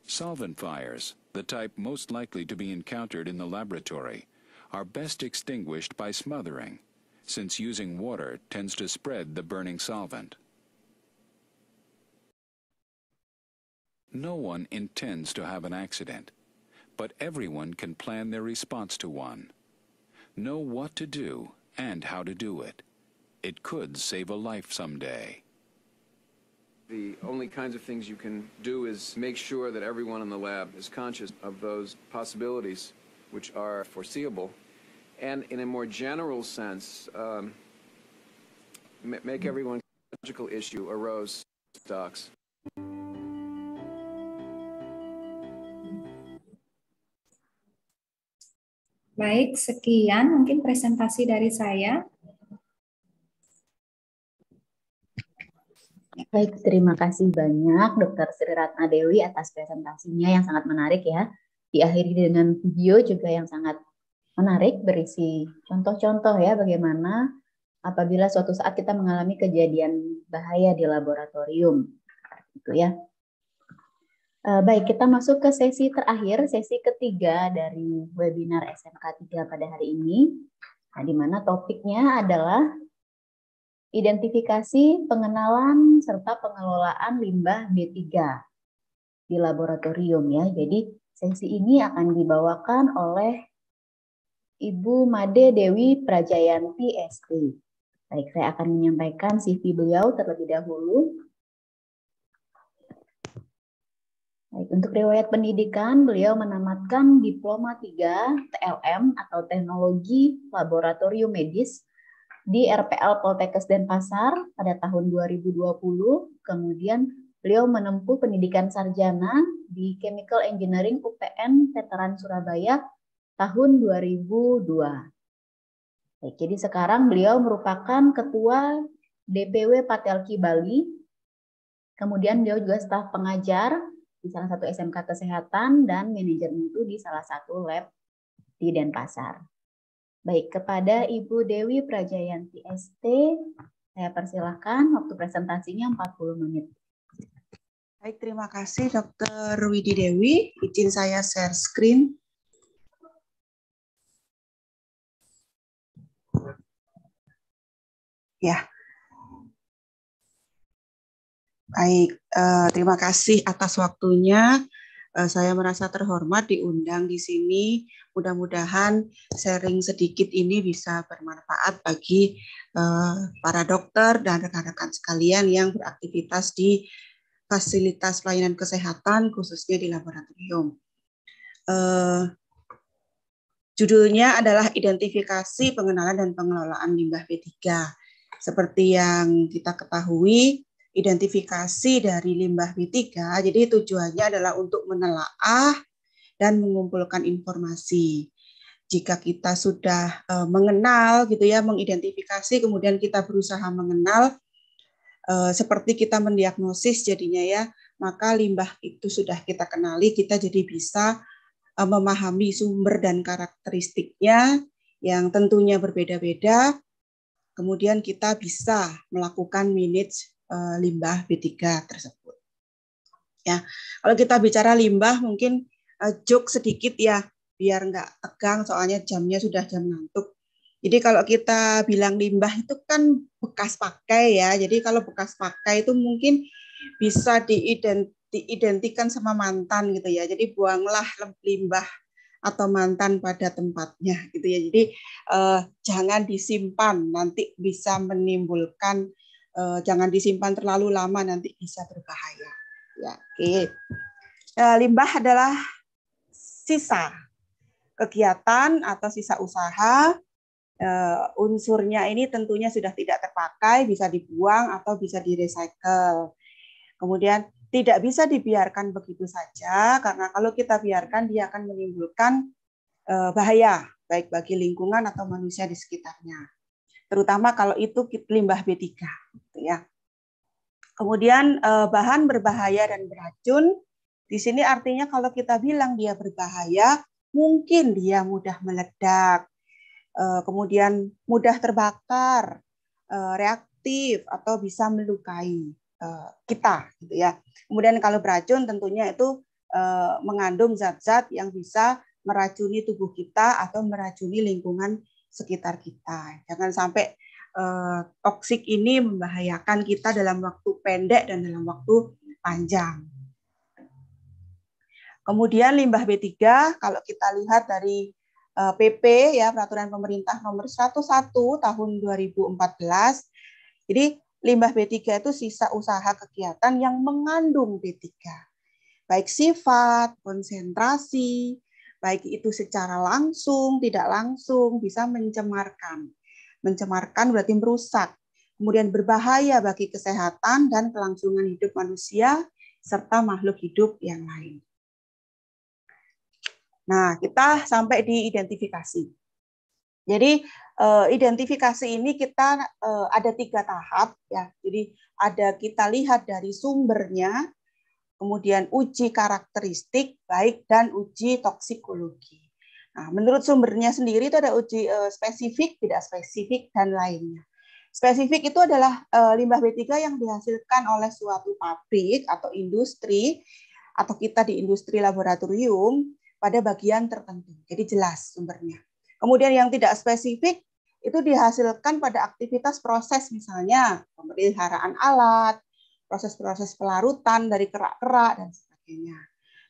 Solvent fires, the type most likely to be encountered in the laboratory, are best extinguished by smothering, since using water tends to spread the burning solvent. No one intends to have an accident, but everyone can plan their response to one. Know what to do and how to do it it could save a life someday. The only kinds of things you can do is make sure that everyone in the lab is conscious of those possibilities which are foreseeable. And in a more general sense, um, make everyone logical issue arose stocks. Baik, sekian mungkin presentasi dari saya. Baik, terima kasih banyak dokter Sri Ratna Dewi atas presentasinya yang sangat menarik ya. Diakhiri dengan video juga yang sangat menarik berisi contoh-contoh ya bagaimana apabila suatu saat kita mengalami kejadian bahaya di laboratorium. Itu ya. E, baik, kita masuk ke sesi terakhir, sesi ketiga dari webinar SMK 3 pada hari ini. Nah, di mana topiknya adalah identifikasi, pengenalan, serta pengelolaan limbah B3 di laboratorium ya. Jadi sesi ini akan dibawakan oleh Ibu Made Dewi Prajayanti SD. Baik, saya akan menyampaikan CV beliau terlebih dahulu. Baik, untuk riwayat pendidikan, beliau menamatkan Diploma 3 TLM atau Teknologi Laboratorium Medis di RPL Poltekkes Denpasar pada tahun 2020. Kemudian beliau menempuh pendidikan sarjana di Chemical Engineering UPN Veteran Surabaya tahun 2002. Baik, jadi sekarang beliau merupakan ketua DPW Patelki Bali. Kemudian beliau juga staf pengajar di salah satu SMK kesehatan dan manajer mutu di salah satu lab di Denpasar. Baik, kepada Ibu Dewi Prajayanti ST, saya persilahkan waktu presentasinya 40 menit. Baik, terima kasih Dr. Widi Dewi. Izin saya share screen. Ya. Baik, eh, terima kasih atas waktunya. Eh, saya merasa terhormat diundang di sini. Mudah-mudahan sharing sedikit ini bisa bermanfaat bagi eh, para dokter dan rekan-rekan sekalian yang beraktivitas di fasilitas pelayanan kesehatan khususnya di laboratorium. Eh, judulnya adalah identifikasi pengenalan dan pengelolaan limbah B3. Seperti yang kita ketahui, identifikasi dari limbah B3. Jadi tujuannya adalah untuk menelaah dan mengumpulkan informasi. Jika kita sudah eh, mengenal gitu ya, mengidentifikasi kemudian kita berusaha mengenal eh, seperti kita mendiagnosis jadinya ya, maka limbah itu sudah kita kenali, kita jadi bisa eh, memahami sumber dan karakteristiknya yang tentunya berbeda-beda. Kemudian kita bisa melakukan manage Eh, limbah B3 tersebut. Ya, kalau kita bicara limbah mungkin eh, jok sedikit ya biar nggak tegang soalnya jamnya sudah jam ngantuk. Jadi kalau kita bilang limbah itu kan bekas pakai ya. Jadi kalau bekas pakai itu mungkin bisa diidentikan sama mantan gitu ya. Jadi buanglah limbah atau mantan pada tempatnya gitu ya. Jadi eh, jangan disimpan nanti bisa menimbulkan uh, jangan disimpan terlalu lama nanti bisa berbahaya. Ya, oke. Okay. Uh, eh, limbah adalah sisa kegiatan atau sisa usaha Uh, unsurnya ini tentunya sudah tidak terpakai, bisa dibuang atau bisa direcycle. Kemudian tidak bisa dibiarkan begitu saja karena kalau kita biarkan dia akan menimbulkan uh, bahaya baik bagi lingkungan atau manusia di sekitarnya. Terutama kalau itu limbah B3 gitu ya. Kemudian eh, bahan berbahaya dan beracun, di sini artinya kalau kita bilang dia berbahaya, mungkin dia mudah meledak, eh, kemudian mudah terbakar, eh, reaktif atau bisa melukai kita gitu ya. Kemudian kalau beracun tentunya itu mengandung zat-zat yang bisa meracuni tubuh kita atau meracuni lingkungan sekitar kita. Jangan sampai Eh, toksik ini membahayakan kita dalam waktu pendek dan dalam waktu panjang. Kemudian limbah B3 kalau kita lihat dari PP eh, ya peraturan pemerintah nomor 101 tahun 2014. Jadi limbah B3 itu sisa usaha kegiatan yang mengandung B3. Baik sifat, konsentrasi, baik itu secara langsung, tidak langsung, bisa mencemarkan. Mencemarkan berarti merusak, kemudian berbahaya bagi kesehatan dan kelangsungan hidup manusia serta makhluk hidup yang lain. Nah, kita sampai di identifikasi. Jadi eh, identifikasi ini kita eh, ada tiga tahap ya. Jadi ada kita lihat dari sumbernya, kemudian uji karakteristik baik dan uji toksikologi. Nah, menurut sumbernya sendiri itu ada uji uh, spesifik, tidak spesifik, dan lainnya. Spesifik itu adalah uh, limbah B3 yang dihasilkan oleh suatu pabrik atau industri, atau kita di industri laboratorium pada bagian tertentu. Jadi jelas sumbernya. Kemudian yang tidak spesifik itu dihasilkan pada aktivitas proses misalnya pemeliharaan alat, proses-proses pelarutan dari kerak-kerak dan sebagainya.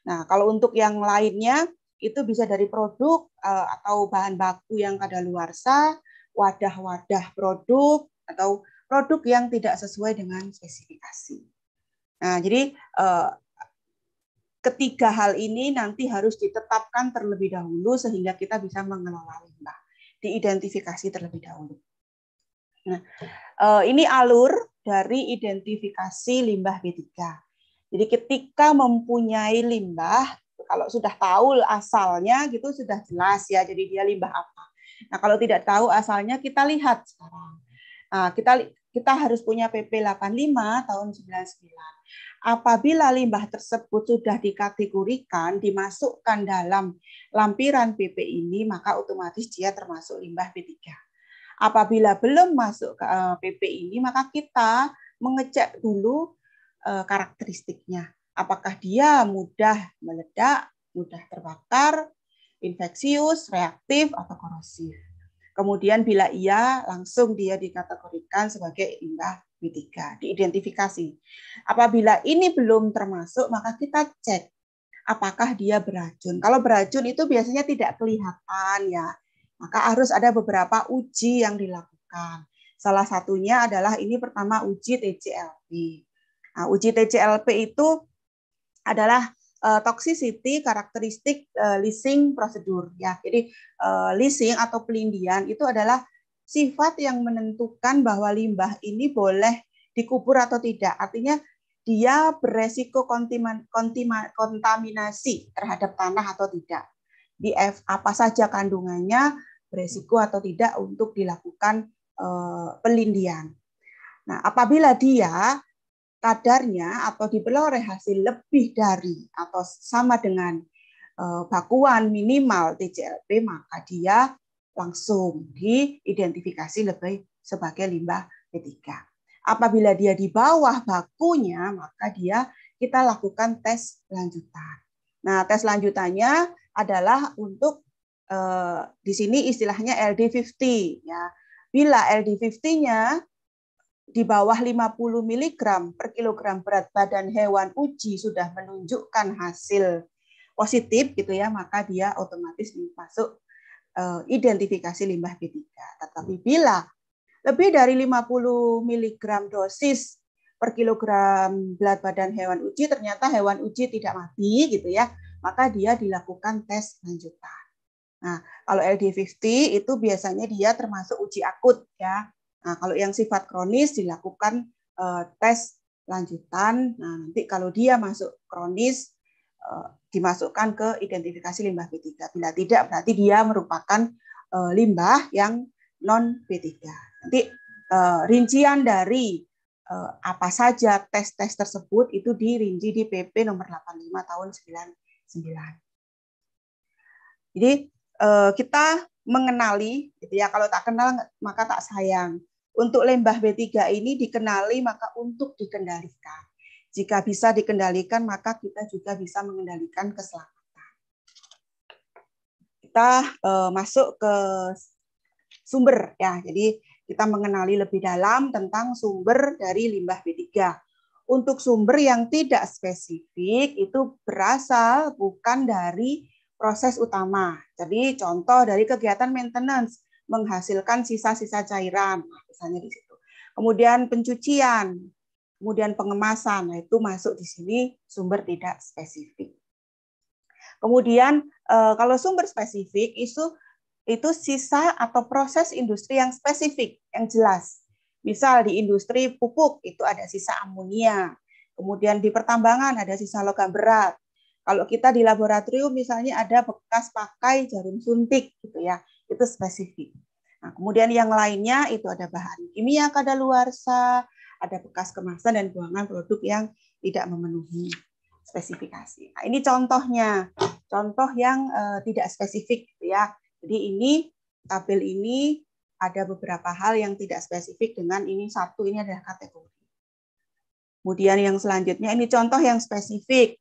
Nah, kalau untuk yang lainnya itu bisa dari produk eh, atau bahan baku yang kadaluarsa, wadah-wadah produk atau produk yang tidak sesuai dengan spesifikasi. Nah, jadi eh, ketiga hal ini nanti harus ditetapkan terlebih dahulu sehingga kita bisa mengelola limbah, diidentifikasi terlebih dahulu. Nah, eh, ini alur dari identifikasi limbah B3. Jadi ketika mempunyai limbah, kalau sudah tahu asalnya gitu sudah jelas ya jadi dia limbah apa. Nah, kalau tidak tahu asalnya kita lihat sekarang. Nah, kita kita harus punya PP 85 tahun 99. Apabila limbah tersebut sudah dikategorikan, dimasukkan dalam lampiran PP ini, maka otomatis dia termasuk limbah B3. Apabila belum masuk ke PP eh, ini, maka kita mengecek dulu eh, karakteristiknya. Apakah dia mudah meledak, mudah terbakar, infeksius, reaktif, atau korosif. Kemudian bila iya, langsung dia dikategorikan sebagai limbah B3, diidentifikasi. Apabila ini belum termasuk, maka kita cek apakah dia beracun. Kalau beracun itu biasanya tidak kelihatan ya. Maka harus ada beberapa uji yang dilakukan. Salah satunya adalah ini pertama uji TCLP. Nah, uji TCLP itu adalah uh, toxicity karakteristik uh, leasing prosedur ya. Jadi uh, leasing atau pelindian itu adalah sifat yang menentukan bahwa limbah ini boleh dikubur atau tidak. Artinya dia beresiko kontima, kontima, kontaminasi terhadap tanah atau tidak. Di F, apa saja kandungannya beresiko atau tidak untuk dilakukan uh, pelindian. Nah, apabila dia kadarnya atau diperoleh hasil lebih dari atau sama dengan eh, bakuan minimal TCLP maka dia langsung diidentifikasi lebih sebagai limbah P3. Apabila dia di bawah bakunya maka dia kita lakukan tes lanjutan. Nah, tes lanjutannya adalah untuk eh, di sini istilahnya LD50 ya. Bila LD50-nya di bawah 50 mg per kilogram berat badan hewan uji sudah menunjukkan hasil positif gitu ya, maka dia otomatis masuk eh, identifikasi limbah B3. Tetapi bila lebih dari 50 mg dosis per kilogram berat badan hewan uji ternyata hewan uji tidak mati gitu ya, maka dia dilakukan tes lanjutan. Nah, kalau LD50 itu biasanya dia termasuk uji akut ya. Nah, kalau yang sifat kronis dilakukan uh, tes lanjutan. Nah, nanti kalau dia masuk kronis uh, dimasukkan ke identifikasi limbah B3. Bila tidak berarti dia merupakan uh, limbah yang non B3. Nanti uh, rincian dari uh, apa saja tes-tes tersebut itu dirinci di PP nomor 85 tahun 99. Jadi Eh, kita mengenali gitu ya kalau tak kenal maka tak sayang untuk lembah B3 ini dikenali maka untuk dikendalikan jika bisa dikendalikan maka kita juga bisa mengendalikan keselamatan kita eh, masuk ke sumber ya jadi kita mengenali lebih dalam tentang sumber dari limbah B3 untuk sumber yang tidak spesifik itu berasal bukan dari proses utama. Jadi contoh dari kegiatan maintenance menghasilkan sisa-sisa cairan, nah, misalnya di situ. Kemudian pencucian, kemudian pengemasan, nah itu masuk di sini sumber tidak spesifik. Kemudian eh, kalau sumber spesifik itu itu sisa atau proses industri yang spesifik, yang jelas. Misal di industri pupuk itu ada sisa amonia, kemudian di pertambangan ada sisa logam berat, kalau kita di laboratorium misalnya ada bekas pakai jarum suntik gitu ya, itu spesifik. Nah, kemudian yang lainnya itu ada bahan kimia kadaluarsa, ada bekas kemasan dan buangan produk yang tidak memenuhi spesifikasi. Nah, ini contohnya, contoh yang uh, tidak spesifik gitu ya. Jadi ini tabel ini ada beberapa hal yang tidak spesifik dengan ini satu ini adalah kategori. Kemudian yang selanjutnya ini contoh yang spesifik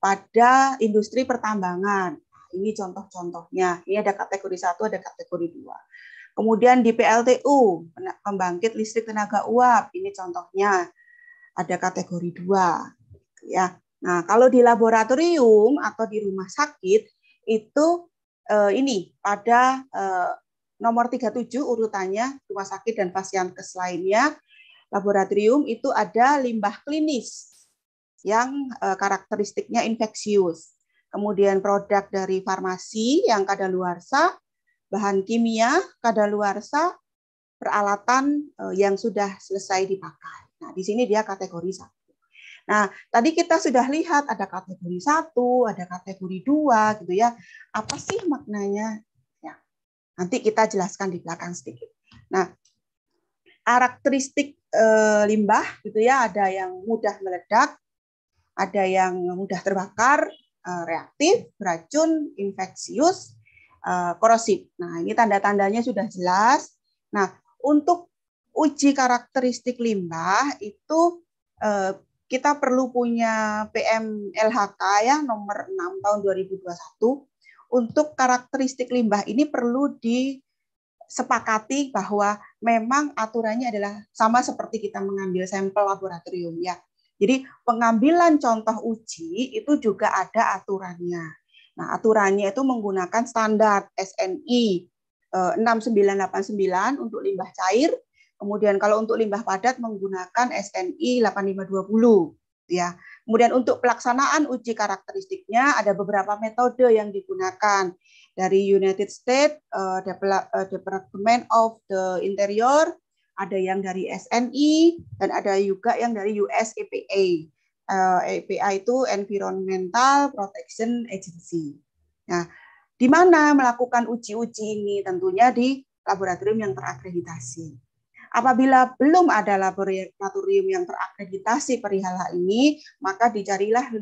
pada industri pertambangan. Ini contoh-contohnya. Ini ada kategori satu, ada kategori dua. Kemudian di PLTU, pembangkit listrik tenaga uap, ini contohnya ada kategori dua. Gitu ya. Nah, kalau di laboratorium atau di rumah sakit itu eh, ini pada eh, nomor 37 urutannya rumah sakit dan pasien kes lainnya laboratorium itu ada limbah klinis yang eh, karakteristiknya infeksius. Kemudian produk dari farmasi yang kadaluarsa, bahan kimia kadaluarsa, peralatan eh, yang sudah selesai dipakai. Nah, di sini dia kategori satu. Nah, tadi kita sudah lihat ada kategori satu, ada kategori dua, gitu ya. Apa sih maknanya? Ya, nanti kita jelaskan di belakang sedikit. Nah, karakteristik e, limbah, gitu ya, ada yang mudah meledak, ada yang mudah terbakar, eh, reaktif, beracun, infeksius, eh, korosif. Nah, ini tanda-tandanya sudah jelas. Nah, untuk uji karakteristik limbah itu eh, kita perlu punya PM LHK ya nomor 6 tahun 2021. Untuk karakteristik limbah ini perlu disepakati bahwa memang aturannya adalah sama seperti kita mengambil sampel laboratorium ya jadi pengambilan contoh uji itu juga ada aturannya. Nah, aturannya itu menggunakan standar SNI 6989 eh, untuk limbah cair, kemudian kalau untuk limbah padat menggunakan SNI 8520 ya. Kemudian untuk pelaksanaan uji karakteristiknya ada beberapa metode yang digunakan dari United States uh, Department of the Interior ada yang dari SNI dan ada juga yang dari US EPA. Uh, eh, EPA itu Environmental Protection Agency. Nah, di mana melakukan uji-uji ini tentunya di laboratorium yang terakreditasi. Apabila belum ada laboratorium yang terakreditasi perihal hal ini, maka dicarilah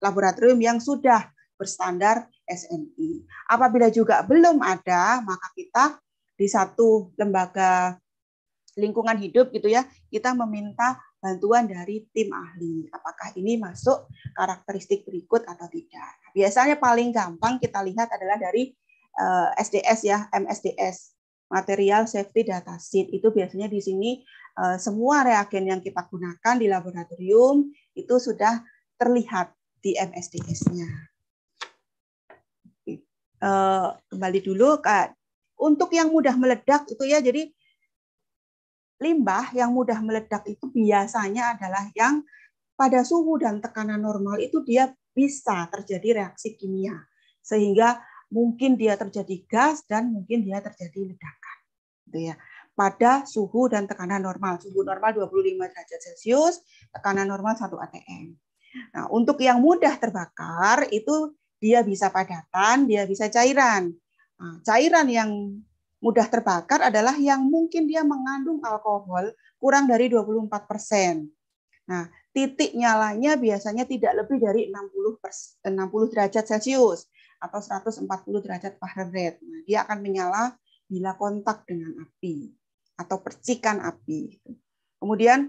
laboratorium yang sudah berstandar SNI. Apabila juga belum ada, maka kita di satu lembaga lingkungan hidup gitu ya, kita meminta bantuan dari tim ahli. Apakah ini masuk karakteristik berikut atau tidak? Biasanya paling gampang kita lihat adalah dari SDS eh, ya, MSDS material safety data sheet itu biasanya di sini eh, semua reagen yang kita gunakan di laboratorium itu sudah terlihat di MSDS-nya. Eh, kembali dulu Kak. Untuk yang mudah meledak itu ya, jadi limbah yang mudah meledak itu biasanya adalah yang pada suhu dan tekanan normal itu dia bisa terjadi reaksi kimia. Sehingga mungkin dia terjadi gas dan mungkin dia terjadi ledakan. Gitu ya. Pada suhu dan tekanan normal. Suhu normal 25 derajat Celcius, tekanan normal 1 ATM. Nah, untuk yang mudah terbakar itu dia bisa padatan, dia bisa cairan. Nah, cairan yang mudah terbakar adalah yang mungkin dia mengandung alkohol kurang dari 24%. persen. Nah, titik nyalanya biasanya tidak lebih dari 60 60 derajat Celcius atau 140 derajat Fahrenheit. Nah, dia akan menyala bila kontak dengan api atau percikan api. Kemudian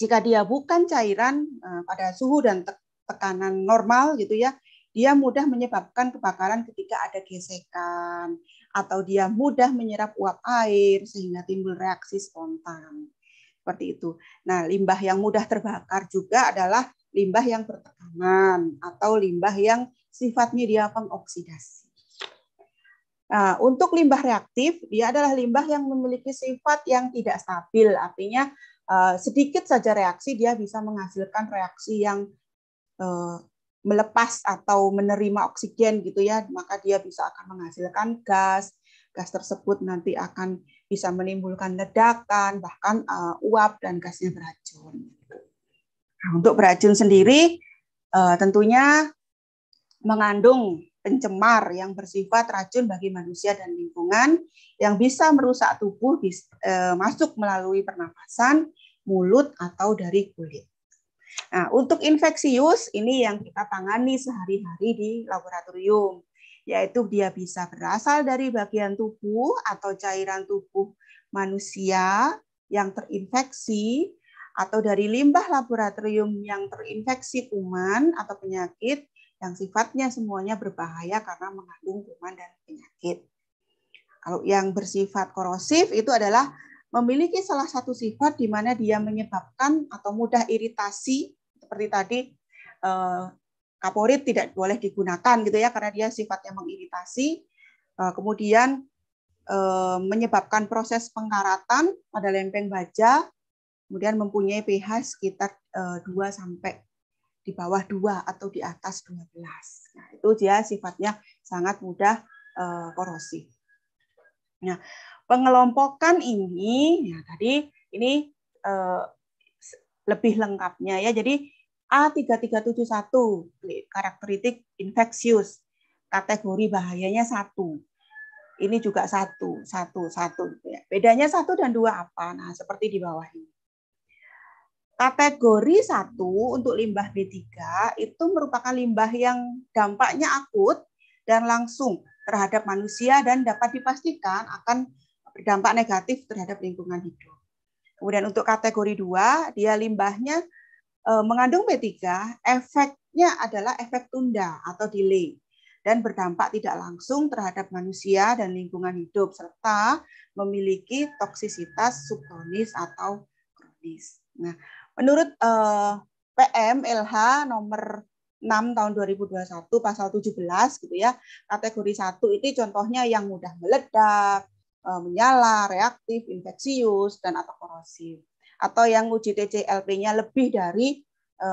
jika dia bukan cairan eh, pada suhu dan tekanan normal gitu ya, dia mudah menyebabkan kebakaran ketika ada gesekan, atau dia mudah menyerap uap air sehingga timbul reaksi spontan. Seperti itu. Nah, limbah yang mudah terbakar juga adalah limbah yang bertekanan atau limbah yang sifatnya dia pengoksidasi. Nah, untuk limbah reaktif, dia adalah limbah yang memiliki sifat yang tidak stabil, artinya eh, sedikit saja reaksi dia bisa menghasilkan reaksi yang eh, melepas atau menerima oksigen gitu ya, maka dia bisa akan menghasilkan gas. Gas tersebut nanti akan bisa menimbulkan ledakan, bahkan uh, uap dan gasnya beracun. Nah, untuk beracun sendiri uh, tentunya mengandung pencemar yang bersifat racun bagi manusia dan lingkungan yang bisa merusak tubuh bis, uh, masuk melalui pernapasan, mulut atau dari kulit. Nah, untuk infeksius ini yang kita tangani sehari-hari di laboratorium, yaitu dia bisa berasal dari bagian tubuh atau cairan tubuh manusia yang terinfeksi atau dari limbah laboratorium yang terinfeksi kuman atau penyakit yang sifatnya semuanya berbahaya karena mengandung kuman dan penyakit. Kalau yang bersifat korosif itu adalah memiliki salah satu sifat di mana dia menyebabkan atau mudah iritasi seperti tadi eh, kaporit tidak boleh digunakan gitu ya karena dia sifatnya mengiritasi eh, kemudian eh, menyebabkan proses pengkaratan pada lempeng baja kemudian mempunyai pH sekitar 2 sampai di bawah 2 atau di atas 12. Nah, itu dia sifatnya sangat mudah korosi. Nah, pengelompokan ini ya tadi ini eh, lebih lengkapnya ya. Jadi A3371 karakteristik infeksius kategori bahayanya satu. Ini juga satu, satu, satu. Ya. Bedanya satu dan dua apa? Nah, seperti di bawah ini. Kategori satu untuk limbah B3 itu merupakan limbah yang dampaknya akut dan langsung terhadap manusia dan dapat dipastikan akan berdampak negatif terhadap lingkungan hidup. Kemudian untuk kategori dua dia limbahnya e, mengandung b 3 efeknya adalah efek tunda atau delay dan berdampak tidak langsung terhadap manusia dan lingkungan hidup serta memiliki toksisitas subkronis atau kronis. Nah, menurut e, PM LH nomor 6 tahun 2021 pasal 17 gitu ya. Kategori 1 itu contohnya yang mudah meledak, e, menyala, reaktif, infeksius dan atau korosif. Atau yang uji tclp nya lebih dari e,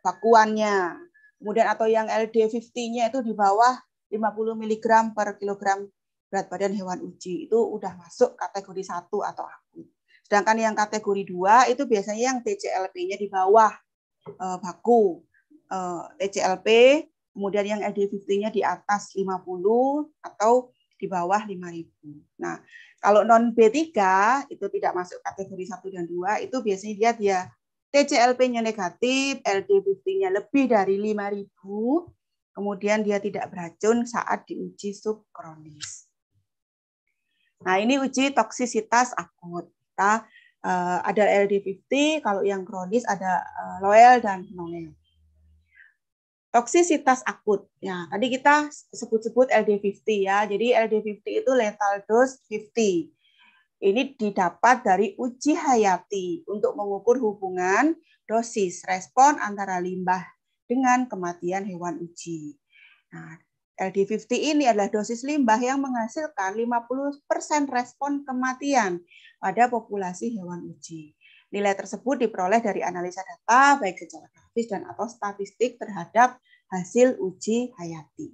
bakuannya. Kemudian atau yang LD50-nya itu di bawah 50 mg per kilogram berat badan hewan uji. Itu udah masuk kategori 1 atau akut. Sedangkan yang kategori 2 itu biasanya yang TCLP-nya di bawah e, baku Eh, TCLP, kemudian yang LD50-nya di atas 50 atau di bawah 5000. Nah, kalau non B3 itu tidak masuk kategori 1 dan 2, itu biasanya dia dia TCLP-nya negatif, LD50-nya lebih dari 5000, kemudian dia tidak beracun saat diuji subkronis. Nah, ini uji toksisitas akut. Kita uh, ada LD50, kalau yang kronis ada uh, eh, loel dan non-loyal toksisitas akut. Ya, tadi kita sebut-sebut LD50 ya. Jadi LD50 itu lethal dose 50. Ini didapat dari uji hayati untuk mengukur hubungan dosis respon antara limbah dengan kematian hewan uji. Nah, LD50 ini adalah dosis limbah yang menghasilkan 50% respon kematian pada populasi hewan uji. Nilai tersebut diperoleh dari analisa data, baik secara grafis dan atau statistik terhadap hasil uji hayati.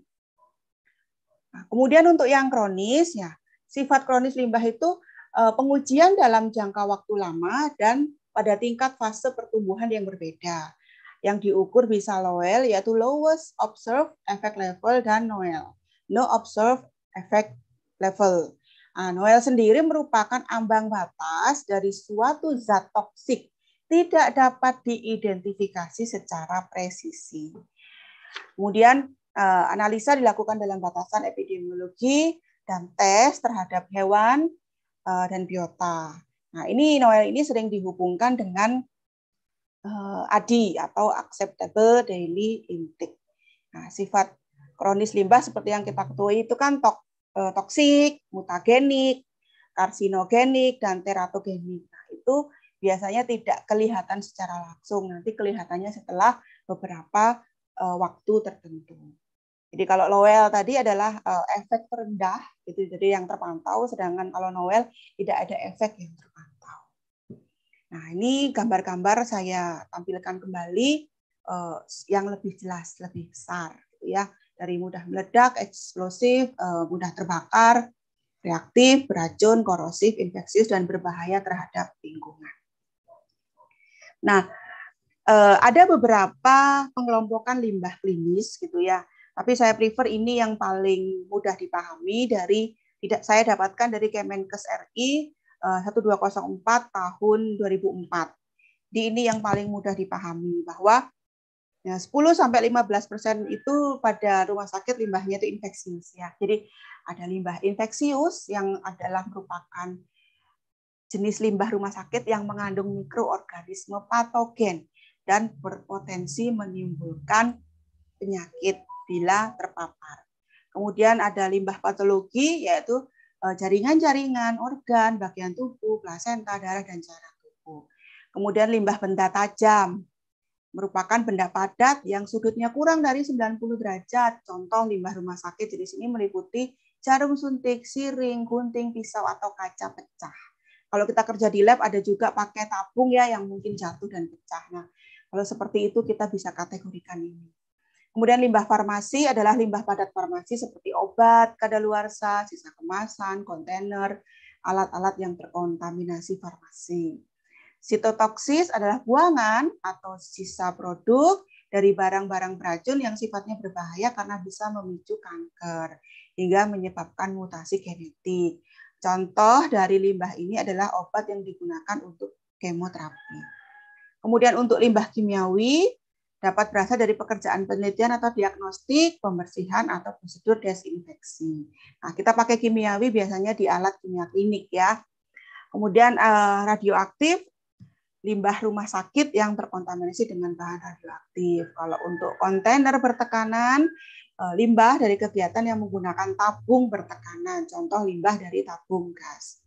Nah, kemudian untuk yang kronis, ya sifat kronis limbah itu eh, pengujian dalam jangka waktu lama dan pada tingkat fase pertumbuhan yang berbeda. Yang diukur bisa LOEL, yaitu Lowest Observed Effect Level dan NOEL, No Observed Effect Level. Nah, Noel sendiri merupakan ambang batas dari suatu zat toksik tidak dapat diidentifikasi secara presisi. Kemudian eh, analisa dilakukan dalam batasan epidemiologi dan tes terhadap hewan eh, dan biota. Nah, ini Noel ini sering dihubungkan dengan eh, ADI atau acceptable daily intake. Nah, sifat kronis limbah seperti yang kita ketahui itu kan tok eh, toksik, mutagenik, karsinogenik, dan teratogenik. Nah, itu biasanya tidak kelihatan secara langsung, nanti kelihatannya setelah beberapa eh, waktu tertentu. Jadi kalau Lowell tadi adalah eh, efek rendah, itu jadi yang terpantau, sedangkan kalau Noel tidak ada efek yang terpantau. Nah ini gambar-gambar saya tampilkan kembali uh, yang lebih jelas, lebih besar, gitu ya dari mudah meledak, eksplosif, eh, mudah terbakar, reaktif, beracun, korosif, infeksius, dan berbahaya terhadap lingkungan. Nah, eh, ada beberapa pengelompokan limbah klinis gitu ya, tapi saya prefer ini yang paling mudah dipahami dari tidak saya dapatkan dari Kemenkes RI 1204 eh, tahun 2004. Di ini yang paling mudah dipahami bahwa Ya, 10 sampai 15 persen itu pada rumah sakit limbahnya itu infeksius ya. Jadi ada limbah infeksius yang adalah merupakan jenis limbah rumah sakit yang mengandung mikroorganisme patogen dan berpotensi menimbulkan penyakit bila terpapar. Kemudian ada limbah patologi yaitu eh, jaringan-jaringan, organ, bagian tubuh, plasenta, darah dan jarak tubuh. Kemudian limbah benda tajam merupakan benda padat yang sudutnya kurang dari 90 derajat. Contoh limbah rumah sakit jenis ini meliputi jarum suntik, siring, gunting, pisau, atau kaca pecah. Kalau kita kerja di lab ada juga pakai tabung ya yang mungkin jatuh dan pecah. Nah, kalau seperti itu kita bisa kategorikan ini. Kemudian limbah farmasi adalah limbah padat farmasi seperti obat, kadaluarsa, sisa kemasan, kontainer, alat-alat yang terkontaminasi farmasi. Sitotoksis adalah buangan atau sisa produk dari barang-barang beracun yang sifatnya berbahaya karena bisa memicu kanker hingga menyebabkan mutasi genetik. Contoh dari limbah ini adalah obat yang digunakan untuk kemoterapi. Kemudian untuk limbah kimiawi dapat berasal dari pekerjaan penelitian atau diagnostik, pembersihan atau prosedur desinfeksi. Nah, kita pakai kimiawi biasanya di alat kimia klinik ya. Kemudian eh, radioaktif limbah rumah sakit yang terkontaminasi dengan bahan radioaktif. Kalau untuk kontainer bertekanan, eh, limbah dari kegiatan yang menggunakan tabung bertekanan, contoh limbah dari tabung gas.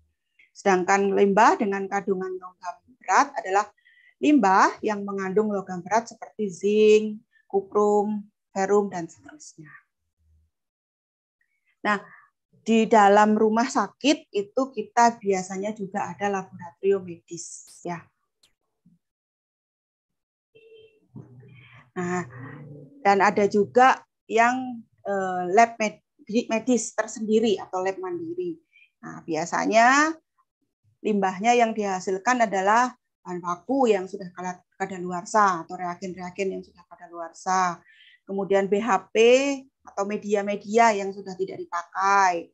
Sedangkan limbah dengan kandungan logam berat adalah limbah yang mengandung logam berat seperti zinc, kuprum, ferum, dan seterusnya. Nah, di dalam rumah sakit itu kita biasanya juga ada laboratorium medis ya. Nah, dan ada juga yang eh, lab med medis tersendiri atau lab mandiri. Nah, biasanya limbahnya yang dihasilkan adalah bahan baku yang sudah kadaluarsa atau reagen-reagen yang sudah kadaluarsa. Kemudian BHP atau media-media yang sudah tidak dipakai.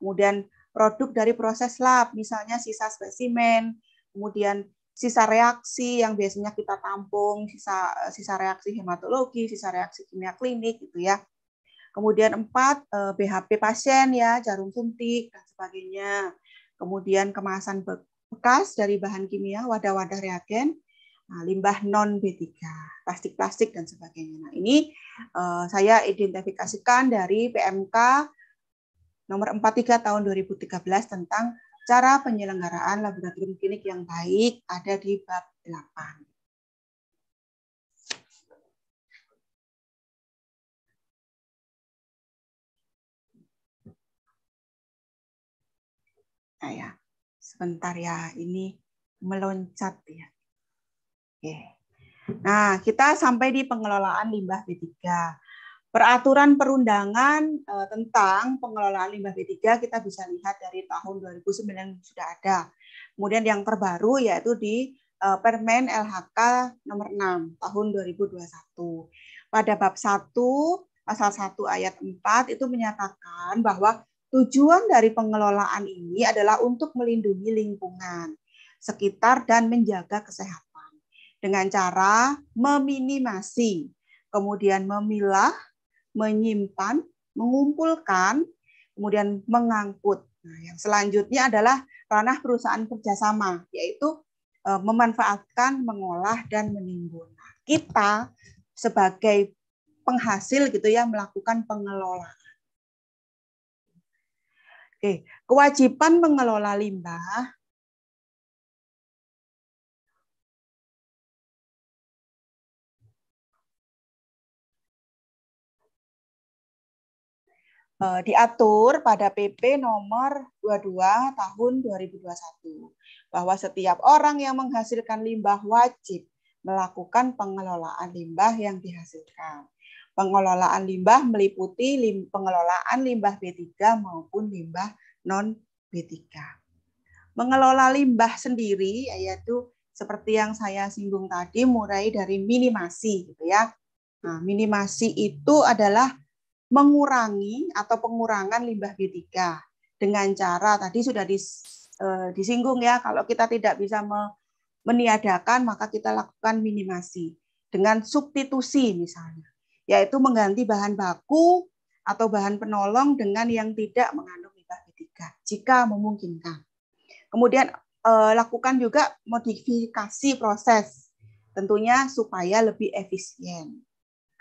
Kemudian produk dari proses lab, misalnya sisa spesimen, kemudian sisa reaksi yang biasanya kita tampung, sisa eh, sisa reaksi hematologi, sisa reaksi kimia klinik gitu ya. Kemudian empat eh, BHP pasien ya, jarum suntik dan sebagainya. Kemudian kemasan bekas dari bahan kimia, wadah-wadah reagen, nah, limbah non B3, plastik-plastik dan sebagainya. Nah, ini eh, saya identifikasikan dari PMK nomor 43 tahun 2013 tentang Cara penyelenggaraan laboratorium klinik yang baik ada di bab 8. Nah, ya. Sebentar ya, ini meloncat ya. Oke. Nah, kita sampai di pengelolaan limbah B3. Peraturan perundangan eh, tentang pengelolaan limbah B3 kita bisa lihat dari tahun 2009 sudah ada. Kemudian yang terbaru yaitu di eh, Permen LHK nomor 6 tahun 2021. Pada bab 1 pasal 1 ayat 4 itu menyatakan bahwa tujuan dari pengelolaan ini adalah untuk melindungi lingkungan sekitar dan menjaga kesehatan dengan cara meminimasi kemudian memilah, menyimpan, mengumpulkan, kemudian mengangkut. Nah, yang selanjutnya adalah ranah perusahaan kerjasama, yaitu e, memanfaatkan, mengolah, dan menimbun. Nah, kita sebagai penghasil gitu ya melakukan pengelolaan. Oke, kewajiban mengelola limbah Eh, diatur pada PP nomor 22 tahun 2021 bahwa setiap orang yang menghasilkan limbah wajib melakukan pengelolaan limbah yang dihasilkan. Pengelolaan limbah meliputi lim, pengelolaan limbah B3 maupun limbah non B3. Mengelola limbah sendiri yaitu seperti yang saya singgung tadi mulai dari minimasi gitu ya. Nah, minimasi itu adalah mengurangi atau pengurangan limbah B3 dengan cara tadi sudah dis, e, disinggung ya kalau kita tidak bisa me, meniadakan maka kita lakukan minimasi dengan substitusi misalnya yaitu mengganti bahan baku atau bahan penolong dengan yang tidak mengandung limbah B3 jika memungkinkan. Kemudian e, lakukan juga modifikasi proses tentunya supaya lebih efisien.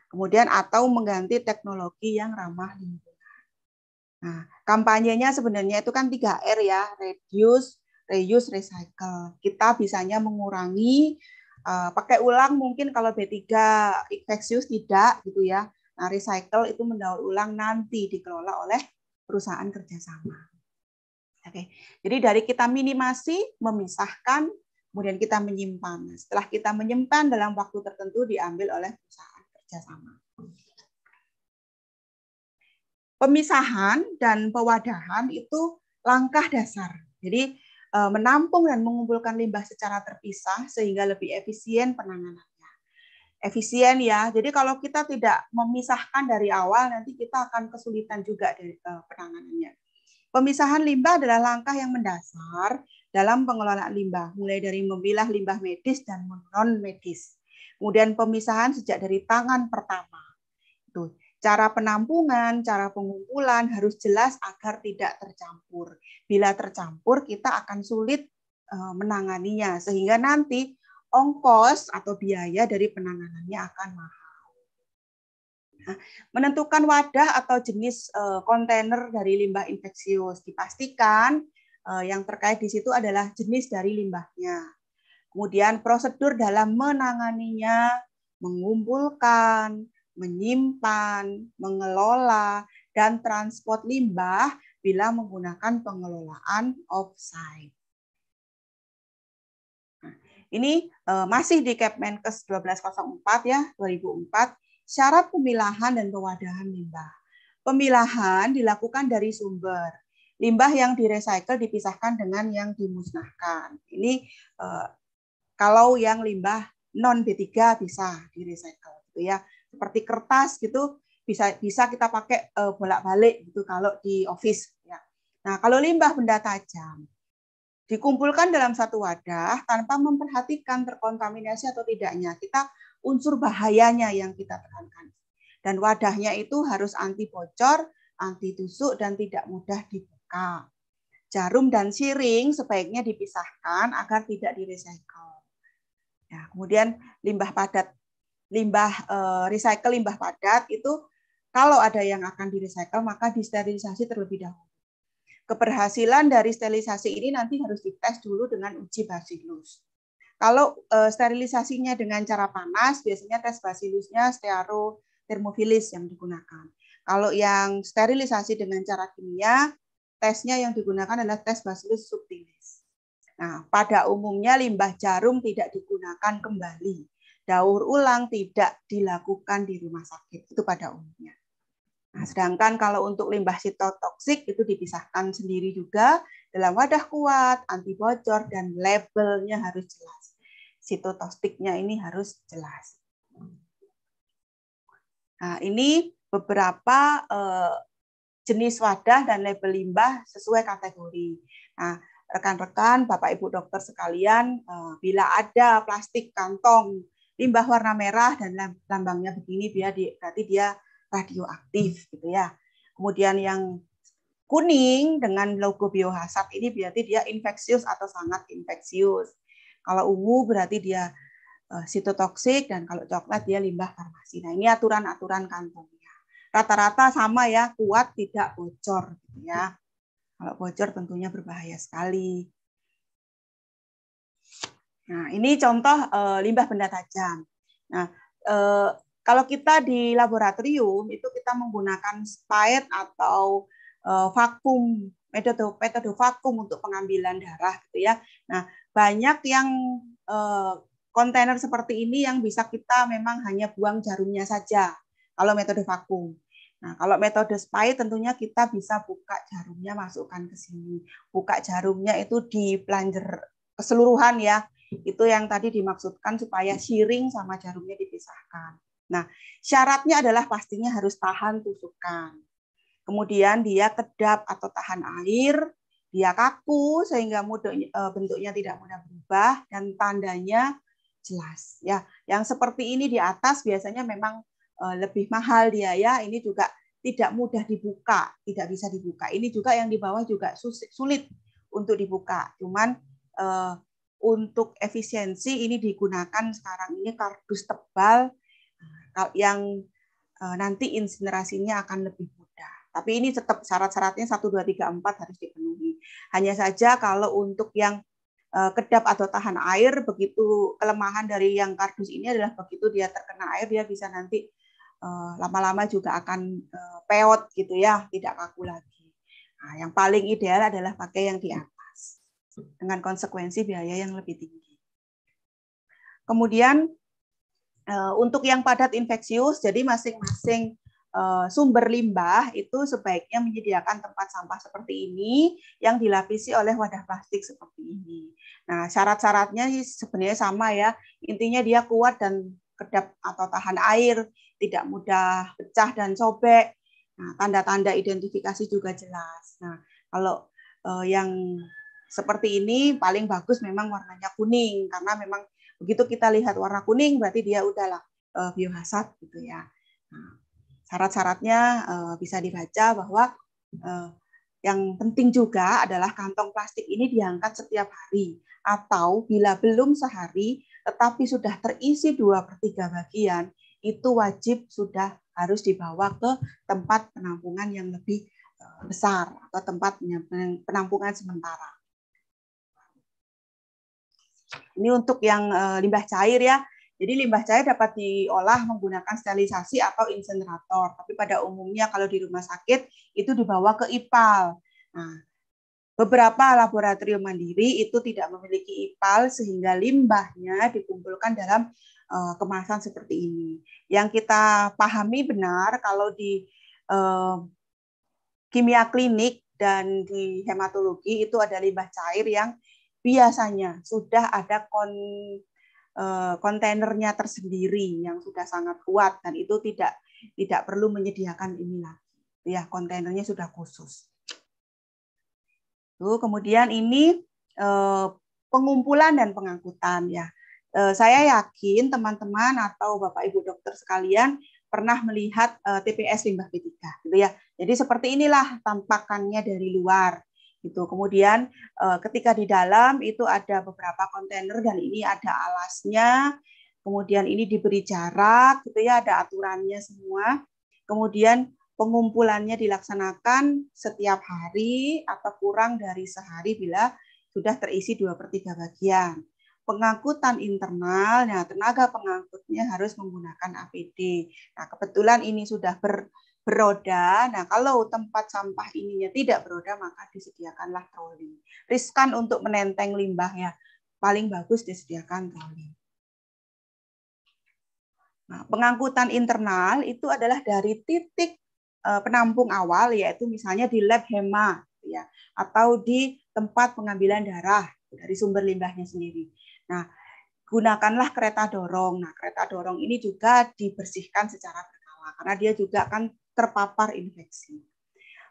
Kemudian atau mengganti teknologi yang ramah lingkungan. Nah, kampanyenya sebenarnya itu kan 3R ya, reduce, reuse, recycle. Kita bisanya mengurangi uh, pakai ulang mungkin kalau B3 infeksius tidak gitu ya. Nah, recycle itu mendaur ulang nanti dikelola oleh perusahaan kerjasama. Oke, jadi dari kita minimasi, memisahkan, kemudian kita menyimpan. Nah, setelah kita menyimpan dalam waktu tertentu diambil oleh perusahaan kerjasama. Pemisahan dan pewadahan itu langkah dasar. Jadi eh, menampung dan mengumpulkan limbah secara terpisah sehingga lebih efisien penanganannya. Efisien ya. Jadi kalau kita tidak memisahkan dari awal nanti kita akan kesulitan juga dari eh, penanganannya. Pemisahan limbah adalah langkah yang mendasar dalam pengelolaan limbah, mulai dari memilah limbah medis dan non medis. Kemudian pemisahan sejak dari tangan pertama. Itu cara penampungan, cara pengumpulan harus jelas agar tidak tercampur. Bila tercampur, kita akan sulit eh, menanganinya sehingga nanti ongkos atau biaya dari penanganannya akan mahal. Nah, menentukan wadah atau jenis eh, kontainer dari limbah infeksius dipastikan eh, yang terkait di situ adalah jenis dari limbahnya. Kemudian prosedur dalam menanganinya, mengumpulkan, menyimpan, mengelola, dan transport limbah bila menggunakan pengelolaan offsite. Nah, ini eh, masih di Kepmenkes 1204 ya 2004 syarat pemilahan dan pewadahan limbah. Pemilahan dilakukan dari sumber. Limbah yang direcycle dipisahkan dengan yang dimusnahkan. Ini eh, kalau yang limbah non B3 bisa di recycle gitu ya. Seperti kertas gitu bisa bisa kita pakai uh, bolak-balik gitu kalau di office ya. Nah, kalau limbah benda tajam dikumpulkan dalam satu wadah tanpa memperhatikan terkontaminasi atau tidaknya. Kita unsur bahayanya yang kita tekankan. Dan wadahnya itu harus anti bocor, anti tusuk dan tidak mudah dibuka. Jarum dan siring sebaiknya dipisahkan agar tidak di recycle. Nah, kemudian limbah padat, limbah e, recycle limbah padat itu kalau ada yang akan di recycle maka disterilisasi terlebih dahulu. Keberhasilan dari sterilisasi ini nanti harus dites dulu dengan uji basilus. Kalau e, sterilisasinya dengan cara panas, biasanya tes basilusnya stearo termofilis yang digunakan. Kalau yang sterilisasi dengan cara kimia, tesnya yang digunakan adalah tes basilus subtilis. Nah, pada umumnya limbah jarum tidak digunakan kembali. Daur ulang tidak dilakukan di rumah sakit. Itu pada umumnya. Nah, sedangkan kalau untuk limbah sitotoksik itu dipisahkan sendiri juga dalam wadah kuat, anti bocor, dan labelnya harus jelas. Sitotoksiknya ini harus jelas. Nah, ini beberapa eh, jenis wadah dan label limbah sesuai kategori. Nah, rekan-rekan, Bapak Ibu dokter sekalian, eh, bila ada plastik kantong limbah warna merah dan lambangnya begini dia berarti dia radioaktif gitu ya. Kemudian yang kuning dengan logo biohazard ini berarti dia infeksius atau sangat infeksius. Kalau ungu berarti dia eh, sitotoksik dan kalau coklat dia limbah farmasi. Nah, ini aturan-aturan kantongnya. Rata-rata sama ya, kuat tidak bocor gitu ya. Kalau bocor tentunya berbahaya sekali. Nah, ini contoh e, limbah benda tajam. Nah, e, kalau kita di laboratorium itu kita menggunakan spide atau e, vakum metode metode vakum untuk pengambilan darah gitu ya. Nah, banyak yang e, kontainer seperti ini yang bisa kita memang hanya buang jarumnya saja kalau metode vakum. Nah, kalau metode SPY tentunya kita bisa buka jarumnya masukkan ke sini. Buka jarumnya itu di plunger keseluruhan ya. Itu yang tadi dimaksudkan supaya shearing sama jarumnya dipisahkan. Nah, syaratnya adalah pastinya harus tahan tusukan. Kemudian dia kedap atau tahan air, dia kaku sehingga e, bentuknya tidak mudah berubah dan tandanya jelas ya. Yang seperti ini di atas biasanya memang Eh, lebih mahal dia ya. Ini juga tidak mudah dibuka, tidak bisa dibuka. Ini juga yang di bawah juga sulit untuk dibuka. Cuman eh, untuk efisiensi ini digunakan sekarang ini kardus tebal nah, yang eh, nanti insinerasinya akan lebih mudah. Tapi ini tetap syarat-syaratnya 1 2 3 4 harus dipenuhi. Hanya saja kalau untuk yang kedap atau tahan air begitu kelemahan dari yang kardus ini adalah begitu dia terkena air dia bisa nanti Eh, lama-lama juga akan eh, peot gitu ya, tidak kaku lagi. Nah, yang paling ideal adalah pakai yang di atas dengan konsekuensi biaya yang lebih tinggi. Kemudian eh, untuk yang padat infeksius, jadi masing-masing sumber limbah itu sebaiknya menyediakan tempat sampah seperti ini yang dilapisi oleh wadah plastik seperti ini. Nah, syarat-syaratnya sebenarnya sama ya. Intinya dia kuat dan kedap atau tahan air tidak mudah pecah dan sobek. Nah, tanda-tanda identifikasi juga jelas. Nah, kalau eh, yang seperti ini paling bagus memang warnanya kuning karena memang begitu kita lihat warna kuning berarti dia udahlah eh, biohazard gitu ya. Nah, syarat-syaratnya eh, bisa dibaca bahwa eh, yang penting juga adalah kantong plastik ini diangkat setiap hari atau bila belum sehari tetapi sudah terisi dua per 3 bagian, itu wajib sudah harus dibawa ke tempat penampungan yang lebih eh, besar atau tempat penampungan sementara. Ini untuk yang eh, limbah cair ya. Jadi limbah cair dapat diolah menggunakan sterilisasi atau insenerator. Tapi pada umumnya kalau di rumah sakit itu dibawa ke IPAL. Nah, beberapa laboratorium mandiri itu tidak memiliki IPAL sehingga limbahnya dikumpulkan dalam uh, kemasan seperti ini. Yang kita pahami benar kalau di uh, kimia klinik dan di hematologi itu ada limbah cair yang biasanya sudah ada kon eh, kontainernya tersendiri yang sudah sangat kuat dan itu tidak tidak perlu menyediakan ini lagi. Ya, kontainernya sudah khusus. Tuh, kemudian ini pengumpulan dan pengangkutan ya. Eh, saya yakin teman-teman atau Bapak Ibu dokter sekalian pernah melihat eh, TPS limbah B3 gitu ya. Jadi seperti inilah tampakannya dari luar gitu. Kemudian eh, ketika di dalam itu ada beberapa kontainer dan ini ada alasnya. Kemudian ini diberi jarak gitu ya, ada aturannya semua. Kemudian pengumpulannya dilaksanakan setiap hari atau kurang dari sehari bila sudah terisi dua per tiga bagian pengangkutan internal, nah tenaga pengangkutnya harus menggunakan APD. Nah kebetulan ini sudah ber, beroda. Nah kalau tempat sampah ininya tidak beroda maka disediakanlah troli. Riskan untuk menenteng limbah ya. Paling bagus disediakan troli. Nah, pengangkutan internal itu adalah dari titik eh, penampung awal yaitu misalnya di lab hema gitu ya atau di tempat pengambilan darah dari sumber limbahnya sendiri. Nah, gunakanlah kereta dorong. Nah, kereta dorong ini juga dibersihkan secara berkala karena dia juga akan terpapar infeksi.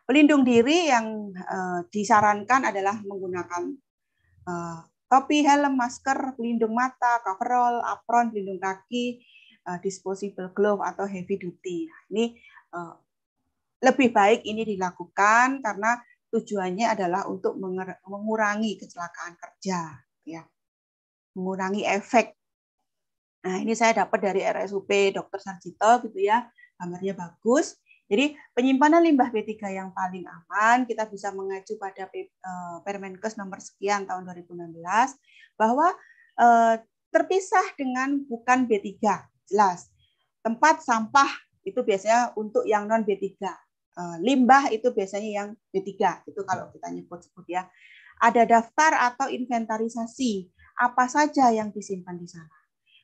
Pelindung diri yang uh, disarankan adalah menggunakan uh, topi, helm, masker, pelindung mata, coverall, apron, pelindung kaki, uh, disposable glove atau heavy duty. Nah, ini uh, lebih baik ini dilakukan karena tujuannya adalah untuk mengurangi kecelakaan kerja, ya mengurangi efek. Nah, ini saya dapat dari RSUP Dr. Sarjito gitu ya. Gambarnya bagus. Jadi, penyimpanan limbah B3 yang paling aman kita bisa mengacu pada eh, Permenkes nomor sekian tahun 2016 bahwa eh, terpisah dengan bukan B3. Jelas. Tempat sampah itu biasanya untuk yang non B3. Eh, limbah itu biasanya yang B3. Itu kalau ya. kita nyebut-sebut ya. Ada daftar atau inventarisasi apa saja yang disimpan di sana.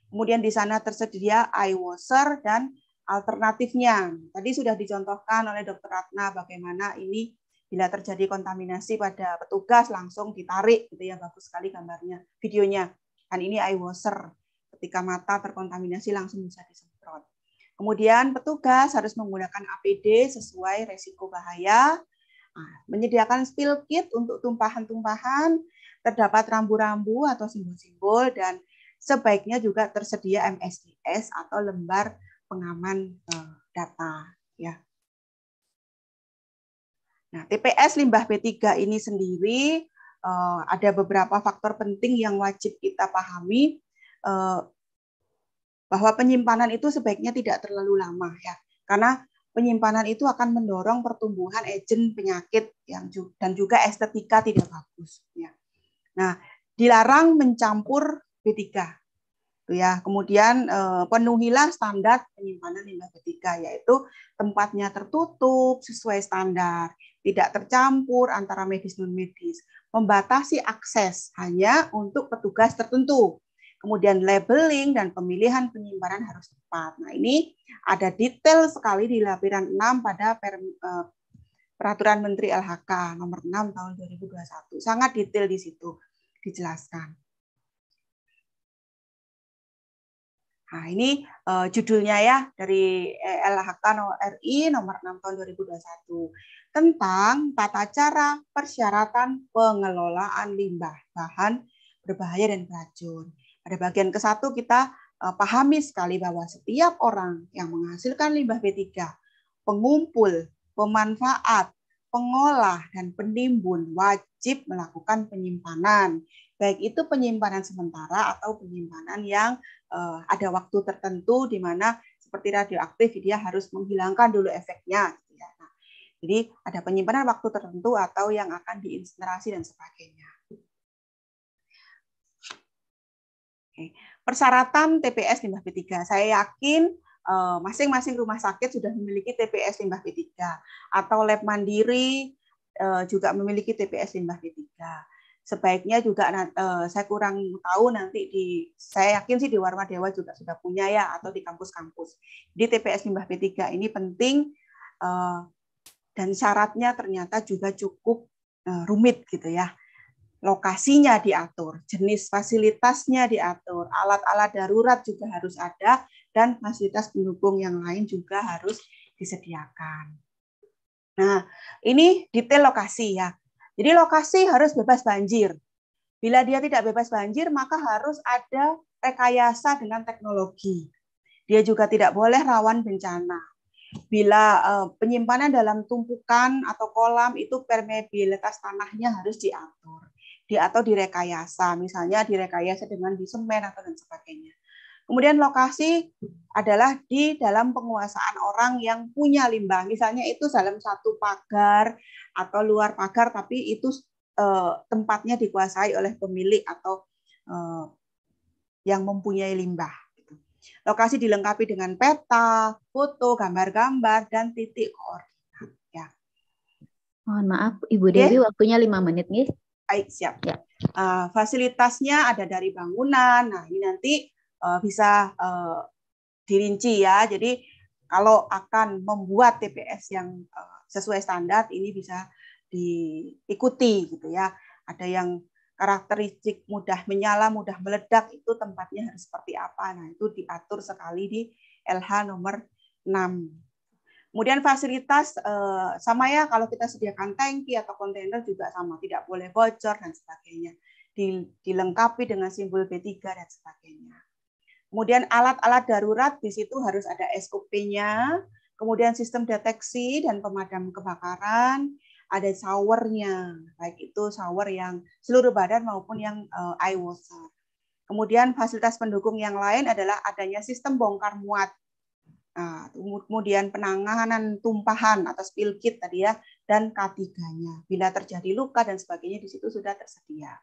Kemudian di sana tersedia eye washer dan alternatifnya. Tadi sudah dicontohkan oleh Dr. Ratna bagaimana ini bila terjadi kontaminasi pada petugas langsung ditarik gitu ya bagus sekali gambarnya videonya Dan ini eye washer ketika mata terkontaminasi langsung bisa disemprot kemudian petugas harus menggunakan APD sesuai resiko bahaya nah, menyediakan spill kit untuk tumpahan-tumpahan terdapat rambu-rambu atau simbol-simbol dan sebaiknya juga tersedia MSDS atau lembar pengaman eh, data ya. Nah, TPS limbah B3 ini sendiri eh, ada beberapa faktor penting yang wajib kita pahami eh, bahwa penyimpanan itu sebaiknya tidak terlalu lama ya. Karena penyimpanan itu akan mendorong pertumbuhan agen penyakit yang dan juga estetika tidak bagus ya. Nah, dilarang mencampur B3. Tuh ya. Kemudian eh, penuhilah standar penyimpanan limbah B3 yaitu tempatnya tertutup sesuai standar, tidak tercampur antara medis non medis, membatasi akses hanya untuk petugas tertentu. Kemudian labeling dan pemilihan penyimpanan harus tepat. Nah, ini ada detail sekali di lapiran 6 pada eh, Peraturan Menteri LHK nomor 6 tahun 2021. Sangat detail di situ dijelaskan. Nah, ini uh, judulnya ya dari eh, LHK RI nomor 6 tahun 2021 tentang tata cara persyaratan pengelolaan limbah bahan berbahaya dan beracun. Pada bagian ke-1 kita uh, pahami sekali bahwa setiap orang yang menghasilkan limbah B3, pengumpul pemanfaat, pengolah, dan penimbun wajib melakukan penyimpanan. Baik itu penyimpanan sementara atau penyimpanan yang uh, ada waktu tertentu di mana seperti radioaktif dia harus menghilangkan dulu efeknya. Gitu ya. nah, jadi ada penyimpanan waktu tertentu atau yang akan diinsinerasi dan sebagainya. Persyaratan TPS limbah B3. Saya yakin Eh, masing-masing rumah sakit sudah memiliki TPS limbah B3 atau lab mandiri eh, juga memiliki TPS limbah B3. Sebaiknya juga eh, saya kurang tahu nanti di saya yakin sih di Warma Dewa juga sudah punya ya atau di kampus-kampus. Di TPS limbah B3 ini penting dan syaratnya ternyata juga cukup rumit gitu ya. Lokasinya diatur, jenis fasilitasnya diatur, alat-alat darurat juga harus ada dan fasilitas pendukung yang lain juga harus disediakan. Nah, ini detail lokasi ya. Jadi lokasi harus bebas banjir. Bila dia tidak bebas banjir, maka harus ada rekayasa dengan teknologi. Dia juga tidak boleh rawan bencana. Bila eh, penyimpanan dalam tumpukan atau kolam itu permeabilitas tanahnya harus diatur, di atau direkayasa, misalnya direkayasa dengan disemen atau dan sebagainya. Kemudian lokasi adalah di dalam penguasaan orang yang punya limbah. Misalnya itu dalam satu pagar atau luar pagar, tapi itu eh, tempatnya dikuasai oleh pemilik atau eh, yang mempunyai limbah. Gitu. Lokasi dilengkapi dengan peta, foto, gambar-gambar, dan titik koordinat. Ya. Mohon maaf, Ibu Dewi, okay. waktunya lima menit nih. Baik, siap. Ya. Uh, fasilitasnya ada dari bangunan. Nah, ini nanti uh, bisa uh, dirinci ya. Jadi kalau akan membuat TPS yang uh, sesuai standar ini bisa diikuti gitu ya. Ada yang karakteristik mudah menyala, mudah meledak itu tempatnya harus seperti apa. Nah, itu diatur sekali di LH nomor 6. Kemudian fasilitas sama ya kalau kita sediakan tangki atau kontainer juga sama, tidak boleh bocor dan sebagainya. Dilengkapi dengan simbol B3 dan sebagainya. Kemudian alat-alat darurat di situ harus ada SOP-nya, kemudian sistem deteksi dan pemadam kebakaran, ada showernya, baik itu shower yang seluruh badan maupun yang air eh, eye washer. Kemudian fasilitas pendukung yang lain adalah adanya sistem bongkar muat, nah, kemudian penanganan tumpahan atau spill kit tadi ya, dan k Bila terjadi luka dan sebagainya di situ sudah tersedia.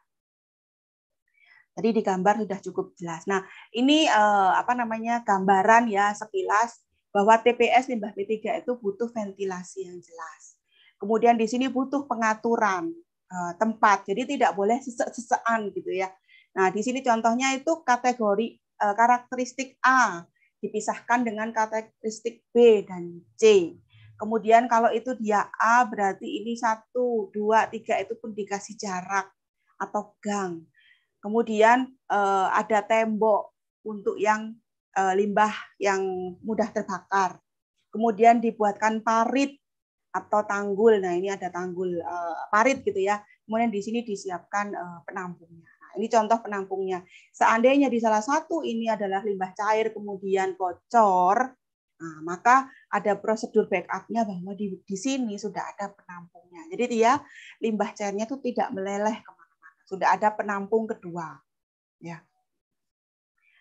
Tadi di gambar sudah cukup jelas. Nah, ini eh, apa namanya gambaran ya sekilas bahwa TPS limbah b 3 itu butuh ventilasi yang jelas. Kemudian di sini butuh pengaturan eh, tempat. Jadi tidak boleh sesek-sesekan gitu ya. Nah, di sini contohnya itu kategori eh, karakteristik A dipisahkan dengan karakteristik B dan C. Kemudian kalau itu dia A berarti ini satu, dua, tiga itu pun dikasih jarak atau gang. Kemudian eh, ada tembok untuk yang eh, limbah yang mudah terbakar. Kemudian dibuatkan parit atau tanggul. Nah, ini ada tanggul eh, parit gitu ya. Kemudian di sini disiapkan eh, penampungnya. Nah, ini contoh penampungnya. Seandainya di salah satu ini adalah limbah cair kemudian bocor, Nah, maka ada prosedur backupnya bahwa di, di sini sudah ada penampungnya. Jadi dia limbah cairnya itu tidak meleleh kemana sudah ada penampung kedua. Ya.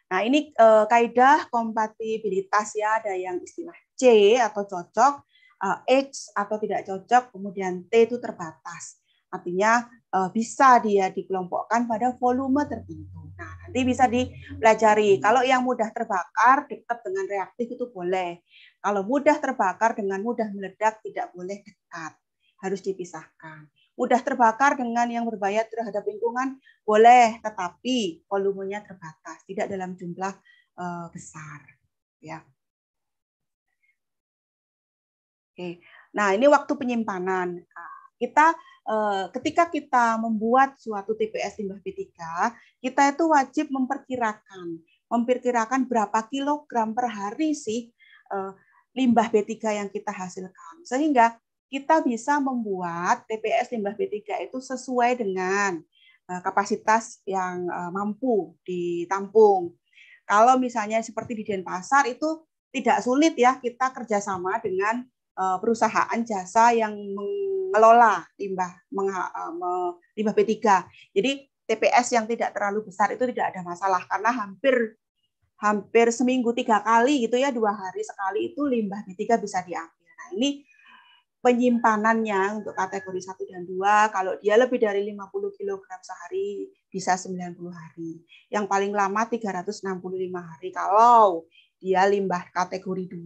Nah, ini e, kaidah kompatibilitas ya, ada yang istilah C atau cocok, e, eh, X atau tidak cocok, kemudian T itu terbatas. Artinya e, bisa dia dikelompokkan pada volume tertentu. Nah, nanti bisa dipelajari. Kalau yang mudah terbakar dekat dengan reaktif itu boleh. Kalau mudah terbakar dengan mudah meledak tidak boleh dekat. Harus dipisahkan udah terbakar dengan yang berbahaya terhadap lingkungan boleh tetapi volumenya terbatas tidak dalam jumlah uh, besar ya oke nah ini waktu penyimpanan nah, kita eh, ketika kita membuat suatu TPS limbah b 3 kita itu wajib memperkirakan memperkirakan berapa kilogram per hari sih eh, limbah B3 yang kita hasilkan sehingga kita bisa membuat TPS limbah B3 itu sesuai dengan eh, kapasitas yang eh, mampu ditampung. Kalau misalnya seperti di Denpasar itu tidak sulit ya kita kerjasama dengan eh, perusahaan jasa yang mengelola limbah limbah B3. Jadi TPS yang tidak terlalu besar itu tidak ada masalah karena hampir hampir seminggu tiga kali gitu ya dua hari sekali itu limbah B3 bisa diambil. Nah ini penyimpanannya untuk kategori 1 dan 2 kalau dia lebih dari 50 kg sehari bisa 90 hari. Yang paling lama 365 hari kalau dia limbah kategori 2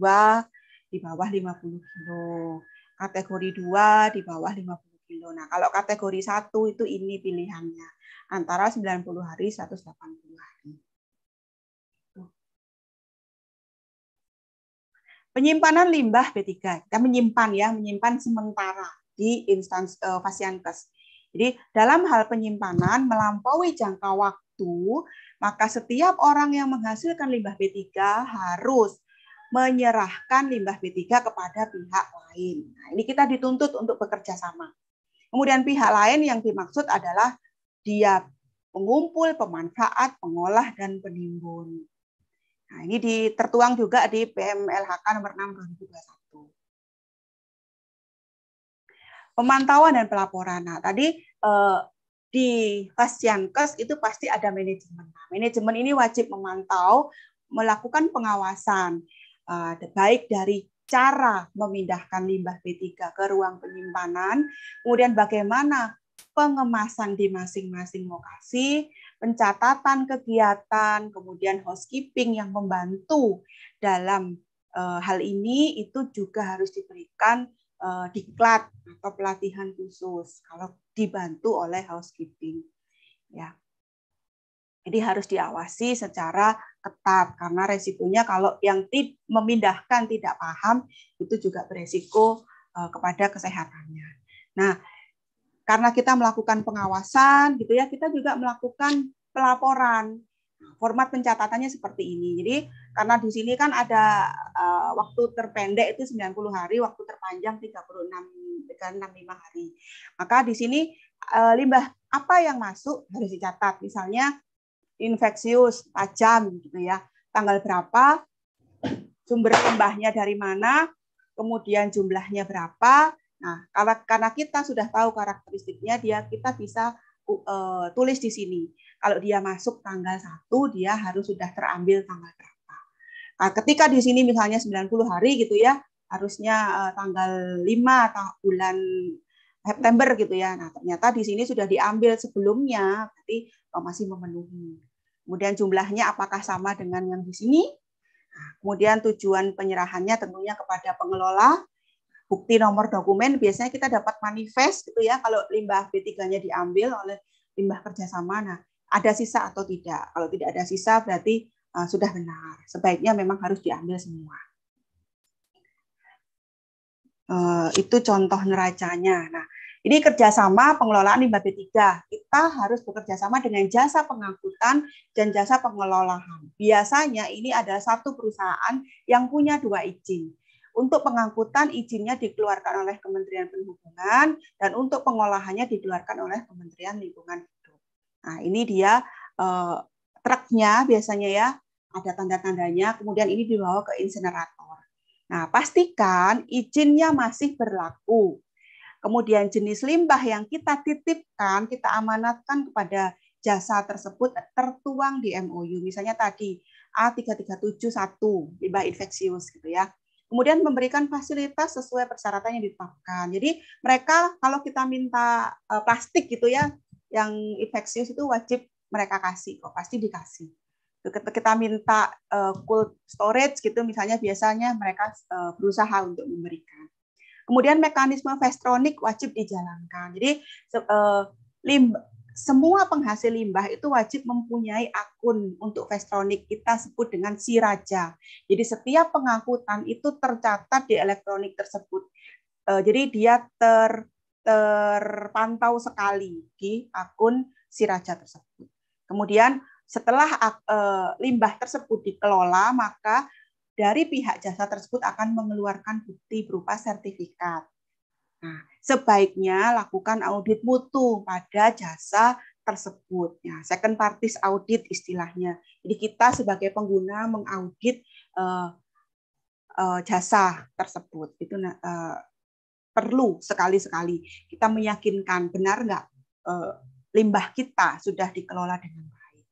di bawah 50 kilo. Kategori 2 di bawah 50 kilo. Nah, kalau kategori 1 itu ini pilihannya. Antara 90 hari 180 hari. Penyimpanan limbah B3, kita menyimpan ya, menyimpan sementara di instansi uh, eh, fasiankes. Jadi dalam hal penyimpanan melampaui jangka waktu, maka setiap orang yang menghasilkan limbah B3 harus menyerahkan limbah B3 kepada pihak lain. Nah, ini kita dituntut untuk bekerja sama. Kemudian pihak lain yang dimaksud adalah dia pengumpul, pemanfaat, pengolah, dan penimbun. Nah, ini di, tertuang juga di PMLHK nomor 6 2021. Pemantauan dan pelaporan. Nah, tadi eh, di Pascyankes itu pasti ada manajemen. Nah, manajemen ini wajib memantau, melakukan pengawasan eh, baik dari cara memindahkan limbah B3 ke ruang penyimpanan, kemudian bagaimana pengemasan di masing-masing lokasi, pencatatan kegiatan, kemudian housekeeping yang membantu dalam uh, hal ini itu juga harus diberikan uh, diklat atau pelatihan khusus kalau dibantu oleh housekeeping. Ya. Jadi harus diawasi secara ketat karena resikonya kalau yang memindahkan tidak paham itu juga beresiko eh, kepada kesehatannya. Nah, karena kita melakukan pengawasan, gitu ya, kita juga melakukan pelaporan. Format pencatatannya seperti ini. Jadi karena di sini kan ada uh, waktu terpendek itu 90 hari, waktu terpanjang 36 lima hari. Maka di sini uh, limbah apa yang masuk harus dicatat. Misalnya infeksius tajam gitu ya. Tanggal berapa, sumber limbahnya dari mana, kemudian jumlahnya berapa, Nah, karena kita sudah tahu karakteristiknya, dia kita bisa uh, tulis di sini. Kalau dia masuk tanggal 1, dia harus sudah terambil tanggal berapa. Nah, ketika di sini misalnya 90 hari gitu ya, harusnya uh, tanggal 5 atau bulan September gitu ya. Nah, ternyata di sini sudah diambil sebelumnya, berarti masih memenuhi. Kemudian jumlahnya apakah sama dengan yang di sini? Nah, kemudian tujuan penyerahannya tentunya kepada pengelola bukti nomor dokumen biasanya kita dapat manifest gitu ya kalau limbah B3-nya diambil oleh limbah kerjasama. Nah, ada sisa atau tidak? Kalau tidak ada sisa berarti uh, sudah benar. Sebaiknya memang harus diambil semua. Uh, itu contoh neracanya. Nah, ini kerjasama pengelolaan limbah B3. Kita harus bekerja sama dengan jasa pengangkutan dan jasa pengelolaan. Biasanya ini ada satu perusahaan yang punya dua izin. Untuk pengangkutan izinnya dikeluarkan oleh Kementerian Perhubungan dan untuk pengolahannya dikeluarkan oleh Kementerian Lingkungan Hidup. Nah, ini dia eh, truknya biasanya ya ada tanda-tandanya, kemudian ini dibawa ke insinerator. Nah, pastikan izinnya masih berlaku. Kemudian jenis limbah yang kita titipkan, kita amanatkan kepada jasa tersebut tertuang di MOU. Misalnya tadi A3371 limbah infeksius gitu ya kemudian memberikan fasilitas sesuai persyaratan yang ditetapkan. Jadi mereka kalau kita minta eh, plastik gitu ya, yang infeksius itu wajib mereka kasih kok, pasti dikasih. Kita minta eh, cold storage gitu, misalnya biasanya mereka eh, berusaha untuk memberikan. Kemudian mekanisme festronik wajib dijalankan. Jadi semua penghasil limbah itu wajib mempunyai akun untuk Vestronik Kita sebut dengan si raja. Jadi setiap pengangkutan itu tercatat di elektronik tersebut. Eh, jadi dia ter, terpantau sekali di akun si raja tersebut. Kemudian setelah eh, limbah tersebut dikelola, maka dari pihak jasa tersebut akan mengeluarkan bukti berupa sertifikat. Nah, sebaiknya lakukan audit mutu pada jasa tersebut. Ya, second parties audit istilahnya. Jadi kita sebagai pengguna mengaudit uh, uh, jasa tersebut. Itu uh, perlu sekali-sekali kita meyakinkan benar nggak uh, limbah kita sudah dikelola dengan baik.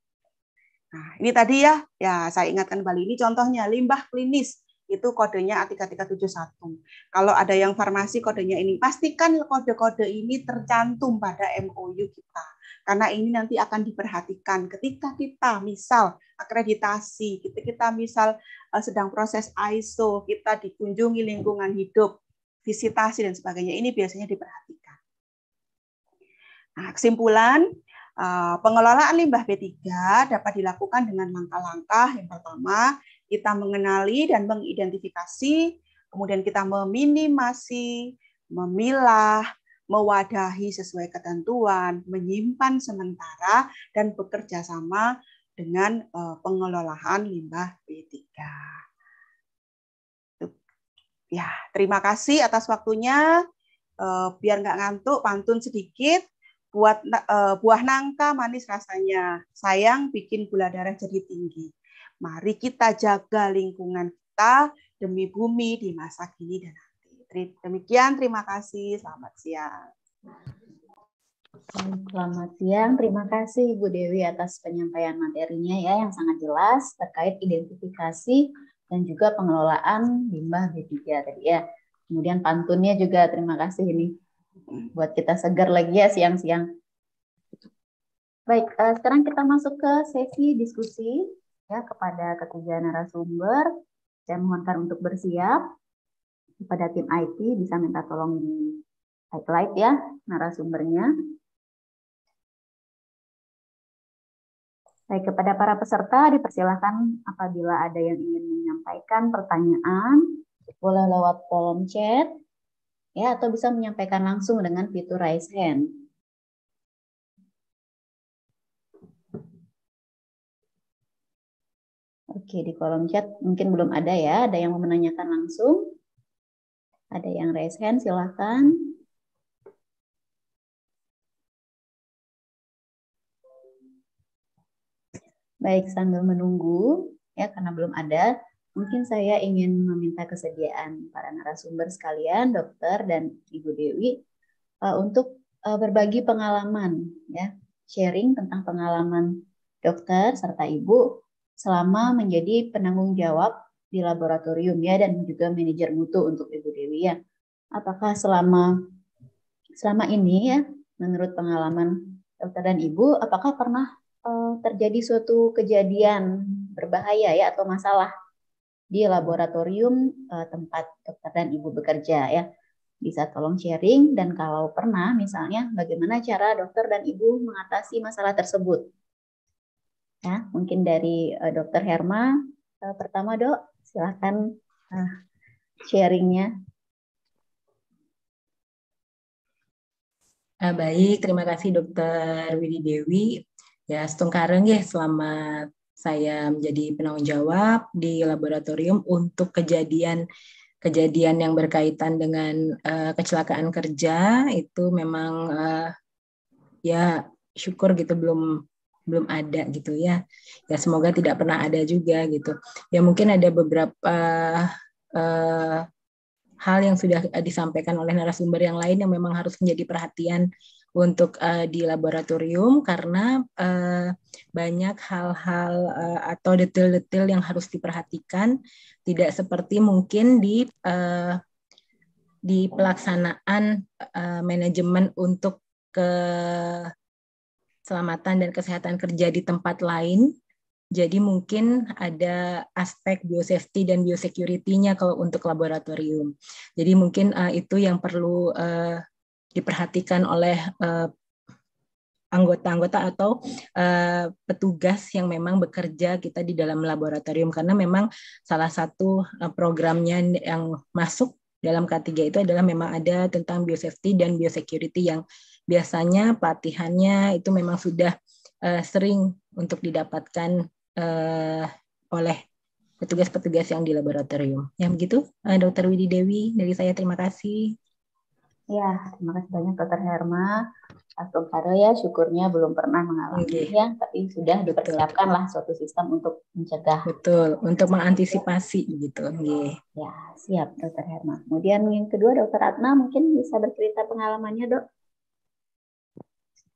Nah, ini tadi ya, ya saya ingatkan kembali ini contohnya limbah klinis itu kodenya A3371. Kalau ada yang farmasi kodenya ini, pastikan kode-kode ini tercantum pada MOU kita. Karena ini nanti akan diperhatikan ketika kita misal akreditasi, kita, kita misal eh, sedang proses ISO, kita dikunjungi lingkungan hidup, visitasi dan sebagainya. Ini biasanya diperhatikan. Nah, kesimpulan eh, pengelolaan limbah B3 dapat dilakukan dengan langkah-langkah yang pertama kita mengenali dan mengidentifikasi, kemudian kita meminimasi, memilah, mewadahi sesuai ketentuan, menyimpan sementara, dan bekerja sama dengan eh, pengelolaan limbah B3. Ya, terima kasih atas waktunya. Eh, biar nggak ngantuk, pantun sedikit. Buat eh, buah nangka manis rasanya. Sayang bikin gula darah jadi tinggi. Mari kita jaga lingkungan kita demi bumi di masa kini dan nanti. Demikian, terima kasih. Selamat siang. Selamat siang. Terima kasih Ibu Dewi atas penyampaian materinya ya yang sangat jelas terkait identifikasi dan juga pengelolaan limbah B3 tadi ya. Kemudian pantunnya juga terima kasih ini buat kita segar lagi ya siang-siang. Baik, eh, sekarang kita masuk ke sesi diskusi ya kepada ketiga narasumber. Saya mohonkan untuk bersiap kepada tim IT bisa minta tolong di highlight ya narasumbernya. Baik, kepada para peserta dipersilahkan apabila ada yang ingin menyampaikan pertanyaan, boleh lewat kolom chat, ya atau bisa menyampaikan langsung dengan fitur raise hand. Oke, di kolom chat mungkin belum ada ya. Ada yang mau menanyakan langsung? Ada yang raise hand, silahkan. Baik, sambil menunggu, ya karena belum ada, mungkin saya ingin meminta kesediaan para narasumber sekalian, dokter dan Ibu Dewi, eh, untuk eh, berbagi pengalaman, ya sharing tentang pengalaman dokter serta ibu selama menjadi penanggung jawab di laboratorium ya dan juga manajer mutu untuk Ibu Dewi ya. Apakah selama selama ini ya menurut pengalaman dokter dan Ibu apakah pernah uh, terjadi suatu kejadian berbahaya ya atau masalah di laboratorium uh, tempat dokter dan Ibu bekerja ya? Bisa tolong sharing dan kalau pernah misalnya bagaimana cara dokter dan Ibu mengatasi masalah tersebut? Ya, mungkin dari uh, Dokter Herma. Uh, pertama dok, silahkan uh, eh, sharingnya. Ah, baik, terima kasih Dokter Widi Dewi. Ya, setungkareng ya selamat saya menjadi penanggung jawab di laboratorium untuk kejadian kejadian yang berkaitan dengan uh, kecelakaan kerja itu memang uh, ya syukur gitu belum belum ada gitu ya ya semoga tidak pernah ada juga gitu ya mungkin ada beberapa uh, hal yang sudah eh, disampaikan oleh narasumber yang lain yang memang harus menjadi perhatian untuk uh, di laboratorium karena uh, banyak hal-hal uh, atau detail-detail yang harus diperhatikan tidak seperti mungkin di uh, di pelaksanaan uh, manajemen untuk ke keselamatan dan kesehatan kerja di tempat lain. Jadi mungkin ada aspek biosafety dan biosecurity-nya kalau untuk laboratorium. Jadi mungkin uh, itu yang perlu uh, diperhatikan oleh anggota eh, anggota-anggota atau uh, petugas yang memang bekerja kita di dalam laboratorium karena memang salah satu uh, programnya yang masuk dalam K3 itu adalah memang ada tentang biosafety dan biosecurity yang uh, biasanya pelatihannya itu memang sudah uh, sering untuk didapatkan uh, oleh petugas-petugas yang di laboratorium. Ya begitu, uh, Dokter Widi Dewi dari saya terima kasih. Ya, terima kasih banyak Dokter Herma. Asum Haro ya, syukurnya belum pernah mengalami okay. ya, tapi sudah dipersiapkan lah suatu sistem untuk mencegah. Betul, untuk mengantisipasi gitu. Okay. Ya, siap Dokter Herma. Kemudian yang kedua Dokter Atna mungkin bisa bercerita pengalamannya dok.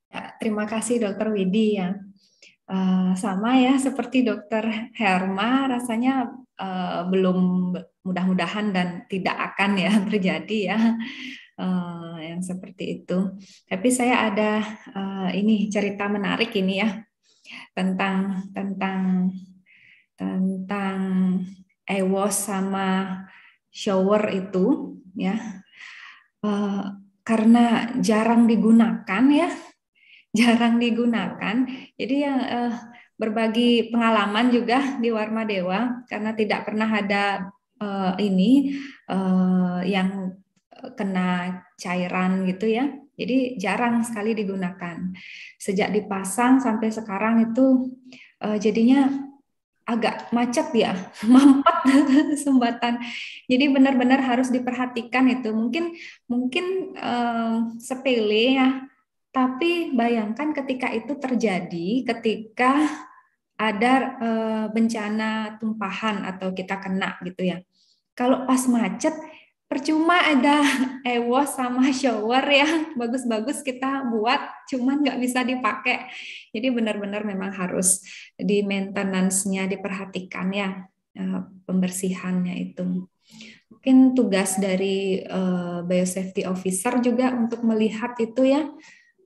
Ya, terima kasih Dokter Widi ya. Uh, sama ya seperti Dokter Herma, rasanya uh, belum mudah-mudahan dan tidak akan ya terjadi ya uh, yang seperti itu. Tapi saya ada uh, ini cerita menarik ini ya tentang tentang tentang EWOS sama shower itu ya uh, karena jarang digunakan ya jarang digunakan. Jadi yang eh, berbagi pengalaman juga di Warma Dewa karena tidak pernah ada eh, ini eh, yang kena cairan gitu ya. Jadi jarang sekali digunakan. Sejak dipasang sampai sekarang itu eh, jadinya agak macet ya, mampet sumbatan. Jadi benar-benar harus diperhatikan itu. Mungkin mungkin eh, sepele ya tapi bayangkan ketika itu terjadi, ketika ada eh, bencana tumpahan atau kita kena gitu ya. Kalau pas macet, percuma ada ewo sama shower ya, bagus-bagus kita buat, cuman nggak bisa dipakai. Jadi benar-benar memang harus di maintenance-nya diperhatikan ya eh, pembersihannya itu mungkin tugas dari uh, biosafety officer juga untuk melihat itu ya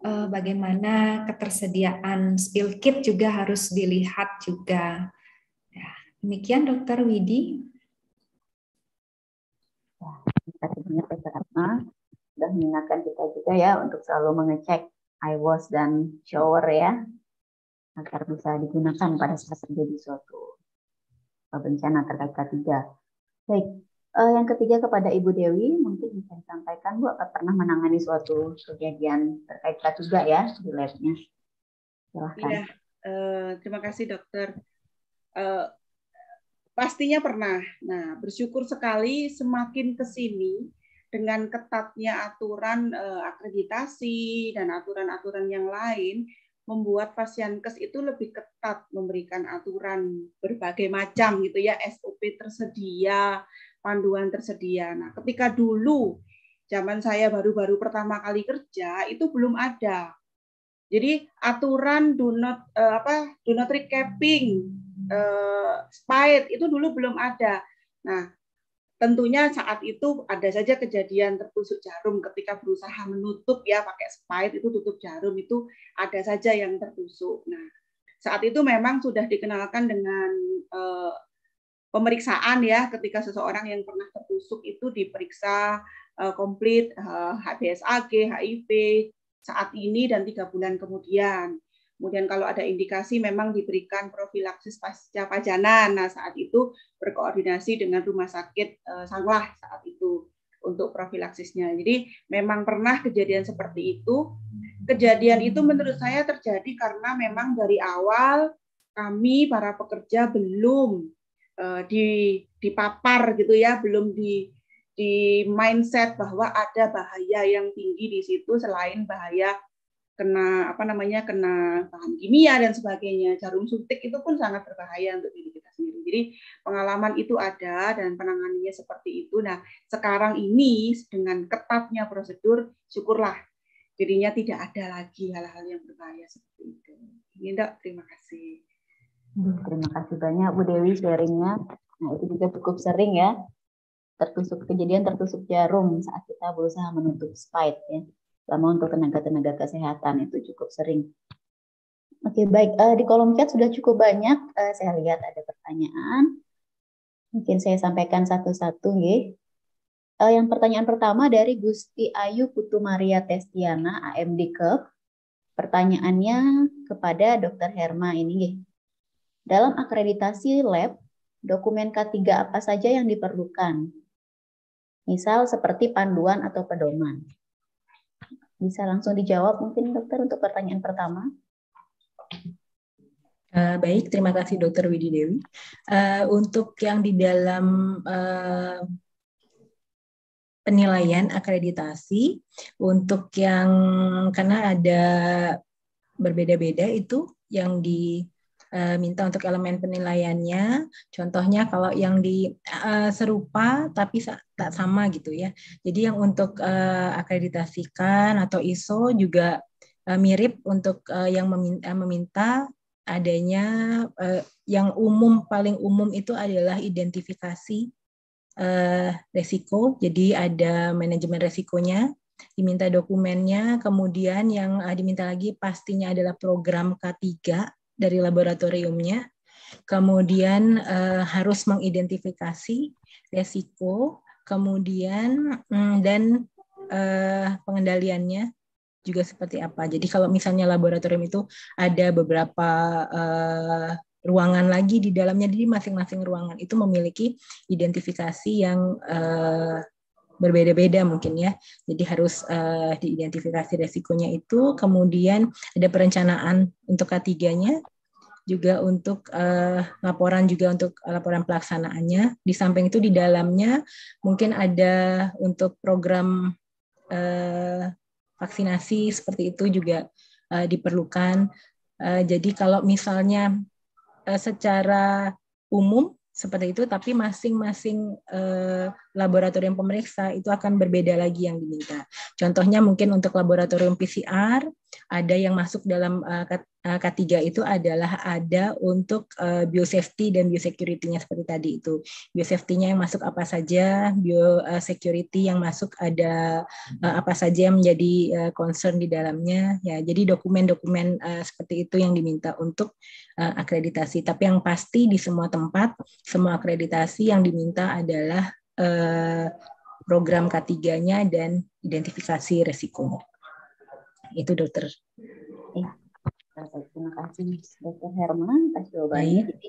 Eh, bagaimana ketersediaan spill kit juga harus dilihat juga. Ya, demikian Dokter Widi. Ya, terima kasih banyak Dokter Sudah mengingatkan kita juga ya untuk selalu mengecek eye wash dan shower ya agar bisa digunakan pada saat terjadi suatu eh, bencana terkait ketiga. Baik, Uh, yang ketiga kepada Ibu Dewi, mungkin bisa disampaikan Bu apa pernah menangani suatu kejadian terkait kasus juga ya di Silahkan. Ya, uh, terima kasih dokter. Uh, pastinya pernah. Nah bersyukur sekali semakin ke sini dengan ketatnya aturan uh, akreditasi dan aturan-aturan yang lain membuat pasien kes itu lebih ketat memberikan aturan berbagai macam gitu ya SOP tersedia panduan tersedia. Nah, ketika dulu zaman saya baru-baru pertama kali kerja itu belum ada. Jadi aturan do not uh, apa do not recapping uh, spite itu dulu belum ada. Nah, tentunya saat itu ada saja kejadian tertusuk jarum ketika berusaha menutup ya pakai spite itu tutup jarum itu ada saja yang tertusuk. Nah, saat itu memang sudah dikenalkan dengan uh, pemeriksaan ya ketika seseorang yang pernah tertusuk itu diperiksa eh, komplit HBsAg, eh, HIV saat ini dan tiga bulan kemudian. Kemudian kalau ada indikasi memang diberikan profilaksis pasca pajanan. Nah saat itu berkoordinasi dengan rumah sakit eh, Sanglah saat itu untuk profilaksisnya. Jadi memang pernah kejadian seperti itu. Kejadian itu menurut saya terjadi karena memang dari awal kami para pekerja belum Eh, di dipapar gitu ya, belum di di mindset bahwa ada bahaya yang tinggi di situ selain bahaya kena apa namanya kena bahan kimia dan sebagainya jarum suntik itu pun sangat berbahaya untuk diri kita sendiri jadi pengalaman itu ada dan penanganannya seperti itu nah sekarang ini dengan ketatnya prosedur syukurlah jadinya tidak ada lagi hal-hal yang berbahaya seperti itu ini dok terima kasih Terima kasih banyak Bu Dewi sharingnya. Nah itu juga cukup sering ya. Tertusuk kejadian tertusuk jarum saat kita berusaha menutup spike ya. Lama untuk tenaga-tenaga kesehatan itu cukup sering. Oke baik uh, di kolom chat sudah cukup banyak. Uh, saya lihat ada pertanyaan. Mungkin saya sampaikan satu-satu ya. Uh, yang pertanyaan pertama dari Gusti Ayu Putu Maria Testiana AMD Cup. Pertanyaannya kepada Dr. Herma ini, ya. Dalam akreditasi lab, dokumen K3 apa saja yang diperlukan? Misal seperti panduan atau pedoman. Bisa langsung dijawab mungkin dokter untuk pertanyaan pertama. Uh, baik, terima kasih Dokter Widi Dewi. Uh, untuk yang di dalam uh, penilaian akreditasi, untuk yang karena ada berbeda-beda itu yang di Eh, minta untuk elemen penilaiannya. Contohnya kalau yang di eh, serupa tapi tak sama gitu ya. Jadi yang untuk eh, akreditasikan atau ISO juga mirip untuk yang meminta, meminta adanya yang umum paling umum itu adalah identifikasi uh, resiko. Jadi ada manajemen resikonya diminta dokumennya, kemudian yang diminta lagi pastinya adalah program K3 dari laboratoriumnya, kemudian eh, harus mengidentifikasi resiko, kemudian mm, dan eh, pengendaliannya juga seperti apa. Jadi kalau misalnya laboratorium itu ada beberapa eh, ruangan lagi di dalamnya, jadi masing-masing ruangan itu memiliki identifikasi yang eh, berbeda-beda mungkin ya. Jadi harus uh, diidentifikasi resikonya itu, kemudian ada perencanaan untuk ketiganya, juga untuk uh, laporan juga untuk laporan pelaksanaannya. Di samping itu di dalamnya mungkin ada untuk program uh, vaksinasi seperti itu juga uh, diperlukan. Uh, jadi kalau misalnya uh, secara umum seperti itu, tapi masing-masing uh, laboratorium pemeriksa itu akan berbeda lagi yang diminta. Contohnya mungkin untuk laboratorium PCR ada yang masuk dalam eh, K3 eh, itu adalah ada untuk eh, biosafety dan biosecurity-nya seperti tadi itu. Biosafety-nya yang masuk apa saja, biosecurity yang masuk ada apa saja yang menjadi concern di dalamnya. Ya, jadi dokumen-dokumen seperti itu yang diminta untuk akreditasi. Tapi yang pasti di semua tempat, semua akreditasi yang diminta adalah Eh, program K3-nya dan identifikasi resiko. Itu dokter. Eh, terima kasih dokter Herman atas jawabannya. Iya. Jadi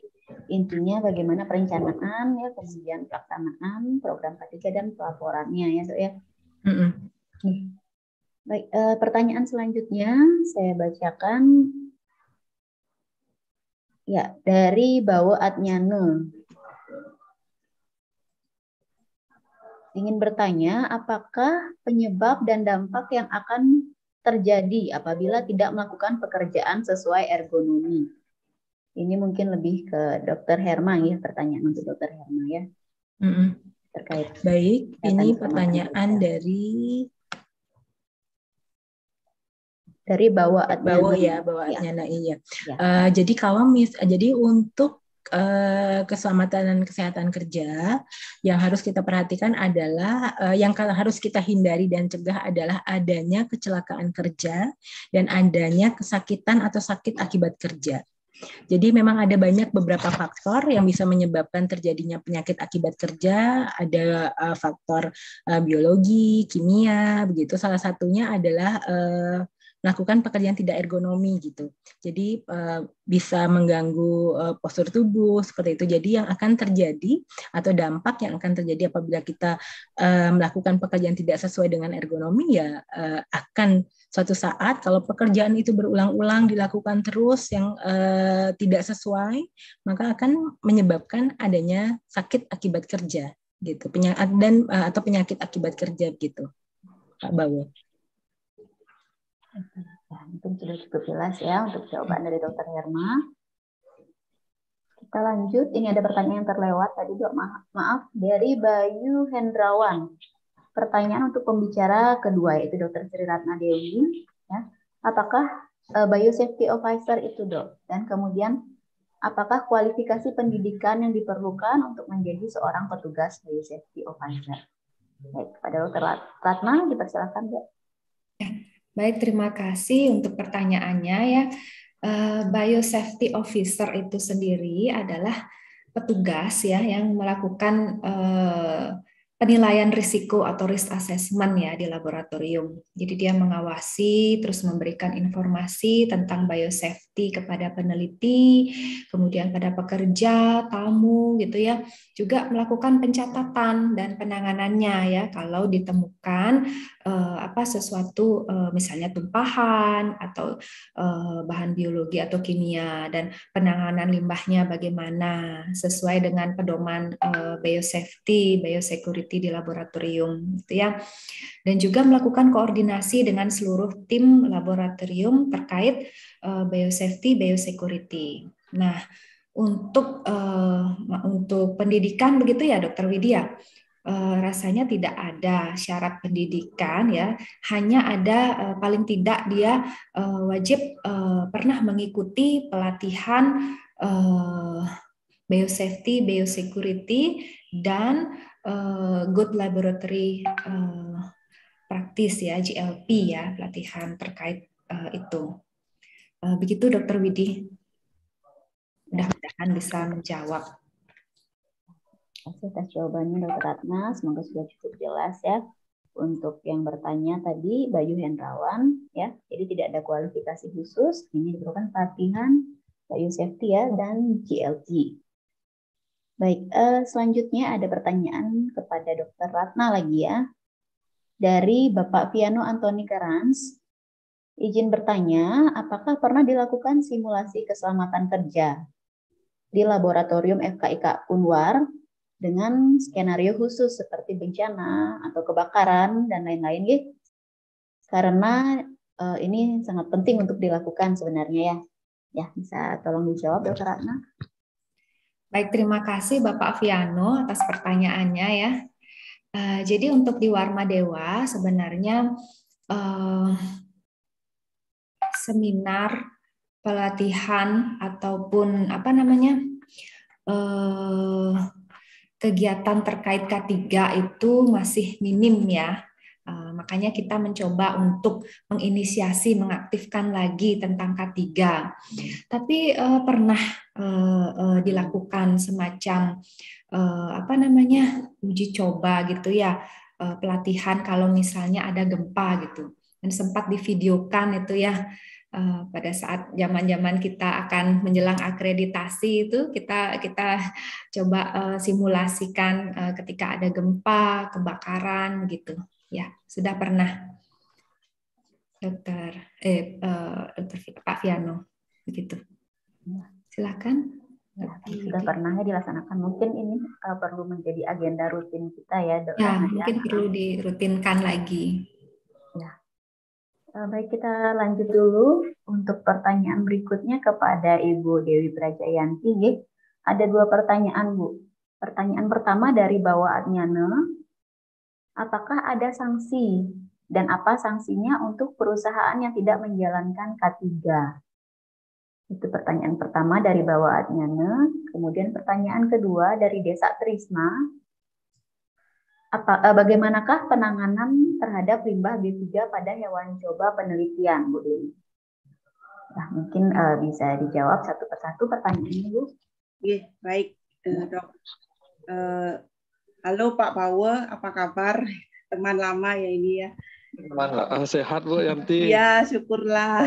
intinya bagaimana perencanaan ya kemudian pelaksanaan program K3 dan pelaporannya ya dok ya. Mm -hmm. Baik, e, pertanyaan selanjutnya saya bacakan ya dari Bawo Adnyano. ingin bertanya apakah penyebab dan dampak yang akan terjadi apabila tidak melakukan pekerjaan sesuai ergonomi. Ini mungkin lebih ke Dokter Herman ya pertanyaan untuk Dokter Herman ya. Mm -hmm. Terkait. Baik, ini pertanyaan kita. dari dari bawaan bawa ya iya. bawaannya ya. ya. Uh, eh, jadi kalau mis jadi untuk Eh, keselamatan dan kesehatan kerja yang harus kita perhatikan adalah eh, yang harus kita hindari dan cegah adalah adanya kecelakaan kerja dan adanya kesakitan atau sakit akibat kerja. Jadi memang ada banyak beberapa faktor yang bisa menyebabkan terjadinya penyakit akibat kerja. Ada eh, faktor biologi, kimia, begitu. Salah satunya adalah melakukan pekerjaan tidak ergonomi gitu. Jadi eh, bisa mengganggu eh, postur tubuh seperti itu. Jadi yang akan terjadi atau dampak yang akan terjadi apabila kita eh, melakukan pekerjaan tidak sesuai dengan ergonomi ya akan suatu saat kalau pekerjaan itu berulang-ulang dilakukan terus yang tidak sesuai maka akan menyebabkan adanya sakit akibat kerja gitu. Penyakit dan atau penyakit akibat kerja gitu. Pak Bawo. Ya, mungkin sudah cukup jelas ya untuk jawaban iya. dari dokter Herma. Kita lanjut, ini ada pertanyaan yang terlewat tadi dok, maaf, maaf dari Bayu Hendrawan. Pertanyaan untuk pembicara kedua yaitu dokter Sri Ratna Dewi. Ya. Apakah uh, safety officer itu dok? Dan kemudian apakah kualifikasi pendidikan yang diperlukan untuk menjadi seorang petugas Bayu safety officer? Baik, kepada dokter Ratna dipersilakan dok. Ya. Baik, terima kasih untuk pertanyaannya ya. Eh, biosafety officer itu sendiri adalah petugas ya yang melakukan eh, penilaian risiko atau risk assessment ya di laboratorium. Jadi dia mengawasi terus memberikan informasi tentang biosafety kepada peneliti, kemudian pada pekerja, tamu gitu ya. Juga melakukan pencatatan dan penanganannya ya kalau ditemukan eh, apa sesuatu eh, misalnya tumpahan atau eh, bahan biologi atau kimia dan penanganan limbahnya bagaimana sesuai dengan pedoman eh, biosafety, biosecurity peneliti di laboratorium gitu ya. Dan juga melakukan koordinasi dengan seluruh tim laboratorium terkait uh, biosafety, biosecurity. Nah, untuk uh, untuk pendidikan begitu ya Dokter Widya. Uh, rasanya tidak ada syarat pendidikan ya hanya ada uh, paling tidak dia uh, wajib uh, pernah mengikuti pelatihan uh, biosafety biosecurity dan uh, good laboratory uh, practice ya GLP ya pelatihan terkait uh, itu. Uh, begitu Dokter Widi. Mudah-mudahan bisa menjawab. Terima kasih atas jawabannya Dokter Ratna. Semoga sudah cukup jelas ya untuk yang bertanya tadi Bayu Hendrawan ya. Jadi tidak ada kualifikasi khusus, Ini merupakan pelatihan Bayu Safety ya dan GLP. Baik, uh, selanjutnya ada pertanyaan kepada Dokter Ratna lagi ya. Dari Bapak Piano Antoni Karans. Izin bertanya, apakah pernah dilakukan simulasi keselamatan kerja di laboratorium FKIK Unwar dengan skenario khusus seperti bencana atau kebakaran dan lain-lain gitu? Karena uh, ini sangat penting untuk dilakukan sebenarnya ya. Ya, bisa tolong dijawab Dokter Ratna. Baik, terima kasih Bapak Viano atas pertanyaannya ya. Uh, jadi untuk di Warma Dewa sebenarnya uh, seminar pelatihan ataupun apa namanya uh, kegiatan terkait K3 itu masih minim ya. Eh, makanya kita mencoba untuk menginisiasi, mengaktifkan lagi tentang K3. Tapi uh, pernah uh, uh, dilakukan semacam uh, apa namanya uji coba gitu ya uh, pelatihan kalau misalnya ada gempa gitu dan sempat divideokan itu ya uh, pada saat zaman-zaman kita akan menjelang akreditasi itu kita kita coba uh, simulasikan uh, ketika ada gempa kebakaran gitu Ya, sudah pernah dokter eh, eh dokter Pak Fiano begitu. Silakan. sudah pernah ya dilaksanakan. Mungkin ini eh, perlu menjadi agenda rutin kita ya. dokter. ya, mungkin ya. perlu dirutinkan lagi. Ya. Eh, baik, kita lanjut dulu untuk pertanyaan berikutnya kepada Ibu Dewi Prajayanti. Ada dua pertanyaan, Bu. Pertanyaan pertama dari Bawa Adnyana apakah ada sanksi dan apa sanksinya untuk perusahaan yang tidak menjalankan K3. Itu pertanyaan pertama dari Bawah Adnyana. Kemudian pertanyaan kedua dari Desa Trisma. Apa, eh, bagaimanakah penanganan terhadap limbah B3 pada hewan coba penelitian, Bu Dewi? Nah, mungkin eh, bisa dijawab satu persatu pertanyaan ini, Bu. Eh, iya, baik, uh, dok. Uh, Halo Pak Bawa, apa kabar? Teman lama ya ini ya. Teman lama, ah, sehat Bu Yanti. Ya syukurlah.